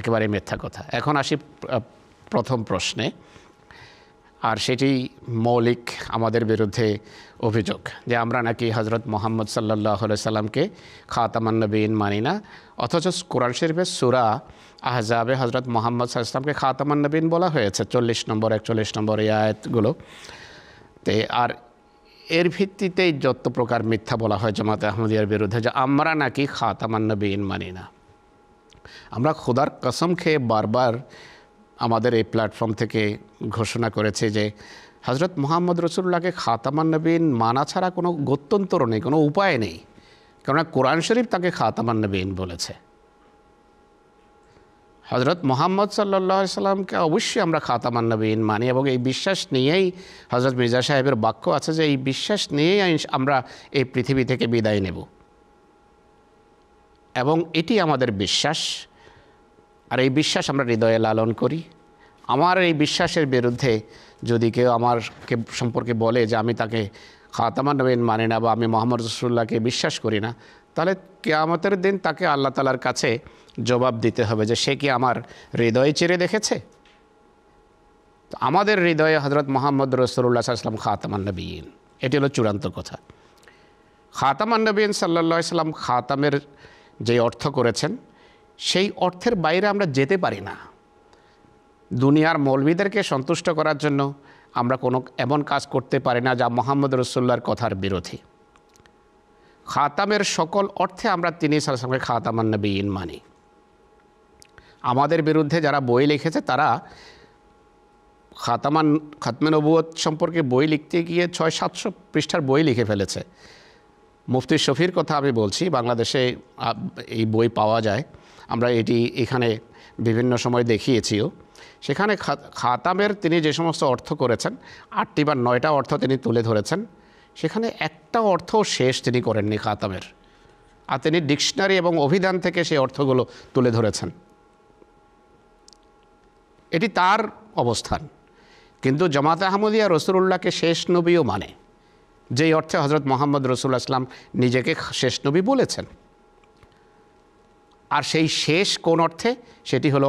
একেবারে মিথ্যা কথা এখন আসি প্রথম প্রশ্নে আর সেটি মৌলিক আমাদের বিরুদ্ধে অভিযোগ যে আমরা নাকি হজরত মোহাম্মদ সাল্লাহ সাল্লামকে খাতামান্নবীন মানি না অথচ কোরআন শরীফের সুরা আহজাবে হজরত মোহাম্মদ সাল্লামকে খাতামান্নবীন বলা হয়েছে চল্লিশ নম্বর একচল্লিশ নম্বর এই আয়াতগুলো তে আর এর ভিত্তিতেই যত প্রকার মিথ্যা বলা হয় জামাত আহমদিয়ার বিরুদ্ধে যে আমরা নাকি খাতামান্নবীন মানি না আমরা খোদার কসম খেয়ে বারবার আমাদের এই প্ল্যাটফর্ম থেকে ঘোষণা করেছে যে হজরত মোহাম্মদ রসুল্লাহকে খাতামান নবীন মানা ছাড়া কোনো গত্যন্তর নেই কোনো উপায় নেই কেননা কোরআন শরীফ তাকে খাতামান নবীন বলেছে হজরত মোহাম্মদ সাল্লা সাল্লামকে অবশ্যই আমরা খাতামান নবীন মানি এবং এই বিশ্বাস নিয়েই হজরত মির্জা সাহেবের বাক্য আছে যে এই বিশ্বাস নিয়েই আমরা এই পৃথিবী থেকে বিদায় নেব এবং এটি আমাদের বিশ্বাস আর এই বিশ্বাস আমরা হৃদয়ে লালন করি আমার এই বিশ্বাসের বিরুদ্ধে যদি কেউ আমারকে সম্পর্কে বলে যে আমি তাকে খাতামান নবীন মানে না বা আমি মোহাম্মদ রসুল্লাহকে বিশ্বাস করি না তাহলে কেয়ামতের দিন তাকে আল্লাহ তালার কাছে জবাব দিতে হবে যে সে কি আমার হৃদয়ে চিরে দেখেছে তো আমাদের হৃদয়ে হজরত মোহাম্মদ রসুল্লাহ আসলাম খাতামান নবীন এটি হলো চূড়ান্ত কথা খাতামান নবীন সাল্লা সাল্লাম খাতামের যে অর্থ করেছেন সেই অর্থের বাইরে আমরা যেতে পারি না দুনিয়ার মৌলবীদেরকে সন্তুষ্ট করার জন্য আমরা কোনো এমন কাজ করতে পারি না যা মোহাম্মদ রসুল্লার কথার বিরোধী খাতামের সকল অর্থে আমরা তিনি সালামকে খাতামান নবীন মানি আমাদের বিরুদ্ধে যারা বই লিখেছে তারা খাতামান খাতমে নবুয়ত সম্পর্কে বই লিখতে গিয়ে ছয় সাতশো পৃষ্ঠার বই লিখে ফেলেছে মুফতি শফির কথা আমি বলছি বাংলাদেশে এই বই পাওয়া যায় আমরা এটি এখানে বিভিন্ন সময় দেখিয়েছিও সেখানে খাতামের তিনি যে সমস্ত অর্থ করেছেন আটটি বা নয়টা অর্থ তিনি তুলে ধরেছেন সেখানে একটা অর্থ শেষ তিনি করেননি খাতামের আর তিনি ডিকশনারি এবং অভিধান থেকে সেই অর্থগুলো তুলে ধরেছেন এটি তার অবস্থান কিন্তু জামাত আহমদিয়া রসুল্লাহকে শেষ নবীও মানে যেই অর্থে হজরত মোহাম্মদ রসুল আসলাম নিজেকে শেষ নবী বলেছেন আর সেই শেষ কোন অর্থে সেটি হলো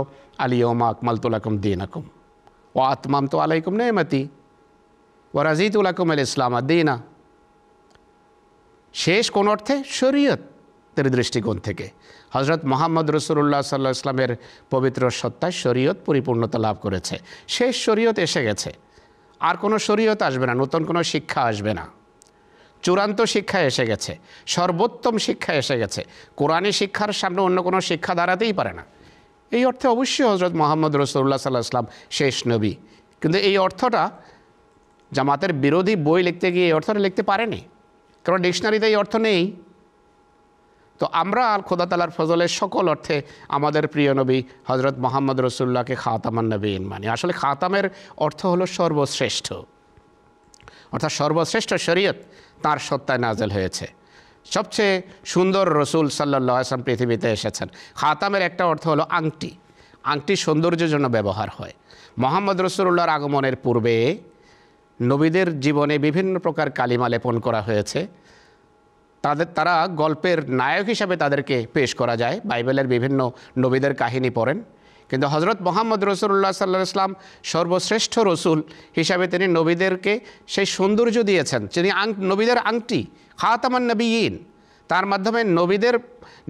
আকমাল তুলাকুম দিন আকুম ও আত্মাম তো আলাইকুম নেমাতি ও উলাকুম আল ইসলাম আদিনা শেষ কোন অর্থে শরীয়তের দৃষ্টিকোণ থেকে হজরত মোহাম্মদ রসুল্লাহ সাল্লাহ ইসলামের পবিত্র সত্তায় শরীয়ত পরিপূর্ণতা লাভ করেছে শেষ শরীয়ত এসে গেছে আর কোনো শরীয়ত আসবে না নতুন কোনো শিক্ষা আসবে না চূড়ান্ত শিক্ষা এসে গেছে সর্বোত্তম শিক্ষা এসে গেছে কোরআনী শিক্ষার সামনে অন্য কোনো শিক্ষা দাঁড়াতেই পারে না এই অর্থে অবশ্যই হজরত মোহাম্মদ রসুল্লাহ সাল্লাহ আসলাম শেষ নবী কিন্তু এই অর্থটা জামাতের বিরোধী বই লিখতে গিয়ে এই অর্থটা লিখতে পারেনি কারণ ডিকশনারিতে এই অর্থ নেই তো আমরা আর খোদা তালার ফজলের সকল অর্থে আমাদের প্রিয় নবী হজরত মোহাম্মদ রসুল্লাহকে খাতামান নবীন মানে আসলে খাতামের অর্থ হলো সর্বশ্রেষ্ঠ অর্থাৎ সর্বশ্রেষ্ঠ শরীয়ত তার সত্তায় নাজেল হয়েছে সবচেয়ে সুন্দর রসুল সাল্লা আসলাম পৃথিবীতে এসেছেন খাতামের একটা অর্থ হলো আংটি আংটি সৌন্দর্যের জন্য ব্যবহার হয় মোহাম্মদ রসুল্লাহর আগমনের পূর্বে নবীদের জীবনে বিভিন্ন প্রকার কালিমা লেপন করা হয়েছে তাদের তারা গল্পের নায়ক হিসাবে তাদেরকে পেশ করা যায় বাইবেলের বিভিন্ন নবীদের কাহিনী পড়েন কিন্তু হজরত মোহাম্মদ রসুল্লাহ সাল্লাহ ইসলাম সর্বশ্রেষ্ঠ রসুল হিসাবে তিনি নবীদেরকে সেই সৌন্দর্য দিয়েছেন তিনি আং নবীদের আংটি খাতামান নবীন তার মাধ্যমে নবীদের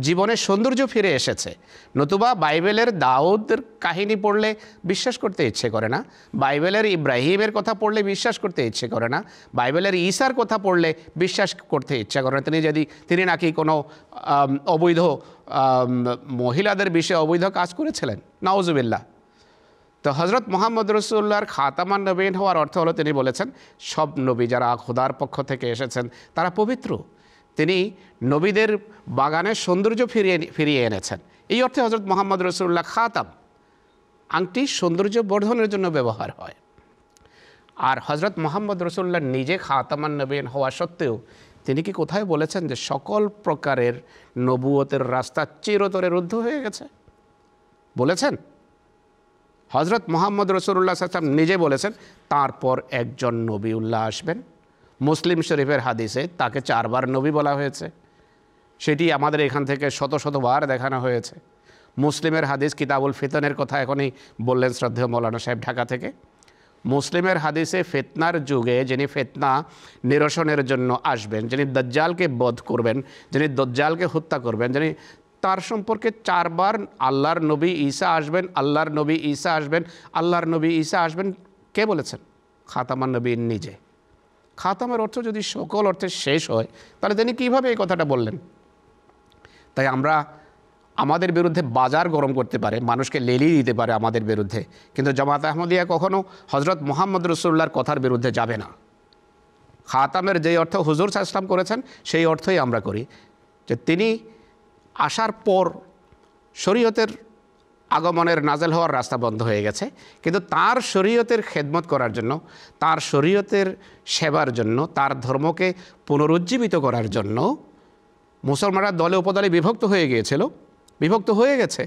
জীবনের সৌন্দর্য ফিরে এসেছে নতুবা বাইবেলের দাউদের কাহিনী পড়লে বিশ্বাস করতে ইচ্ছে করে না বাইবেলের ইব্রাহিমের কথা পড়লে বিশ্বাস করতে ইচ্ছে করে না বাইবেলের ঈশার কথা পড়লে বিশ্বাস করতে ইচ্ছা করে না তিনি যদি তিনি নাকি কোনো অবৈধ মহিলাদের বিষয়ে অবৈধ কাজ করেছিলেন নওয়াজবিল্লা তো হজরত মোহাম্মদ রসুল্লাহর খাতামান নবীন হওয়ার অর্থ হলো তিনি বলেছেন সব নবী যারা খোদার পক্ষ থেকে এসেছেন তারা পবিত্র তিনি নবীদের বাগানের সৌন্দর্য ফিরিয়ে ফিরিয়ে এনেছেন এই অর্থে হজরত মোহাম্মদ রসুল্লাহ খাতাম আংটি সৌন্দর্য বর্ধনের জন্য ব্যবহার হয় আর হজরত মোহাম্মদ রসুল্লাহ নিজে খাতামান নবীন হওয়া সত্ত্বেও তিনি কি কোথায় বলেছেন যে সকল প্রকারের নবুয়তের রাস্তা চিরতরে রুদ্ধ হয়ে গেছে বলেছেন হজরত মোহাম্মদ রসুল্লাহ সাল্লাম নিজে বলেছেন তারপর একজন নবীউল্লাহ আসবেন মুসলিম শরীফের হাদিসে তাকে চারবার নবী বলা হয়েছে সেটি আমাদের এখান থেকে শত শতবার দেখানো হয়েছে মুসলিমের হাদিস কিতাবুল ফিতনের কথা এখনই বললেন শ্রদ্ধেয় মৌলানা সাহেব ঢাকা থেকে মুসলিমের হাদিসে ফেতনার যুগে যিনি ফেতনা নিরসনের জন্য আসবেন যিনি দজ্জালকে বধ করবেন যিনি দজ্জালকে হত্যা করবেন যিনি তার সম্পর্কে চারবার আল্লাহর নবী ঈসা আসবেন আল্লাহর নবী ঈসা আসবেন আল্লাহর নবী ঈসা আসবেন কে বলেছেন খাতামান নবী নিজে খাতামের অর্থ যদি সকল অর্থে শেষ হয় তাহলে তিনি কীভাবে এই কথাটা বললেন তাই আমরা আমাদের বিরুদ্ধে বাজার গরম করতে পারে মানুষকে লেলিয়ে দিতে পারে আমাদের বিরুদ্ধে কিন্তু জামাত আহমদিয়া কখনও হজরত মোহাম্মদ রসুল্লার কথার বিরুদ্ধে যাবে না খাতামের যে অর্থ হুজুর সাহসলাম করেছেন সেই অর্থই আমরা করি যে তিনি আসার পর শরীয়তের আগমনের নাজেল হওয়ার রাস্তা বন্ধ হয়ে গেছে কিন্তু তার শরীয়তের খেদমত করার জন্য তার শরীয়তের সেবার জন্য তার ধর্মকে পুনরুজ্জীবিত করার জন্য মুসলমানরা দলে উপদলে বিভক্ত হয়ে গিয়েছিল বিভক্ত হয়ে গেছে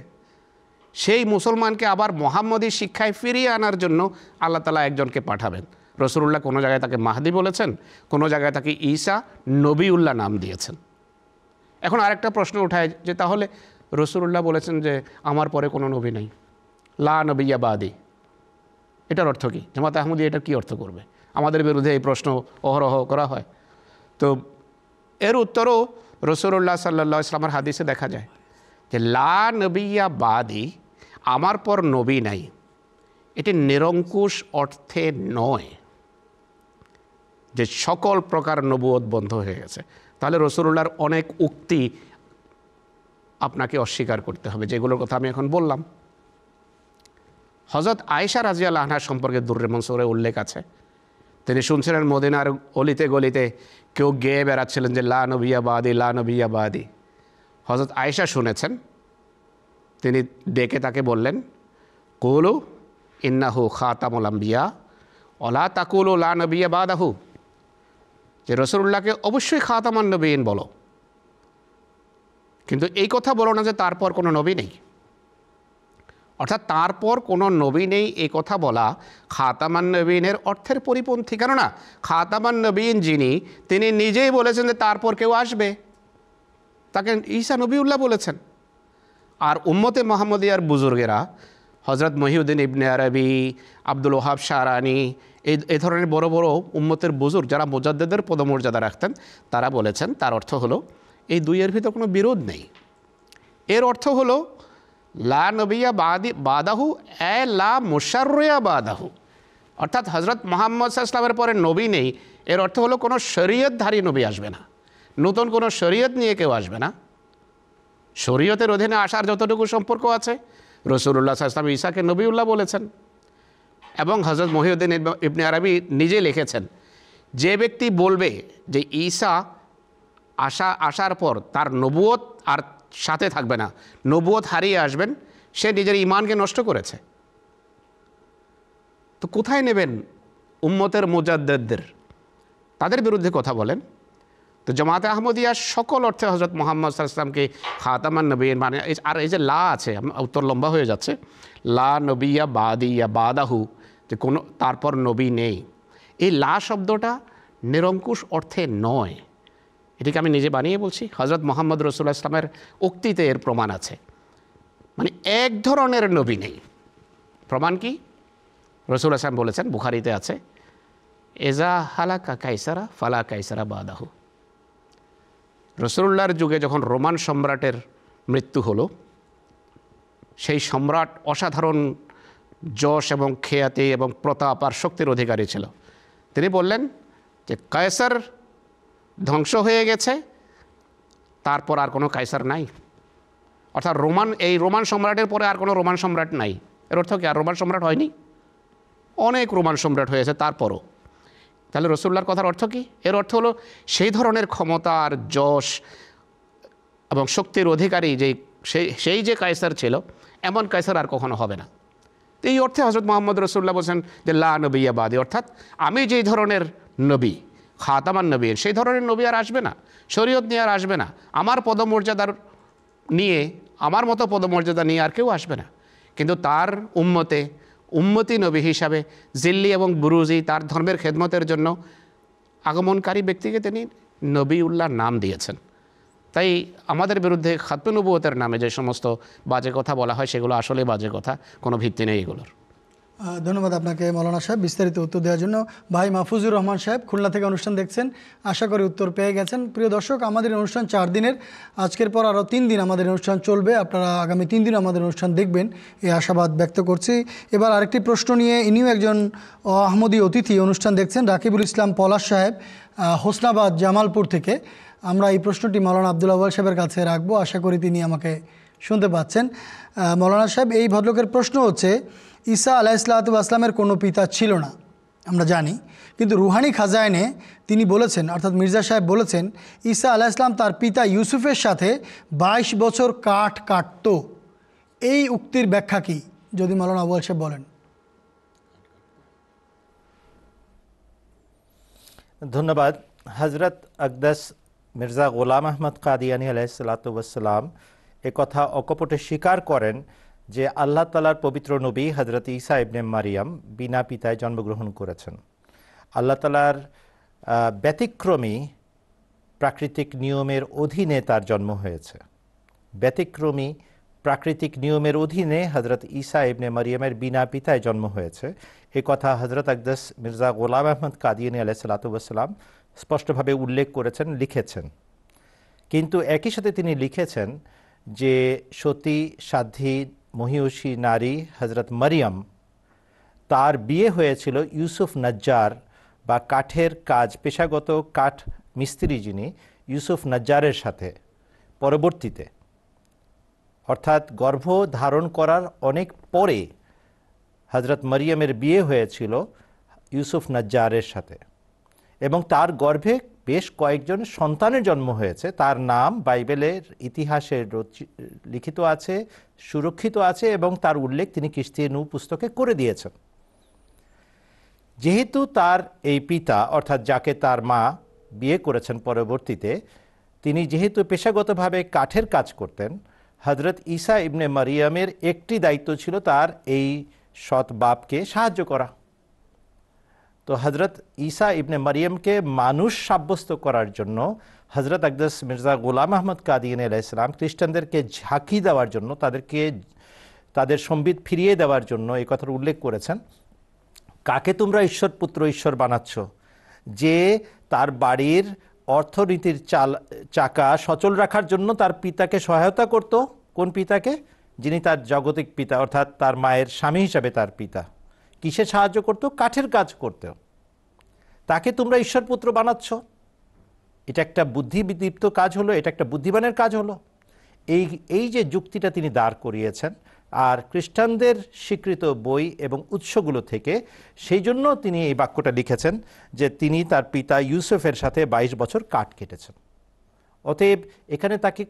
সেই মুসলমানকে আবার মোহাম্মদী শিক্ষায় ফিরিয়ে আনার জন্য আল্লাহ তালা একজনকে পাঠাবেন রসুল্লাহ কোনো জায়গায় তাকে মাহাদি বলেছেন কোনো জায়গায় তাকে ঈসা নবী উল্লাহ নাম দিয়েছেন এখন আরেকটা প্রশ্ন উঠায় যে তাহলে রসুল্লাহ বলেছেন যে আমার পরে কোনো নবী নেই লা নবিয়া বাদি এটার অর্থ কী জামাত আহমদি এটার কী অর্থ করবে আমাদের বিরুদ্ধে এই প্রশ্ন অহরহ করা হয় তো এর উত্তরও রসুল্লাহ সাল্লা ইসলামের হাদিসে দেখা যায় যে লা নবিয়া বাদি আমার পর নবী নাই এটি নিরঙ্কুশ অর্থে নয় যে সকল প্রকার নবুয়ত বন্ধ হয়ে গেছে তাহলে রসুল্লাহর অনেক উক্তি আপনাকে অস্বীকার করতে হবে যেগুলোর কথা আমি এখন বললাম হজরত আয়েশা রাজিয়া আহনার সম্পর্কে দুর্রে মনসুরের উল্লেখ আছে তিনি শুনছিলেন মদিনার অলিতে গলিতে কেউ গেয়ে বেড়াচ্ছিলেন যে লা নবিয়া বাদি লা নবিয়া বাদি হজরত আয়েশা শুনেছেন তিনি ডেকে তাকে বললেন কৌলু ইন্নাহু খাতামুল আম্বিয়া অলা তাকুলু লা নবিয়া বাদাহু যে রসুল্লাহকে অবশ্যই খাতামান নবীন বলো কিন্তু এই কথা বলো না যে তারপর কোনো নবী নেই অর্থাৎ তারপর কোনো নবী নেই এ কথা বলা খাতামান নবীনের অর্থের পরিপন্থী কেননা খাতামান নবীন যিনি তিনি নিজেই বলেছেন যে তারপর কেউ আসবে তাকে ঈসা নবীউল্লাহ বলেছেন আর উম্মতে মোহাম্মদিয়ার বুজুর্গেরা হজরত মহিউদ্দিন ইবনে আরবি আব্দুল ওহাব শাহরানি এই এ ধরনের বড় বড় উম্মতের বুজুর্গ যারা মোজাদ্দেদের পদমর্যাদা রাখতেন তারা বলেছেন তার অর্থ হলো এই দুইয়ের ভিতরে কোনো বিরোধ নেই এর অর্থ হলো লা নবিয়া বাদি বাদাহু এ লা মুশারয়া বাদাহু অর্থাৎ হজরত মোহাম্মদ ইসলামের পরে নবী নেই এর অর্থ হলো কোনো শরীয়তধারী নবী আসবে না নতুন কোনো শরীয়ত নিয়ে কেউ আসবে না শরীয়তের অধীনে আসার যতটুকু সম্পর্ক আছে রসুল্লাহ ইসলাম ঈশাকে নবীউল্লাহ বলেছেন এবং হজরত মহিউদ্দিন ইবনে আরবি নিজে লিখেছেন যে ব্যক্তি বলবে যে ঈশা আসা আসার পর তার নবুয়ত আর সাথে থাকবে না নবুয়ত হারিয়ে আসবেন সে নিজের ইমানকে নষ্ট করেছে তো কোথায় নেবেন উম্মতের মোজাদ্দেরদের তাদের বিরুদ্ধে কথা বলেন তো জামাতে আহমদিয়া সকল অর্থে হজরত মোহাম্মদ সাল্লামকে খাতামান নবী মানে আর এই যে লা আছে উত্তর লম্বা হয়ে যাচ্ছে লা নবিয়া বাদিয়া বাদাহু যে কোনো তারপর নবী নেই এই লা শব্দটা নিরঙ্কুশ অর্থে নয় এটিকে আমি নিজে বানিয়ে বলছি হজরত মোহাম্মদ রসুল্লাহ ইসলামের উক্তিতে এর প্রমাণ আছে মানে এক ধরনের নবী নেই প্রমাণ কি রসুল আসলাম বলেছেন বুখারিতে আছে এজা হালা কাকাইসারা ফালা কাইসারা বাদাহ রসুল্লাহর যুগে যখন রোমান সম্রাটের মৃত্যু হলো সেই সম্রাট অসাধারণ যশ এবং খেয়াতি এবং প্রতাপ আর শক্তির অধিকারী ছিল তিনি বললেন যে কায়সার ধ্বংস হয়ে গেছে তারপর আর কোনো কাইসার নাই অর্থাৎ রোমান এই রোমান সম্রাটের পরে আর কোনো রোমান সম্রাট নাই এর অর্থ কি আর রোমান সম্রাট হয়নি অনেক রোমান সম্রাট হয়েছে তারপরও তাহলে রসুল্লার কথার অর্থ কি এর অর্থ হলো সেই ধরনের ক্ষমতার যশ এবং শক্তির অধিকারী যেই সেই যে কায়সার ছিল এমন কায়সার আর কখনো হবে না এই অর্থে হজরত মোহাম্মদ রসুল্লাহ বলছেন যে লা নবী আবাদী অর্থাৎ আমি যেই ধরনের নবী খাতামান নবীর সেই ধরনের নবী আর আসবে না শরীয়ত নিয়ে আর আসবে না আমার পদমর্যাদার নিয়ে আমার মতো পদমর্যাদা নিয়ে আর কেউ আসবে না কিন্তু তার উম্মতে উম্মতি নবী হিসাবে জিল্লি এবং বুরুজি তার ধর্মের খেদমতের জন্য আগমনকারী ব্যক্তিকে তিনি নবী উল্লাহর নাম দিয়েছেন তাই আমাদের বিরুদ্ধে খাতুনবুয়তের নামে যে সমস্ত বাজে কথা বলা হয় সেগুলো আসলে বাজে কথা কোনো ভিত্তি নেই এগুলোর ধন্যবাদ আপনাকে মৌলানা সাহেব বিস্তারিত উত্তর দেওয়ার জন্য ভাই মাহফুজুর রহমান সাহেব খুলনা থেকে অনুষ্ঠান দেখছেন আশা করি উত্তর পেয়ে গেছেন প্রিয় দর্শক আমাদের অনুষ্ঠান চার দিনের আজকের পর আরও তিন দিন আমাদের অনুষ্ঠান চলবে আপনারা আগামী তিন দিন আমাদের অনুষ্ঠান দেখবেন এই আশাবাদ ব্যক্ত করছি এবার আরেকটি প্রশ্ন নিয়ে ইনিও একজন আহমদী অতিথি অনুষ্ঠান দেখছেন রাকিবুল ইসলাম পলাশ সাহেব হোসনাবাদ জামালপুর থেকে আমরা এই প্রশ্নটি মৌলানা আবদুল আওয়াল সাহেবের কাছে রাখবো আশা করি তিনি আমাকে শুনতে পাচ্ছেন মৌলানা সাহেব এই ভদ্রলোকের প্রশ্ন হচ্ছে ঈসা আলাহিসাল্লাতু আসলামের কোনো পিতা ছিল না আমরা জানি কিন্তু রুহানি খাজায়নে তিনি বলেছেন অর্থাৎ মির্জা সাহেব বলেছেন ঈসা আলাহ ইসলাম তার পিতা ইউসুফের সাথে ২২ বছর কাঠ কাটত এই উক্তির ব্যাখ্যা কি যদি মৌলানা আবুল সাহেব বলেন ধন্যবাদ হজরত আকদাস মির্জা গোলাম আহমদ কাদিয়ানি আলাহিসাল্লাতুসাল্লাম কথা অকপটে স্বীকার করেন যে আল্লাহ তালার পবিত্র নবী হজরত ইসা ইবনে মারিয়াম বিনা পিতায় জন্মগ্রহণ করেছেন আল্লাহ তালার ব্যতিক্রমী প্রাকৃতিক নিয়মের অধীনে তার জন্ম হয়েছে ব্যতিক্রমী প্রাকৃতিক নিয়মের অধীনে হজরত ইসা ইবনে মারিয়ামের বিনা পিতায় জন্ম হয়েছে এ কথা হজরত আকদাস মির্জা গোলাম আহমদ কাদিয়ানি আলাহ সালাতুবাসাল্লাম স্পষ্টভাবে উল্লেখ করেছেন লিখেছেন কিন্তু একই সাথে তিনি লিখেছেন যে সতী সাধ্বী মহিষী নারী হজরত মরিয়ম তার বিয়ে হয়েছিল ইউসুফ নজ্জার বা কাঠের কাজ পেশাগত কাঠ মিস্ত্রি যিনি ইউসুফ নজ্জারের সাথে পরবর্তীতে অর্থাৎ গর্ভ ধারণ করার অনেক পরে হজরত মরিয়মের বিয়ে হয়েছিল ইউসুফ নজ্জারের সাথে এবং তার গর্ভে বেশ কয়েকজন সন্তানের জন্ম হয়েছে তার নাম বাইবেলের ইতিহাসে লিখিত আছে সুরক্ষিত আছে এবং তার উল্লেখ তিনি কিস্তিনু পুস্তকে করে দিয়েছেন যেহেতু তার এই পিতা অর্থাৎ যাকে তার মা বিয়ে করেছেন পরবর্তীতে তিনি যেহেতু পেশাগতভাবে কাঠের কাজ করতেন হজরত ঈসা ইবনে মারিয়ামের একটি দায়িত্ব ছিল তার এই সৎ বাপকে সাহায্য করা তো হজরত ঈসা ইবনে মারিয়মকে মানুষ সাব্যস্ত করার জন্য হজরত আকদাস মির্জা গোলাম আহমদ কাদিন ইসলাম খ্রিস্টানদেরকে ঝাঁকি দেওয়ার জন্য তাদেরকে তাদের সম্বিত ফিরিয়ে দেওয়ার জন্য এই কথার উল্লেখ করেছেন কাকে তোমরা ঈশ্বর পুত্র ঈশ্বর বানাচ্ছ যে তার বাড়ির অর্থনীতির চাল চাকা সচল রাখার জন্য তার পিতাকে সহায়তা করত কোন পিতাকে যিনি তার জাগতিক পিতা অর্থাৎ তার মায়ের স্বামী হিসাবে তার পিতা কিসে সাহায্য করত কাঠের কাজ করত তাকে তোমরা ঈশ্বরপুত্র বানাচ্ছ এটা একটা বুদ্ধিদীপ্ত কাজ হলো এটা একটা বুদ্ধিমানের কাজ হলো এই এই যে যুক্তিটা তিনি দাঁড় করিয়েছেন আর খ্রিস্টানদের স্বীকৃত বই এবং উৎসগুলো থেকে সেই জন্য তিনি এই বাক্যটা লিখেছেন যে তিনি তার পিতা ইউসুফের সাথে ২২ বছর কাঠ কেটেছেন অতএব এখানে তাকে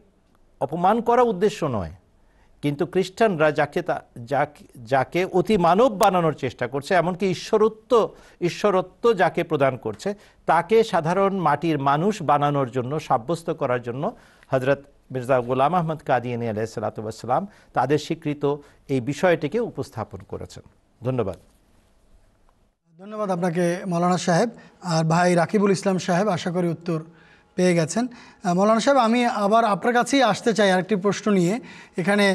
অপমান করা উদ্দেশ্য নয় কিন্তু খ্রিস্টানরা যাকে যাকে অতি মানব বানানোর চেষ্টা করছে এমনকি ঈশ্বরত্ব ঈশ্বরত্ব যাকে প্রদান করছে তাকে সাধারণ মাটির মানুষ বানানোর জন্য সাব্যস্ত করার জন্য হজরত মির্জা গোলাম আহমদ কাদিয়ানি সালাতাম তাদের স্বীকৃত এই বিষয়টিকে উপস্থাপন করেছেন ধন্যবাদ ধন্যবাদ আপনাকে মৌলানা সাহেব আর ভাই রাকিবুল ইসলাম সাহেব আশা করি উত্তর পেয়ে গেছেন মৌলানা সাহেব আমি আবার আপনার কাছেই আসতে চাই আরেকটি প্রশ্ন নিয়ে এখানে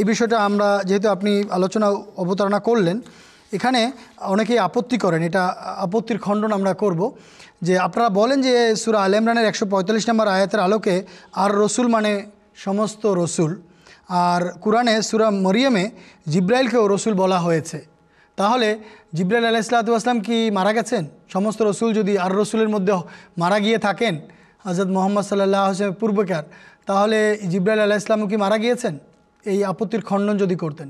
এই বিষয়টা আমরা যেহেতু আপনি আলোচনা অবতারণা করলেন এখানে অনেকেই আপত্তি করেন এটা আপত্তির খণ্ডন আমরা করব যে আপনারা বলেন যে সুরা আল ইমরানের একশো পঁয়তাল্লিশ নম্বর আয়াতের আলোকে আর রসুল মানে সমস্ত রসুল আর কোরআনে সুরা মরিয়মে জিব্রাইলকেও রসুল বলা হয়েছে তাহলে জিব্রাইল আসলাম কি মারা গেছেন সমস্ত রসুল যদি আর রসুলের মধ্যে মারা গিয়ে থাকেন হজরত মোহাম্মদ সাল্লাহ হোসেনের পূর্বেকার তাহলে জিব্রাইল আল্লাহ ইসলামও কি মারা গিয়েছেন এই আপত্তির খণ্ডন যদি করতেন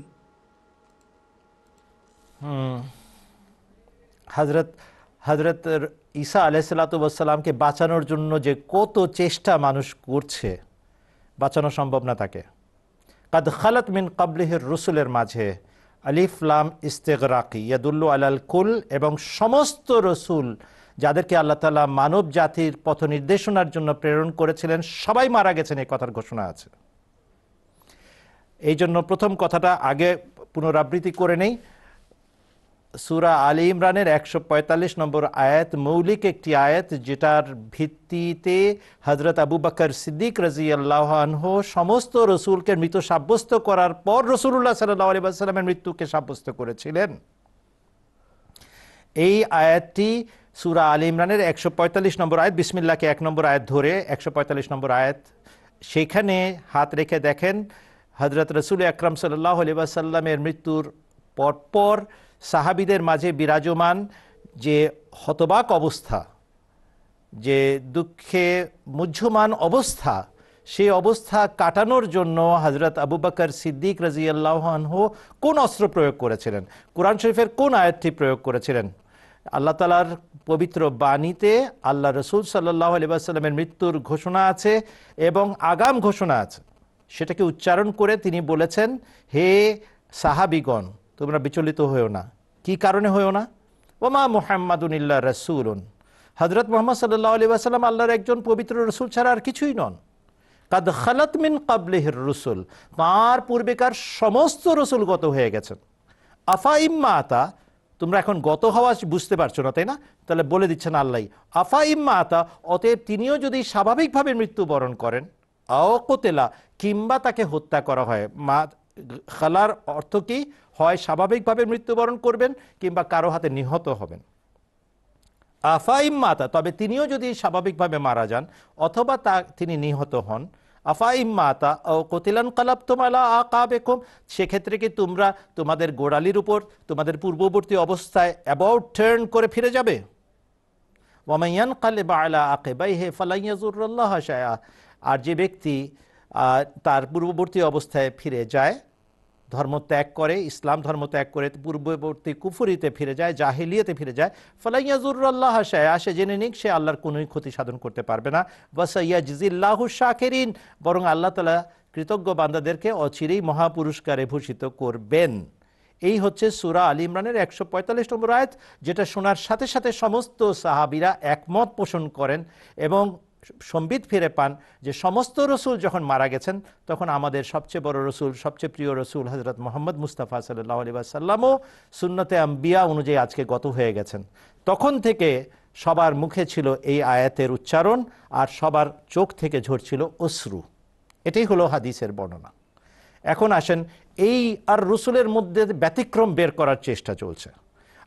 হজরত হজরত ঈসা আলাইসাল্লাতুসাল্লামকে বাঁচানোর জন্য যে কত চেষ্টা মানুষ করছে বাঁচানো সম্ভব না তাকে কাদ খালাত মিন কাবলিহের রসুলের মাঝে আলিফলাম ইস্তেগরাকি ইয়াদুল্লু আলাল কুল এবং সমস্ত রসুল যাদেরকে আল্লাহ তালা মানব জাতির পথ নির্দেশনার জন্য প্রেরণ করেছিলেন সবাই মারা গেছেন এই কথার ঘোষণা আছে এই জন্য প্রথম কথাটা আগে পুনরাবৃত্তি করে নেই সুরা আলী ইমরানের একশো পঁয়তাল্লিশ নম্বর আয়াত মৌলিক একটি আয়াত যেটার ভিত্তিতে হজরত আবু বাকর সিদ্দিক রাজি আল্লাহানহ সমস্ত রসুলকে মৃত সাব্যস্ত করার পর রসুল্লাহ সাল্লাহ আলিবাসাল্লামের মৃত্যুকে সাব্যস্ত করেছিলেন এই আয়াতটি সুরা আলী ইমরানের একশো পঁয়তাল্লিশ নম্বর আয়াত বিসমিল্লাকে এক নম্বর আয়াত ধরে একশো পঁয়তাল্লিশ নম্বর আয়াত সেখানে হাত রেখে দেখেন হজরত রসুল আকরাম সাল্লাহ আলিবাসাল্লামের মৃত্যুর পরপর সাহাবিদের মাঝে বিরাজমান যে হতবাক অবস্থা যে দুঃখে মুহ্যমান অবস্থা সেই অবস্থা কাটানোর জন্য হজরত আবু বাকর সিদ্দিক রাজিয়াল্লাহানহ কোন অস্ত্র প্রয়োগ করেছিলেন কোরআন শরীফের কোন আয়াতটি প্রয়োগ করেছিলেন আল্লাহ তালার পবিত্র বাণীতে আল্লাহ রসুল সাল্লাহ আলিবাসাল্লামের মৃত্যুর ঘোষণা আছে এবং আগাম ঘোষণা আছে সেটাকে উচ্চারণ করে তিনি বলেছেন হে সাহাবিগণ তোমরা বিচলিত হয়েও না কি কারণে হয়েও না ওমা মোহাম্মদুল্লাহ রসুলন হজরত মোহাম্মদ সাল্লাহ আলি আসাল্লাম আল্লাহর একজন পবিত্র রসুল ছাড়া আর কিছুই নন কাদ খালাত মিন কাবলেহির রসুল তাঁর পূর্বেকার সমস্ত রসুলগত হয়ে গেছেন আফা ইম্মাতা তোমরা এখন গত হওয়া বুঝতে পারছো না তাই না তাহলে বলে দিচ্ছেন আল্লাহ আফা ইম্মা আতা অতএব তিনিও যদি স্বাভাবিকভাবে মৃত্যুবরণ করেন অকোতেলা কোতেলা কিংবা তাকে হত্যা করা হয় মা খালার অর্থ কি হয় স্বাভাবিকভাবে মৃত্যুবরণ করবেন কিংবা কারো হাতে নিহত হবেন আফা ইম্মাতা তবে তিনিও যদি স্বাভাবিকভাবে মারা যান অথবা তা তিনি নিহত হন ও কতিলান কালাব সেক্ষেত্রে কি তোমরা তোমাদের গোড়ালির উপর তোমাদের পূর্ববর্তী অবস্থায় অ্যাবাউট টার্ন করে ফিরে যাবে কালে বা বাই হে আর যে ব্যক্তি তার পূর্ববর্তী অবস্থায় ফিরে যায় ধর্ম ত্যাগ করে ইসলাম ধর্ম ত্যাগ করে পূর্ববর্তী কুফুরিতে ফিরে যায় জাহিলিয়াতে ফিরে যায় ফলাইয়াজুরুল্লাহ শাহ আসে জেনে নিক সে আল্লাহর কোনোই ক্ষতি সাধন করতে পারবে না ওয়াসাইয়াজিজিল্লাহ শাকেরিন বরং আল্লাহ তালা কৃতজ্ঞ বান্দাদেরকে অচিরেই মহাপুরস্কারে ভূষিত করবেন এই হচ্ছে সুরা আলী ইমরানের একশো পঁয়তাল্লিশ নম্বর আয়াত যেটা শোনার সাথে সাথে সমস্ত সাহাবিরা একমত পোষণ করেন এবং সম্বিত ফিরে পান যে সমস্ত রসুল যখন মারা গেছেন তখন আমাদের সবচেয়ে বড় রসুল সবচেয়ে প্রিয় রসুল হজরত মোহাম্মদ মুস্তাফা সাল্লাহ আলিবাসাল্লামও সাল্লামও সুন্নতে আম্বিয়া অনুযায়ী আজকে গত হয়ে গেছেন তখন থেকে সবার মুখে ছিল এই আয়াতের উচ্চারণ আর সবার চোখ থেকে ঝরছিল অশ্রু এটাই হলো হাদিসের বর্ণনা এখন আসেন এই আর রসুলের মধ্যে ব্যতিক্রম বের করার চেষ্টা চলছে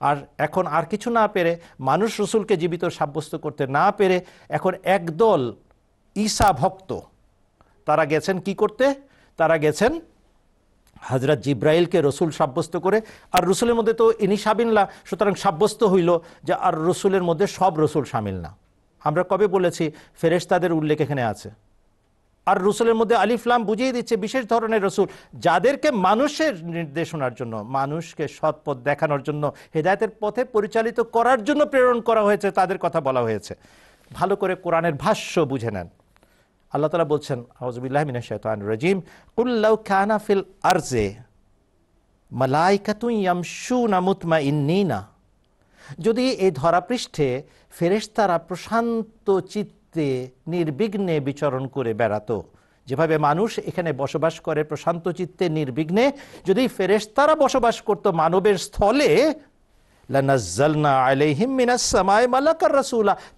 আর এখন আর কিছু না পেরে মানুষ রসুলকে জীবিত সাব্যস্ত করতে না পেরে এখন একদল ঈশা ভক্ত তারা গেছেন কি করতে তারা গেছেন হাজরত জিব্রাইলকে রসুল সাব্যস্ত করে আর রসুলের মধ্যে তো ইনি সাবিনলা সুতরাং সাব্যস্ত হইল যে আর রসুলের মধ্যে সব রসুল সামিল না আমরা কবে বলেছি ফেরেস্তাদের উল্লেখ এখানে আছে আর রসুলের মধ্যে আলিফলাম বুঝিয়ে দিচ্ছে বিশেষ ধরনের রসুল যাদেরকে মানুষের নির্দেশনার জন্য মানুষকে সৎ পথ দেখানোর জন্য হেদায়তের পথে পরিচালিত করার জন্য প্রেরণ করা হয়েছে তাদের কথা বলা হয়েছে ভালো করে কোরআনের ভাষ্য বুঝে নেন আল্লাহ তালা বলছেন আউজবিল্লাহমিন শেতান ফিল আরজে যদি এই ধরাপৃষ্ঠে ফেরেশতারা প্রশান্ত চিত্ত রাত্রে নির্বিঘ্নে বিচরণ করে বেড়াতো যেভাবে মানুষ এখানে বসবাস করে প্রশান্ত চিত্তে নির্বিঘ্নে যদি ফেরেশতারা বসবাস করত মানবের স্থলে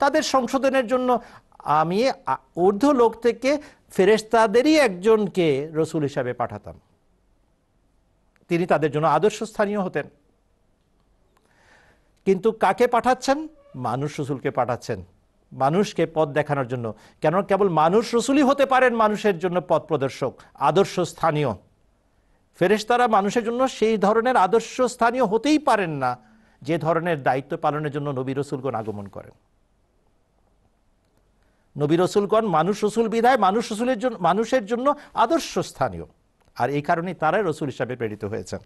তাদের সংশোধনের জন্য আমি ঊর্ধ্ব লোক থেকে ফেরেশতাদেরই একজনকে রসুল হিসাবে পাঠাতাম তিনি তাদের জন্য আদর্শ স্থানীয় হতেন কিন্তু কাকে পাঠাচ্ছেন মানুষ রসুলকে পাঠাচ্ছেন মানুষকে পথ দেখানোর জন্য কেন কেবল মানুষ রসুলই হতে পারেন মানুষের জন্য পথ প্রদর্শক আদর্শ স্থানীয় ফেরেশতারা মানুষের জন্য সেই ধরনের আদর্শ স্থানীয় হতেই পারেন না যে ধরনের দায়িত্ব পালনের জন্য নবী রসুলগণ আগমন করেন নবী রসুলগণ মানুষ রসুল বিধায় মানুষ রসুলের জন্য মানুষের জন্য আদর্শ স্থানীয় আর এই কারণেই তারাই রসুল হিসাবে প্রেরিত হয়েছেন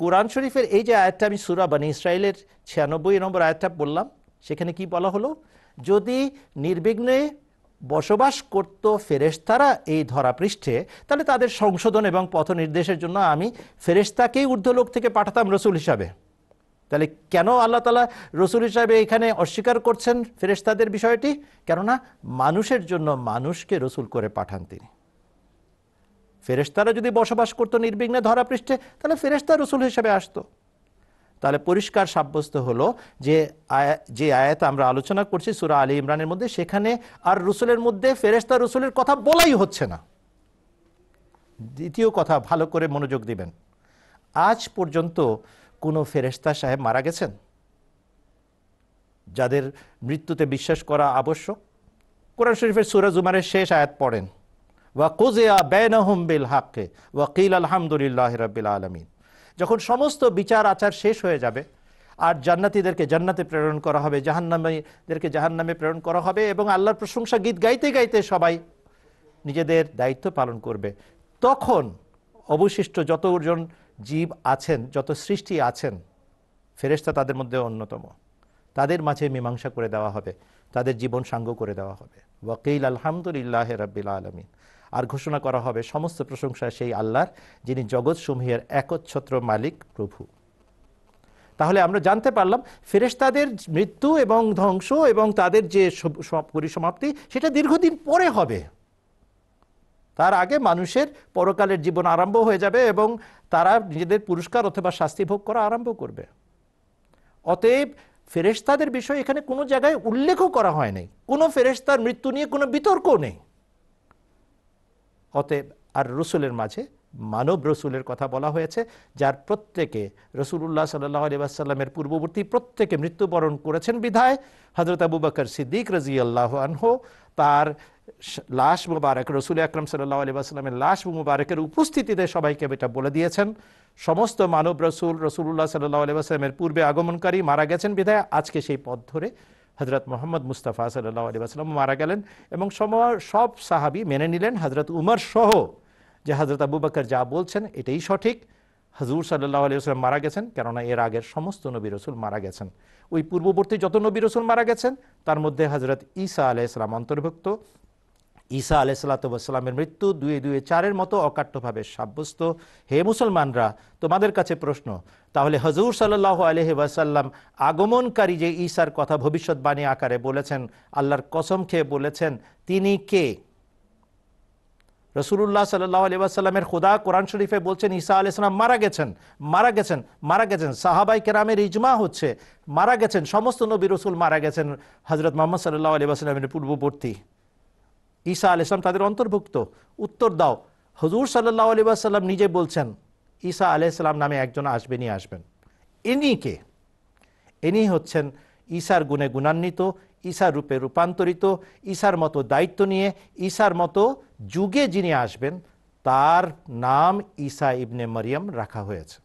কোরআন শরীফের এই যে আয়াতটা আমি সুরা বানি ইসরায়েলের ছিয়ানব্বই নম্বর আয়াতটা বললাম সেখানে কি বলা হলো যদি নির্বিঘ্নে বসবাস করত ফেরেস্তারা এই ধরাপৃষ্ঠে তাহলে তাদের সংশোধন এবং পথ নির্দেশের জন্য আমি ফেরেস্তাকেই ঊর্ধ্বলোক থেকে পাঠাতাম রসুল হিসাবে তাহলে কেন আল্লাহ তালা রসুল হিসাবে এখানে অস্বীকার করছেন ফেরেস্তাদের বিষয়টি কেননা মানুষের জন্য মানুষকে রসুল করে পাঠান তিনি ফেরেস্তারা যদি বসবাস করতো নির্বিঘ্নে ধরাপৃষ্ঠে তাহলে ফেরেস্তা রসুল হিসাবে আসতো তাহলে পরিষ্কার সাব্যস্ত হলো যে যে আয়াত আমরা আলোচনা করছি সুরা আলী ইমরানের মধ্যে সেখানে আর রুসুলের মধ্যে ফেরেস্তা রুসুলের কথা বলাই হচ্ছে না দ্বিতীয় কথা ভালো করে মনোযোগ দিবেন আজ পর্যন্ত কোনো ফেরেস্তা সাহেব মারা গেছেন যাদের মৃত্যুতে বিশ্বাস করা আবশ্যক কোরআন শরীফের সুরা জুমারের শেষ আয়াত পড়েন ওয়া কোজেয়া বেনহম বিল হাক্কে ওয়া কিল আলহামদুলিল্লাহ রবিল আলমিন যখন সমস্ত বিচার আচার শেষ হয়ে যাবে আর জান্নাতিদেরকে জান্নাতে প্রেরণ করা হবে জাহান্নামীদেরকে জাহান্নামে প্রেরণ করা হবে এবং আল্লাহর প্রশংসা গীত গাইতে গাইতে সবাই নিজেদের দায়িত্ব পালন করবে তখন অবশিষ্ট যতজন জীব আছেন যত সৃষ্টি আছেন ফেরেস্তা তাদের মধ্যে অন্যতম তাদের মাঝে মীমাংসা করে দেওয়া হবে তাদের জীবন সাঙ্গ করে দেওয়া হবে ওয়াকিল আলহামদুলিল্লাহ রাবিল আলমিন আর ঘোষণা করা হবে সমস্ত প্রশংসা সেই আল্লাহর যিনি জগৎ সমূহের একচ্ছত্র মালিক প্রভু তাহলে আমরা জানতে পারলাম ফেরেশতাদের মৃত্যু এবং ধ্বংস এবং তাদের যে পরিসমাপ্তি সেটা দীর্ঘদিন পরে হবে তার আগে মানুষের পরকালের জীবন আরম্ভ হয়ে যাবে এবং তারা নিজেদের পুরস্কার অথবা শাস্তি ভোগ করা আরম্ভ করবে অতএব ফেরেশতাদের বিষয়ে এখানে কোনো জায়গায় উল্লেখও করা হয়নি কোনো ফেরেশতার মৃত্যু নিয়ে কোনো বিতর্ক নেই অতএব আর রসুলের মাঝে মানব রসুলের কথা বলা হয়েছে যার প্রত্যেকে রসুল্লাহ সাল্লাহ পূর্ববর্তী প্রত্যেকে মৃত্যুবরণ করেছেন বিধায় হজরত আবু বকর সিদ্দিক রাজি আল্লাহ আনহ তার লাশ মুবারক রসুল আকরম সাল্লাহ আলিবাসাল্লামের লাশ মুবারকের উপস্থিতিতে সবাইকে এটা বলে দিয়েছেন সমস্ত মানব রসুল রসুল্লাহ সাল্লাহ আলিবাসাল্লামের পূর্বে আগমনকারী মারা গেছেন বিধায় আজকে সেই পথ ধরে হজরত মোহাম্মদ মুস্তাফা সাল্লাহ আলী আসলাম মারা গেলেন এবং সময় সব সাহাবি মেনে নিলেন হজরত উমর সহ যে হজরত আবু বাকর যা বলছেন এটাই সঠিক হজুর সাল্লাহ আলী আসলাম মারা গেছেন কেননা এর আগের সমস্ত নবী রসুল মারা গেছেন ওই পূর্ববর্তী যত নবী রসুল মারা গেছেন তার মধ্যে হজরত ঈসা আলাইসলাম অন্তর্ভুক্ত ঈসা আলাইসাল্লাতামের মৃত্যু দুয়ে দুয়ে চারের মতো অকাট্যভাবে সাব্যস্ত হে মুসলমানরা তোমাদের কাছে প্রশ্ন তাহলে হজুর সাল্লাহ আলহি ওয়াসাল্লাম আগমনকারী যে ঈসার কথা ভবিষ্যৎবাণী আকারে বলেছেন আল্লাহর কসম খেয়ে বলেছেন তিনি কে রসুল্লাহ সাল্লাহ আলি খুদা খোদা কোরআন শরীফে বলছেন ঈসা আলি মারা গেছেন মারা গেছেন মারা গেছেন সাহাবাই কেরামের ইজমা হচ্ছে মারা গেছেন সমস্ত নবী রসুল মারা গেছেন হজরত মোহাম্মদ সাল্লাহ আলি পূর্ববর্তী ঈসা আল ইসলাম তাদের অন্তর্ভুক্ত উত্তর দাও হজুর সাল্লাহ আলিবাসাল্লাম সাল্লাম নিজে বলছেন ঈসা সাল্লাম নামে একজন আসবেনই আসবেন এনি কে ইনি হচ্ছেন ঈশার গুণে গুণান্বিত ঈশার রূপে রূপান্তরিত ঈশার মতো দায়িত্ব নিয়ে ঈশার মতো যুগে যিনি আসবেন তার নাম ঈসা ইবনে মরিয়ম রাখা হয়েছে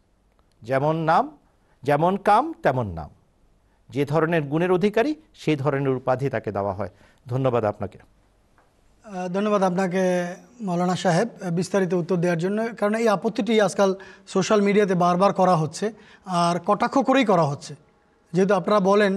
যেমন নাম যেমন কাম তেমন নাম যে ধরনের গুণের অধিকারী সেই ধরনের উপাধি তাকে দেওয়া হয় ধন্যবাদ আপনাকে ধন্যবাদ আপনাকে মৌলানা সাহেব বিস্তারিত উত্তর দেওয়ার জন্য কারণ এই আপত্তিটি আজকাল সোশ্যাল মিডিয়াতে বারবার করা হচ্ছে আর কটাক্ষ করেই করা হচ্ছে যেহেতু আপনারা বলেন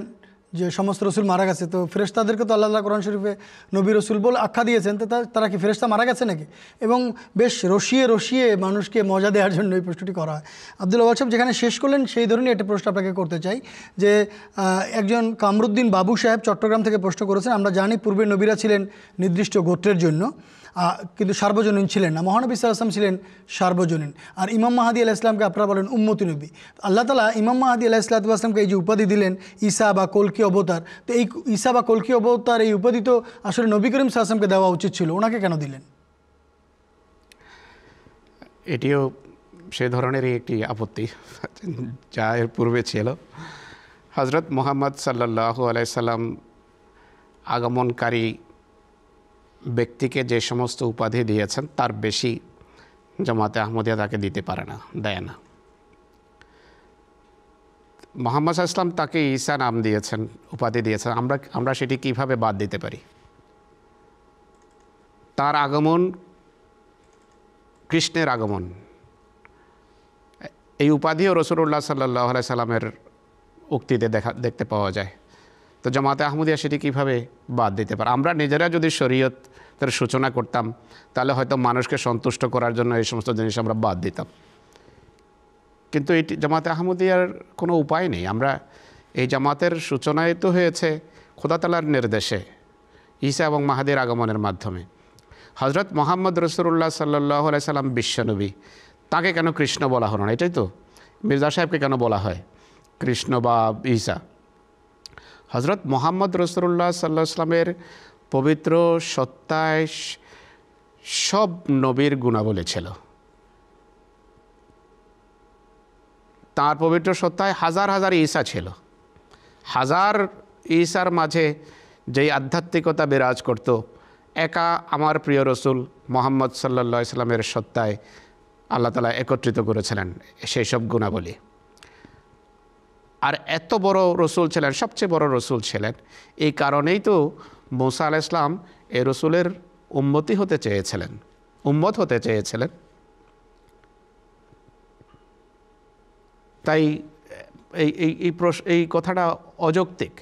যে সমস্ত রসুল মারা গেছে তো ফেরেস্তাদেরকে তো আল্লাহ কোরআন শরীফে নবী রসুল বলে আখ্যা দিয়েছেন তো তারা কি ফেরেস্তা মারা গেছে নাকি এবং বেশ রসিয়ে রসিয়ে মানুষকে মজা দেওয়ার জন্য এই প্রশ্নটি করা হয় আব্দুল আবাল সাহেব যেখানে শেষ করলেন সেই ধরনের একটা প্রশ্ন আপনাকে করতে চাই যে একজন কামরুদ্দিন বাবু সাহেব চট্টগ্রাম থেকে প্রশ্ন করেছেন আমরা জানি পূর্বে নবীরা ছিলেন নির্দিষ্ট গোত্রের জন্য কিন্তু সার্বজনীন ছিলেন না মহানবী সাল্লাম ছিলেন সার্বজনীন আর ইমাম মাহাদি আলাহ ইসলামকে আপনারা বলেন উম্মতি নবী আল্লাহ তালা ইমাম মাহাদি আলাহ আসলামকে এই যে উপাধি দিলেন ঈসা বা কলকি অবতার তো এই ঈসা বা কলকি অবতার এই উপাধি তো আসলে নবী করিম সাল্লামকে দেওয়া উচিত ছিল ওনাকে কেন দিলেন এটিও সে ধরনেরই একটি আপত্তি যা এর পূর্বে ছিল হজরত মোহাম্মদ সাল্লাহ আলাইসাল্লাম আগমনকারী ব্যক্তিকে যে সমস্ত উপাধি দিয়েছেন তার বেশি জামাতে আহমদিয়া তাকে দিতে পারে না দেয় না মোহাম্মদ ইসলাম তাকে ঈশা নাম দিয়েছেন উপাধি দিয়েছেন আমরা আমরা সেটি কিভাবে বাদ দিতে পারি তার আগমন কৃষ্ণের আগমন এই উপাধিও রসুল্লাহ সাল্লাহ সাল্লামের উক্তিতে দেখা দেখতে পাওয়া যায় তো জামাতে আহমদিয়া সেটি কীভাবে বাদ দিতে পারে আমরা নিজেরা যদি শরীয়ত তার সূচনা করতাম তাহলে হয়তো মানুষকে সন্তুষ্ট করার জন্য এই সমস্ত জিনিস আমরা বাদ দিতাম কিন্তু এটি জামাতে আহমদিয়ার কোনো উপায় নেই আমরা এই জামাতের সূচনায় তো হয়েছে খোদাতালার নির্দেশে ঈসা এবং মাহাদের আগমনের মাধ্যমে হজরত মোহাম্মদ রসুল্লাহ সাল্লাহ সাল্লাম বিশ্বনবী তাকে কেন কৃষ্ণ বলা হলো না এটাই তো মির্জা সাহেবকে কেন বলা হয় কৃষ্ণ বা ঈসা হজরত মোহাম্মদ রসুল্লাহ সাল্লাহ সাল্লামের পবিত্র সত্তায় সব নবীর গুণাবলী ছিল তার পবিত্র সত্তায় হাজার হাজার ঈশা ছিল হাজার ঈশার মাঝে যেই আধ্যাত্মিকতা বিরাজ করত একা আমার প্রিয় রসুল মোহাম্মদ সাল্লা ইসলামের সত্তায় আল্লাহ তালা একত্রিত করেছিলেন সেই সব গুণাবলী আর এত বড় রসুল ছিলেন সবচেয়ে বড় রসুল ছিলেন এই কারণেই তো মৌসা আলাহ ইসলাম এ রসুলের উম্মতি হতে চেয়েছিলেন উম্মত হতে চেয়েছিলেন তাই এই এই এই এই কথাটা অযৌক্তিক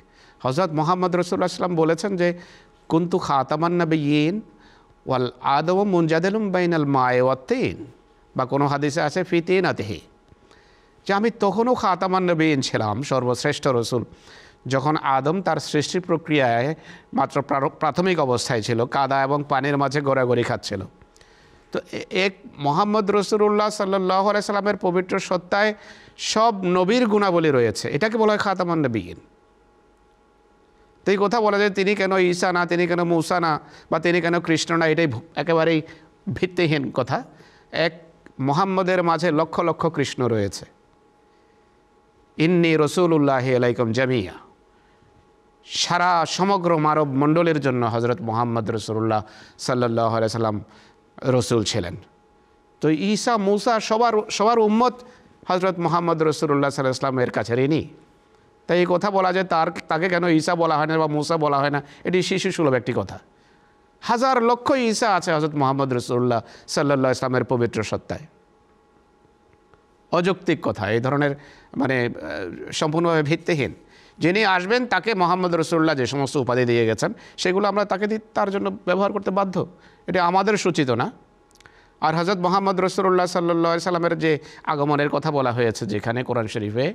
হজরত মোহাম্মদ রসুল্লাহ ইসলাম বলেছেন যে কুন্তু ইন ওয়াল আদম মুঞ্জাদুম বাইনাল মায়ে ওয়াত্তিন বা কোনো হাদিসে আছে ফিতিন আতিহি যে আমি তখনও ইন ছিলাম সর্বশ্রেষ্ঠ রসুল যখন আদম তার সৃষ্টি প্রক্রিয়ায় মাত্র প্রাথমিক অবস্থায় ছিল কাদা এবং পানির মাঝে গড়াগড়ি খাচ্ছিল তো এক মোহাম্মদ রসুল্লাহ সাল্লাহ সাল্লামের পবিত্র সত্তায় সব নবীর গুণাবলী রয়েছে এটাকে বলা হয় খাতামান বিগিন তো এই কথা বলা যায় তিনি কেন ঈশা না তিনি কেন মৌসা না বা তিনি কেন কৃষ্ণ না এটাই একেবারেই ভিত্তিহীন কথা এক মোহাম্মদের মাঝে লক্ষ লক্ষ কৃষ্ণ রয়েছে ইন্নি রসুল উল্লাহ আলাইকুম জামিয়া সারা সমগ্র মানব মণ্ডলের জন্য হজরত মোহাম্মদ রসুল্লাহ সাল্লাহ সাল্লাম রসুল ছিলেন তো ঈসা মূসা সবার সবার উম্মত হজরত মোহাম্মদ রসুল্লাহ সাল্লাহ এর কাছে ঋণী তাই এই কথা বলা যায় তার তাকে কেন ঈসা বলা হয় না বা মূসা বলা হয় না এটি শিশু সুলভ একটি কথা হাজার লক্ষ ঈসা আছে হজরত মোহাম্মদ রসুল্লাহ সাল্লাহ ইসলামের পবিত্র সত্তায় অযৌক্তিক কথা এই ধরনের মানে সম্পূর্ণভাবে ভিত্তিহীন যিনি আসবেন তাকে মোহাম্মদ রসুল্লাহ যে সমস্ত উপাধি দিয়ে গেছেন সেগুলো আমরা তাকে দিই তার জন্য ব্যবহার করতে বাধ্য এটা আমাদের সূচিত না আর হজরত মোহাম্মদ রসুল্লাহ সাল্লা সাল্লামের যে আগমনের কথা বলা হয়েছে যেখানে কোরআন শরীফে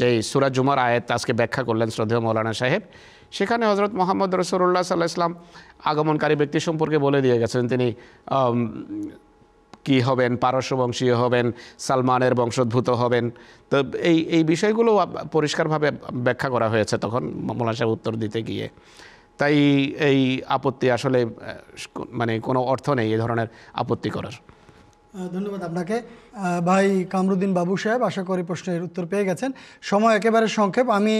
যে সুরাজ জুমার আয়াত আজকে ব্যাখ্যা করলেন শ্রদ্ধেয় মৌলানা সাহেব সেখানে হজরত মোহাম্মদ রসুল্লাহ সাল্লাহ ইসলাম আগমনকারী ব্যক্তি সম্পর্কে বলে দিয়ে গেছেন তিনি কি হবেন পারস্যবংশীয় হবেন সালমানের বংশোদ্ভূত হবেন তো এই এই বিষয়গুলো পরিষ্কারভাবে ব্যাখ্যা করা হয়েছে তখন মোলা সাহেব উত্তর দিতে গিয়ে তাই এই আপত্তি আসলে মানে কোনো অর্থ নেই এ ধরনের আপত্তি করার ধন্যবাদ আপনাকে ভাই কামরুদ্দিন বাবু সাহেব আশা করি প্রশ্নের উত্তর পেয়ে গেছেন সময় একেবারে সংক্ষেপ আমি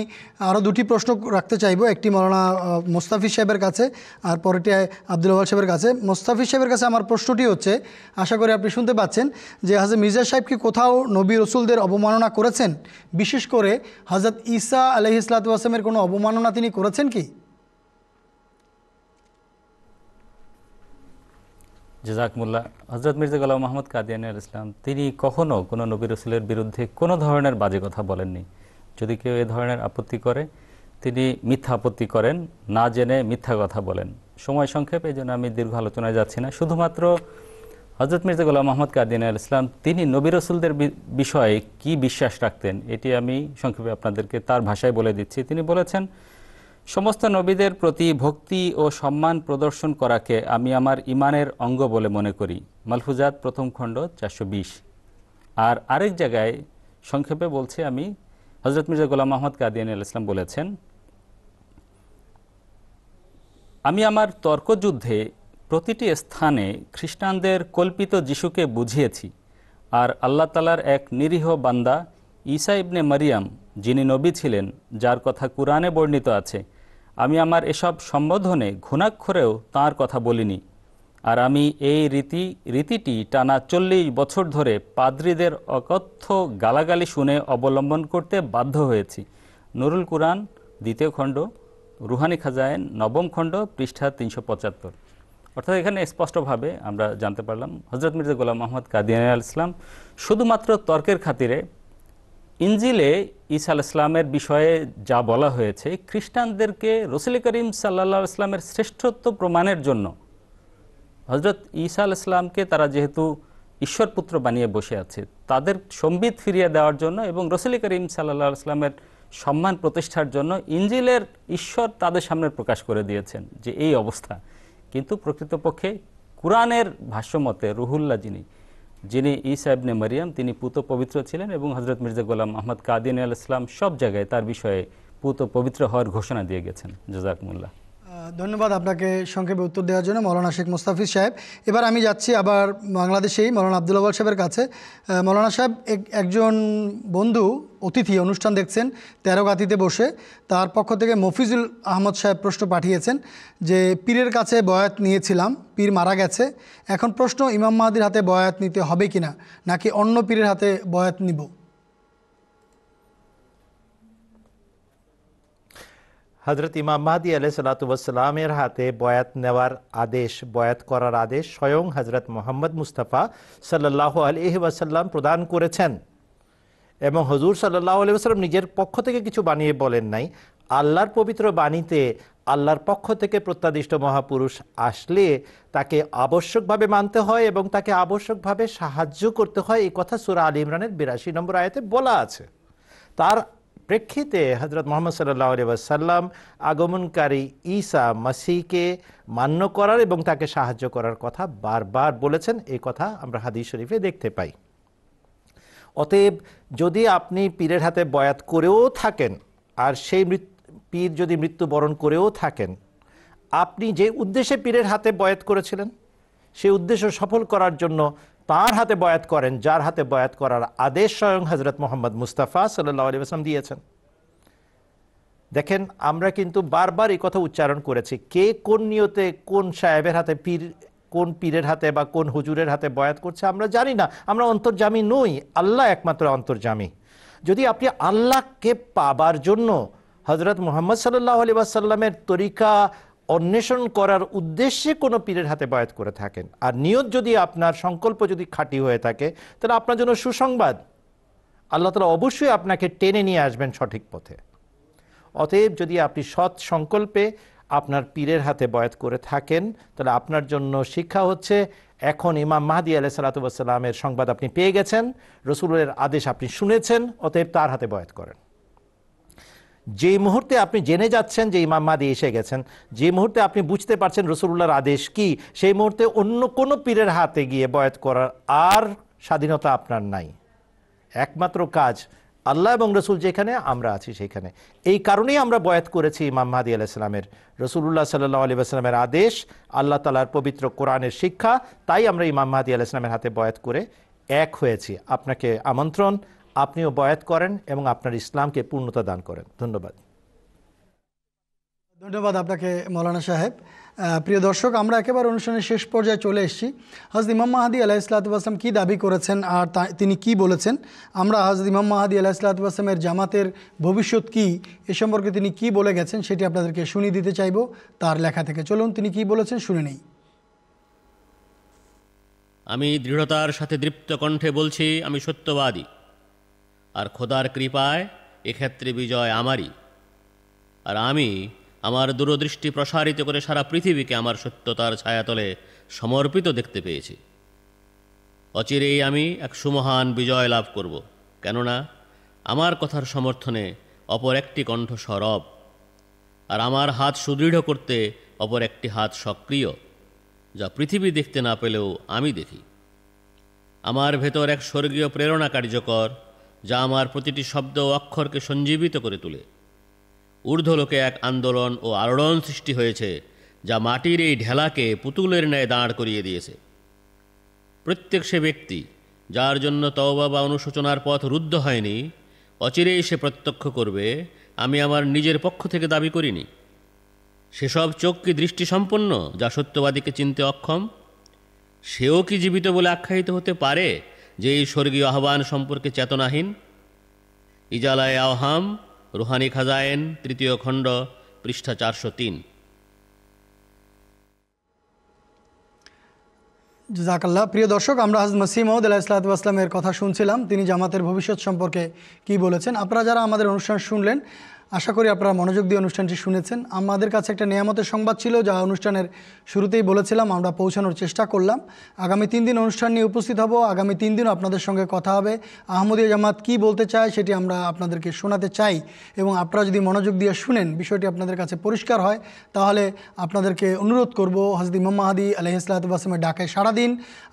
আরও দুটি প্রশ্ন রাখতে চাইব একটি মৌলানা মোস্তাফিজ সাহেবের কাছে আর পরেটি আব্দুল আওয়াল সাহেবের কাছে মোস্তাফিজ সাহেবের কাছে আমার প্রশ্নটি হচ্ছে আশা করি আপনি শুনতে পাচ্ছেন যে হাজর মির্জা সাহেব কি কোথাও নবী রসুলদের অবমাননা করেছেন বিশেষ করে হজরত ঈসা আলহ ইসলাতামের কোনো অবমাননা তিনি করেছেন কি জেজাকমুল্লাহ হজরত মির্জা গোলাম মোহাম্মদ কাদিয়ানি আল ইসলাম তিনি কখনও কোনো নবী রসুলের বিরুদ্ধে কোনো ধরনের বাজে কথা বলেননি যদি কেউ এ ধরনের আপত্তি করে তিনি মিথ্যা আপত্তি করেন না জেনে মিথ্যা কথা বলেন সময় সংক্ষেপ এই জন্য আমি দীর্ঘ আলোচনায় যাচ্ছি না শুধুমাত্র হজরত মির্জা গোলাম মোহাম্মদ কাদিন আল ইসলাম তিনি নবী রসুলদের বিষয়ে কি বিশ্বাস রাখতেন এটি আমি সংক্ষেপে আপনাদেরকে তার ভাষায় বলে দিচ্ছি তিনি বলেছেন সমস্ত নবীদের প্রতি ভক্তি ও সম্মান প্রদর্শন করাকে আমি আমার ইমানের অঙ্গ বলে মনে করি মালফুজাত প্রথম খণ্ড চারশো আর আরেক জায়গায় সংক্ষেপে বলছে আমি হজরত মির্জা গোলাম মাহমদ কাদিয়ান আল ইসলাম বলেছেন আমি আমার তর্কযুদ্ধে প্রতিটি স্থানে খ্রিস্টানদের কল্পিত যিশুকে বুঝিয়েছি আর আল্লাহ তালার এক নিরীহ বান্দা ঈসা ইবনে মারিয়াম যিনি নবী ছিলেন যার কথা কোরআনে বর্ণিত আছে আমি আমার এসব সম্বোধনে ঘুণাক্ষরেও তার কথা বলিনি আর আমি এই রীতি রীতিটি টানা চল্লিশ বছর ধরে পাদ্রীদের অকথ্য গালাগালি শুনে অবলম্বন করতে বাধ্য হয়েছি নুরুল কুরআন দ্বিতীয় খণ্ড রুহানি খাজায়েন নবম খণ্ড পৃষ্ঠা তিনশো পঁচাত্তর অর্থাৎ এখানে স্পষ্টভাবে আমরা জানতে পারলাম হজরত মির্জা গোলাম মোহাম্মদ কাদিয়ান আল ইসলাম শুধুমাত্র তর্কের খাতিরে ইঞ্জিলে ঈসা ইসলামের বিষয়ে যা বলা হয়েছে খ্রিস্টানদেরকে রসুল করিম সাল্লা ইসলামের শ্রেষ্ঠত্ব প্রমাণের জন্য হজরত ঈসা ইসলামকে তারা যেহেতু ঈশ্বরপুত্র বানিয়ে বসে আছে তাদের সম্বিত ফিরিয়ে দেওয়ার জন্য এবং রসুল করিম সাল্লা ইসলামের সম্মান প্রতিষ্ঠার জন্য ইঞ্জিলের ঈশ্বর তাদের সামনে প্রকাশ করে দিয়েছেন যে এই অবস্থা কিন্তু প্রকৃতপক্ষে কোরআনের ভাষ্যমতে রুহুল্লা যিনি যিনি ইসা ইবনে মারিয়াম তিনি পুত পবিত্র ছিলেন এবং হজরত মির্জা গোলাম আহমদ কাদিন আল ইসলাম সব জায়গায় তার বিষয়ে পুত পবিত্র হওয়ার ঘোষণা দিয়ে গেছেন জজাকমুল্লাহ ধন্যবাদ আপনাকে সংক্ষেপে উত্তর দেওয়ার জন্য মৌলানা শেখ মুস্তাফিজ সাহেব এবার আমি যাচ্ছি আবার বাংলাদেশেই মৌলানা আব্দুল আবাল সাহেবের কাছে মৌলানা সাহেব একজন বন্ধু অতিথি অনুষ্ঠান দেখছেন তেরো গাতিতে বসে তার পক্ষ থেকে মফিজুল আহমদ সাহেব প্রশ্ন পাঠিয়েছেন যে পীরের কাছে বয়াত নিয়েছিলাম পীর মারা গেছে এখন প্রশ্ন ইমাম মাহাদির হাতে বয়াত নিতে হবে কিনা নাকি অন্য পীরের হাতে বয়াত নিব হজরত ইমাম মাহাদি আলাইসালাতামের হাতে বয়াত নেওয়ার আদেশ বয়াত করার আদেশ স্বয়ং হজরত মোহাম্মদ মুস্তাফা সাল্লাহ আলহি ওয়াসাল্লাম প্রদান করেছেন এবং হজুর সাল্লাহ আলহি আসাল্লাম নিজের পক্ষ থেকে কিছু বানিয়ে বলেন নাই আল্লাহর পবিত্র বাণীতে আল্লাহর পক্ষ থেকে প্রত্যাদিষ্ট মহাপুরুষ আসলে তাকে আবশ্যকভাবে মানতে হয় এবং তাকে আবশ্যকভাবে সাহায্য করতে হয় এই কথা সুরা আলী ইমরানের বিরাশি নম্বর আয়তে বলা আছে তার প্রেক্ষিতে হজরত মোহাম্মদ সাল্লাহ সাল্লাম আগমনকারী ঈসা মাসিকে মান্য করার এবং তাকে সাহায্য করার কথা বারবার বলেছেন এই কথা আমরা হাদিস শরীফে দেখতে পাই অতএব যদি আপনি পীরের হাতে বয়াত করেও থাকেন আর সেই পীর যদি মৃত্যুবরণ করেও থাকেন আপনি যে উদ্দেশ্যে পীরের হাতে বয়াত করেছিলেন সেই উদ্দেশ্য সফল করার জন্য তার হাতে বয়াত করেন যার হাতে বয়াত করার আদেশ স্বয়ং হজরত মোহাম্মদ মুস্তাফা সাল্লাহ আলী দিয়েছেন দেখেন আমরা কিন্তু বারবার এই কথা উচ্চারণ করেছি কে কোন নিয়তে কোন সাহেবের হাতে পীর কোন পীরের হাতে বা কোন হুজুরের হাতে বয়াত করছে আমরা জানি না আমরা অন্তর্জামী নই আল্লাহ একমাত্র অন্তর্জামী যদি আপনি আল্লাহকে পাবার জন্য হজরত মোহাম্মদ সাল্লাহ আলি আসাল্লামের তরিকা অন্বেষণ করার উদ্দেশ্যে কোনো পীরের হাতে বায়াত করে থাকেন আর নিয়ত যদি আপনার সংকল্প যদি খাঁটি হয়ে থাকে তাহলে আপনার জন্য সুসংবাদ আল্লাহ তালা অবশ্যই আপনাকে টেনে নিয়ে আসবেন সঠিক পথে অতএব যদি আপনি সৎ সংকল্পে আপনার পীরের হাতে বয়াত করে থাকেন তাহলে আপনার জন্য শিক্ষা হচ্ছে এখন ইমাম মাহাদি আলাহ সালাতুবাসাল্লামের সংবাদ আপনি পেয়ে গেছেন রসুলের আদেশ আপনি শুনেছেন অতএব তার হাতে বয়াত করেন যেই মুহূর্তে আপনি জেনে যাচ্ছেন যে ইমাম মাদি এসে গেছেন যে মুহূর্তে আপনি বুঝতে পারছেন রসুল্লাহর আদেশ কি সেই মুহূর্তে অন্য কোনো পীরের হাতে গিয়ে বয়াত করার আর স্বাধীনতা আপনার নাই একমাত্র কাজ আল্লাহ এবং রসুল যেখানে আমরা আছি সেখানে এই কারণেই আমরা বয়াত করেছি ইমাম মাহাদি আলাইসালামের রসুল্লাহ সাল্লাহ আলী আসলামের আদেশ আল্লাহ তালার পবিত্র কোরআনের শিক্ষা তাই আমরা ইমাম মাহাদি আলাইসলামের হাতে বয়াত করে এক হয়েছি আপনাকে আমন্ত্রণ আপনিও বয়াত করেন এবং আপনার ইসলামকে পূর্ণতা দান করেন ধন্যবাদ ধন্যবাদ আপনাকে মৌলানা সাহেব প্রিয় দর্শক আমরা একেবারে অনুষ্ঠানের শেষ পর্যায়ে চলে এসেছি হজরত ইমাম মাহাদি আলাহ ইসলাতাম কী দাবি করেছেন আর তিনি কি বলেছেন আমরা হজরত ইমাম মাহাদি আলাহ ইসলাতামের জামাতের ভবিষ্যৎ কি এ সম্পর্কে তিনি কি বলে গেছেন সেটি আপনাদেরকে শুনিয়ে দিতে চাইব তার লেখা থেকে চলুন তিনি কি বলেছেন শুনে নেই আমি দৃঢ়তার সাথে দৃপ্ত কণ্ঠে বলছি আমি সত্যবাদী আর খোদার কৃপায় এক্ষেত্রে বিজয় আমারই আর আমি আমার দূরদৃষ্টি প্রসারিত করে সারা পৃথিবীকে আমার সত্যতার ছায়াতলে সমর্পিত দেখতে পেয়েছি অচিরেই আমি এক সুমহান বিজয় লাভ করব কেননা আমার কথার সমর্থনে অপর একটি কণ্ঠ সরব আর আমার হাত সুদৃঢ় করতে অপর একটি হাত সক্রিয় যা পৃথিবী দেখতে না পেলেও আমি দেখি আমার ভেতর এক স্বর্গীয় প্রেরণা কার্যকর যা আমার প্রতিটি শব্দ ও অক্ষরকে সঞ্জীবিত করে তোলে ঊর্ধ্বলোকে এক আন্দোলন ও আলোড়ন সৃষ্টি হয়েছে যা মাটির এই ঢেলাকে পুতুলের ন্যায় দাঁড় করিয়ে দিয়েছে প্রত্যেক সে ব্যক্তি যার জন্য তওবা বা অনুশোচনার পথ রুদ্ধ হয়নি অচিরেই সে প্রত্যক্ষ করবে আমি আমার নিজের পক্ষ থেকে দাবি করিনি সেসব চোখ কি দৃষ্টিসম্পন্ন যা সত্যবাদীকে চিনতে অক্ষম সেও কি জীবিত বলে আখ্যায়িত হতে পারে যে এই স্বর্গীয় আহ্বান সম্পর্কে চেতনাহীন ইজালায় আহাম রুহানি খাজায়েন তৃতীয় খণ্ড পৃষ্ঠা চারশো তিন জাকাল্লাহ প্রিয় দর্শক আমরা হাজ মাসিমদ আল্লাহ ইসলাতামের কথা শুনছিলাম তিনি জামাতের ভবিষ্যৎ সম্পর্কে কি বলেছেন আপনারা যারা আমাদের অনুষ্ঠান শুনলেন আশা করি আপনারা মনোযোগ দিয়ে অনুষ্ঠানটি শুনেছেন আমাদের কাছে একটা নিয়ামতের সংবাদ ছিল যা অনুষ্ঠানের শুরুতেই বলেছিলাম আমরা পৌঁছানোর চেষ্টা করলাম আগামী তিন দিন অনুষ্ঠান নিয়ে উপস্থিত হব আগামী তিন দিন আপনাদের সঙ্গে কথা হবে আহমদীয় জামাত কি বলতে চায় সেটি আমরা আপনাদেরকে শোনাতে চাই এবং আপনারা যদি মনোযোগ দিয়ে শুনেন বিষয়টি আপনাদের কাছে পরিষ্কার হয় তাহলে আপনাদেরকে অনুরোধ করব হাজদি মোহাম্মাহাদি আলহ ইসলাতামের ডাকায় সারাদিন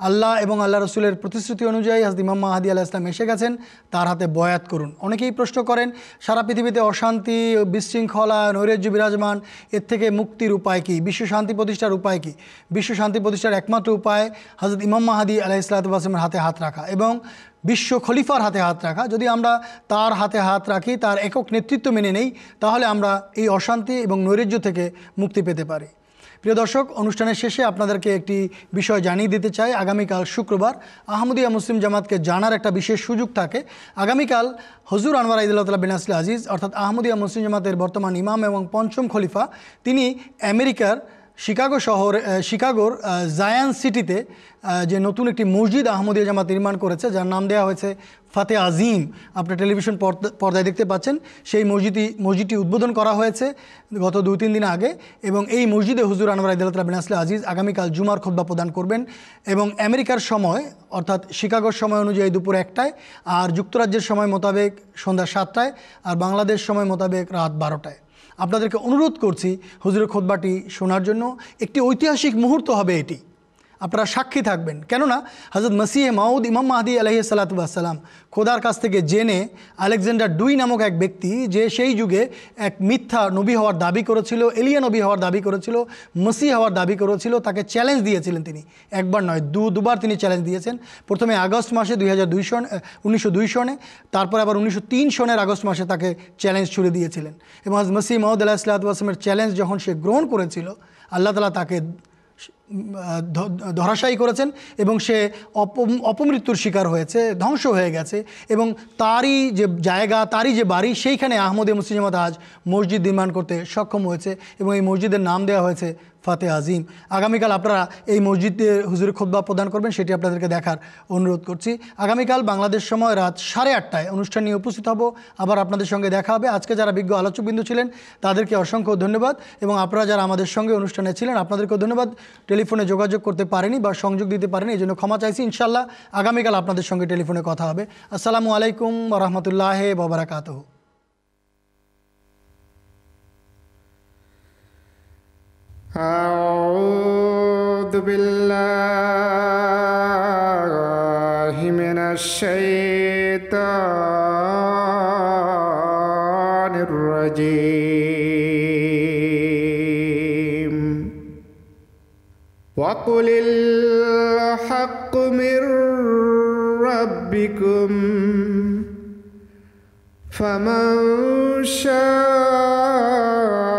আল্লাহ এবং আল্লাহ রসুলের প্রতিশ্রুতি অনুযায়ী হাজদি মোহাম্মাহাদি আল্লাহ ইসলাম এসে গেছেন তার হাতে বয়াত করুন অনেকেই প্রশ্ন করেন সারা পৃথিবীতে অশান্তি শান্তি বিশৃঙ্খলা নৈরাজ্য বিরাজমান এর থেকে মুক্তির উপায় কী বিশ্ব শান্তি প্রতিষ্ঠার উপায় কী বিশ্ব শান্তি প্রতিষ্ঠার একমাত্র উপায় হজরত ইমাম মাহাদি আলাহ ইসলাতামের হাতে হাত রাখা এবং বিশ্ব খলিফার হাতে হাত রাখা যদি আমরা তার হাতে হাত রাখি তার একক নেতৃত্ব মেনে নেই তাহলে আমরা এই অশান্তি এবং নৈরাজ্য থেকে মুক্তি পেতে পারি প্রিয় দর্শক অনুষ্ঠানের শেষে আপনাদেরকে একটি বিষয় জানিয়ে দিতে চাই আগামীকাল শুক্রবার আহমদিয়া মুসলিম জামাতকে জানার একটা বিশেষ সুযোগ থাকে আগামীকাল হজুর আনোয়ার আইদুল্লাহ বিনাসিল আজিজ অর্থাৎ আহমদিয়া মুসলিম জামাতের বর্তমান ইমাম এবং পঞ্চম খলিফা তিনি আমেরিকার শিকাগো শহর শিকাগোর জায়ান সিটিতে যে নতুন একটি মসজিদ আহমদিয়া জামাত নির্মাণ করেছে যার নাম দেওয়া হয়েছে ফাতে আজিম আপনার টেলিভিশন পর্দায় দেখতে পাচ্ছেন সেই মসজিদটি মসজিদটি উদ্বোধন করা হয়েছে গত দুই তিন দিন আগে এবং এই মসজিদে হুজুর আনোয়ার ইদালতলা বিন আসলে আজিজ আগামীকাল জুমার খোদ্া প্রদান করবেন এবং আমেরিকার সময় অর্থাৎ শিকাগোর সময় অনুযায়ী দুপুর একটায় আর যুক্তরাজ্যের সময় মোতাবেক সন্ধ্যা সাতটায় আর বাংলাদেশ সময় মোতাবেক রাত বারোটায় আপনাদেরকে অনুরোধ করছি হুজুরের খোদবাটি শোনার জন্য একটি ঐতিহাসিক মুহূর্ত হবে এটি আপনারা সাক্ষী থাকবেন কেননা হজরত মসিহ মাউদ ইমাম মাহাদি আলহি সালাতুবাসাল্লাম খোদার কাছ থেকে জেনে আলেকজান্ডার ডুই নামক এক ব্যক্তি যে সেই যুগে এক মিথ্যা নবী হওয়ার দাবি করেছিল এলিয়া নবী হওয়ার দাবি করেছিল মসি হওয়ার দাবি করেছিল তাকে চ্যালেঞ্জ দিয়েছিলেন তিনি একবার নয় দু দুবার তিনি চ্যালেঞ্জ দিয়েছেন প্রথমে আগস্ট মাসে দুই হাজার দুই সন উনিশশো দুই সনে তারপর আবার উনিশশো তিন সনের আগস্ট মাসে তাকে চ্যালেঞ্জ ছুড়ে দিয়েছিলেন এবং মসি মাহমুদ আল্লাহ ইসলাতামের চ্যালেঞ্জ যখন সে গ্রহণ করেছিল আল্লাহ তালা তাকে ধরাশায়ী করেছেন এবং সে অপমৃত্যুর শিকার হয়েছে ধ্বংস হয়ে গেছে এবং তারই যে জায়গা তারই যে বাড়ি সেইখানে আহমদে মুসলিমাত আজ মসজিদ নির্মাণ করতে সক্ষম হয়েছে এবং এই মসজিদের নাম দেওয়া হয়েছে ফাতে আজিম আগামীকাল আপনারা এই মসজিদে হুজুর খোদ্া প্রদান করবেন সেটি আপনাদেরকে দেখার অনুরোধ করছি আগামীকাল বাংলাদেশ সময় রাত সাড়ে আটটায় অনুষ্ঠান নিয়ে উপস্থিত হব আবার আপনাদের সঙ্গে দেখা হবে আজকে যারা বিজ্ঞ আলোচকবিন্দু ছিলেন তাদেরকে অসংখ্য ধন্যবাদ এবং আপনারা যারা আমাদের সঙ্গে অনুষ্ঠানে ছিলেন আপনাদেরকেও ধন্যবাদ টেলি টেলিফোনে যোগাযোগ করতে পারেনি বা সংযোগ দিতে পারেনি এই জন্য ক্ষমা চাইছি ইনশাল্লাহ আগামীকাল আপনাদের সঙ্গে টেলিফোনে কথা হবে আসসালামু আলাইকুম রহমতুল্লাহ ববরাকাত أعوذ بالله من الشيطان الرجيم قل الحق من ربكم فمن شاء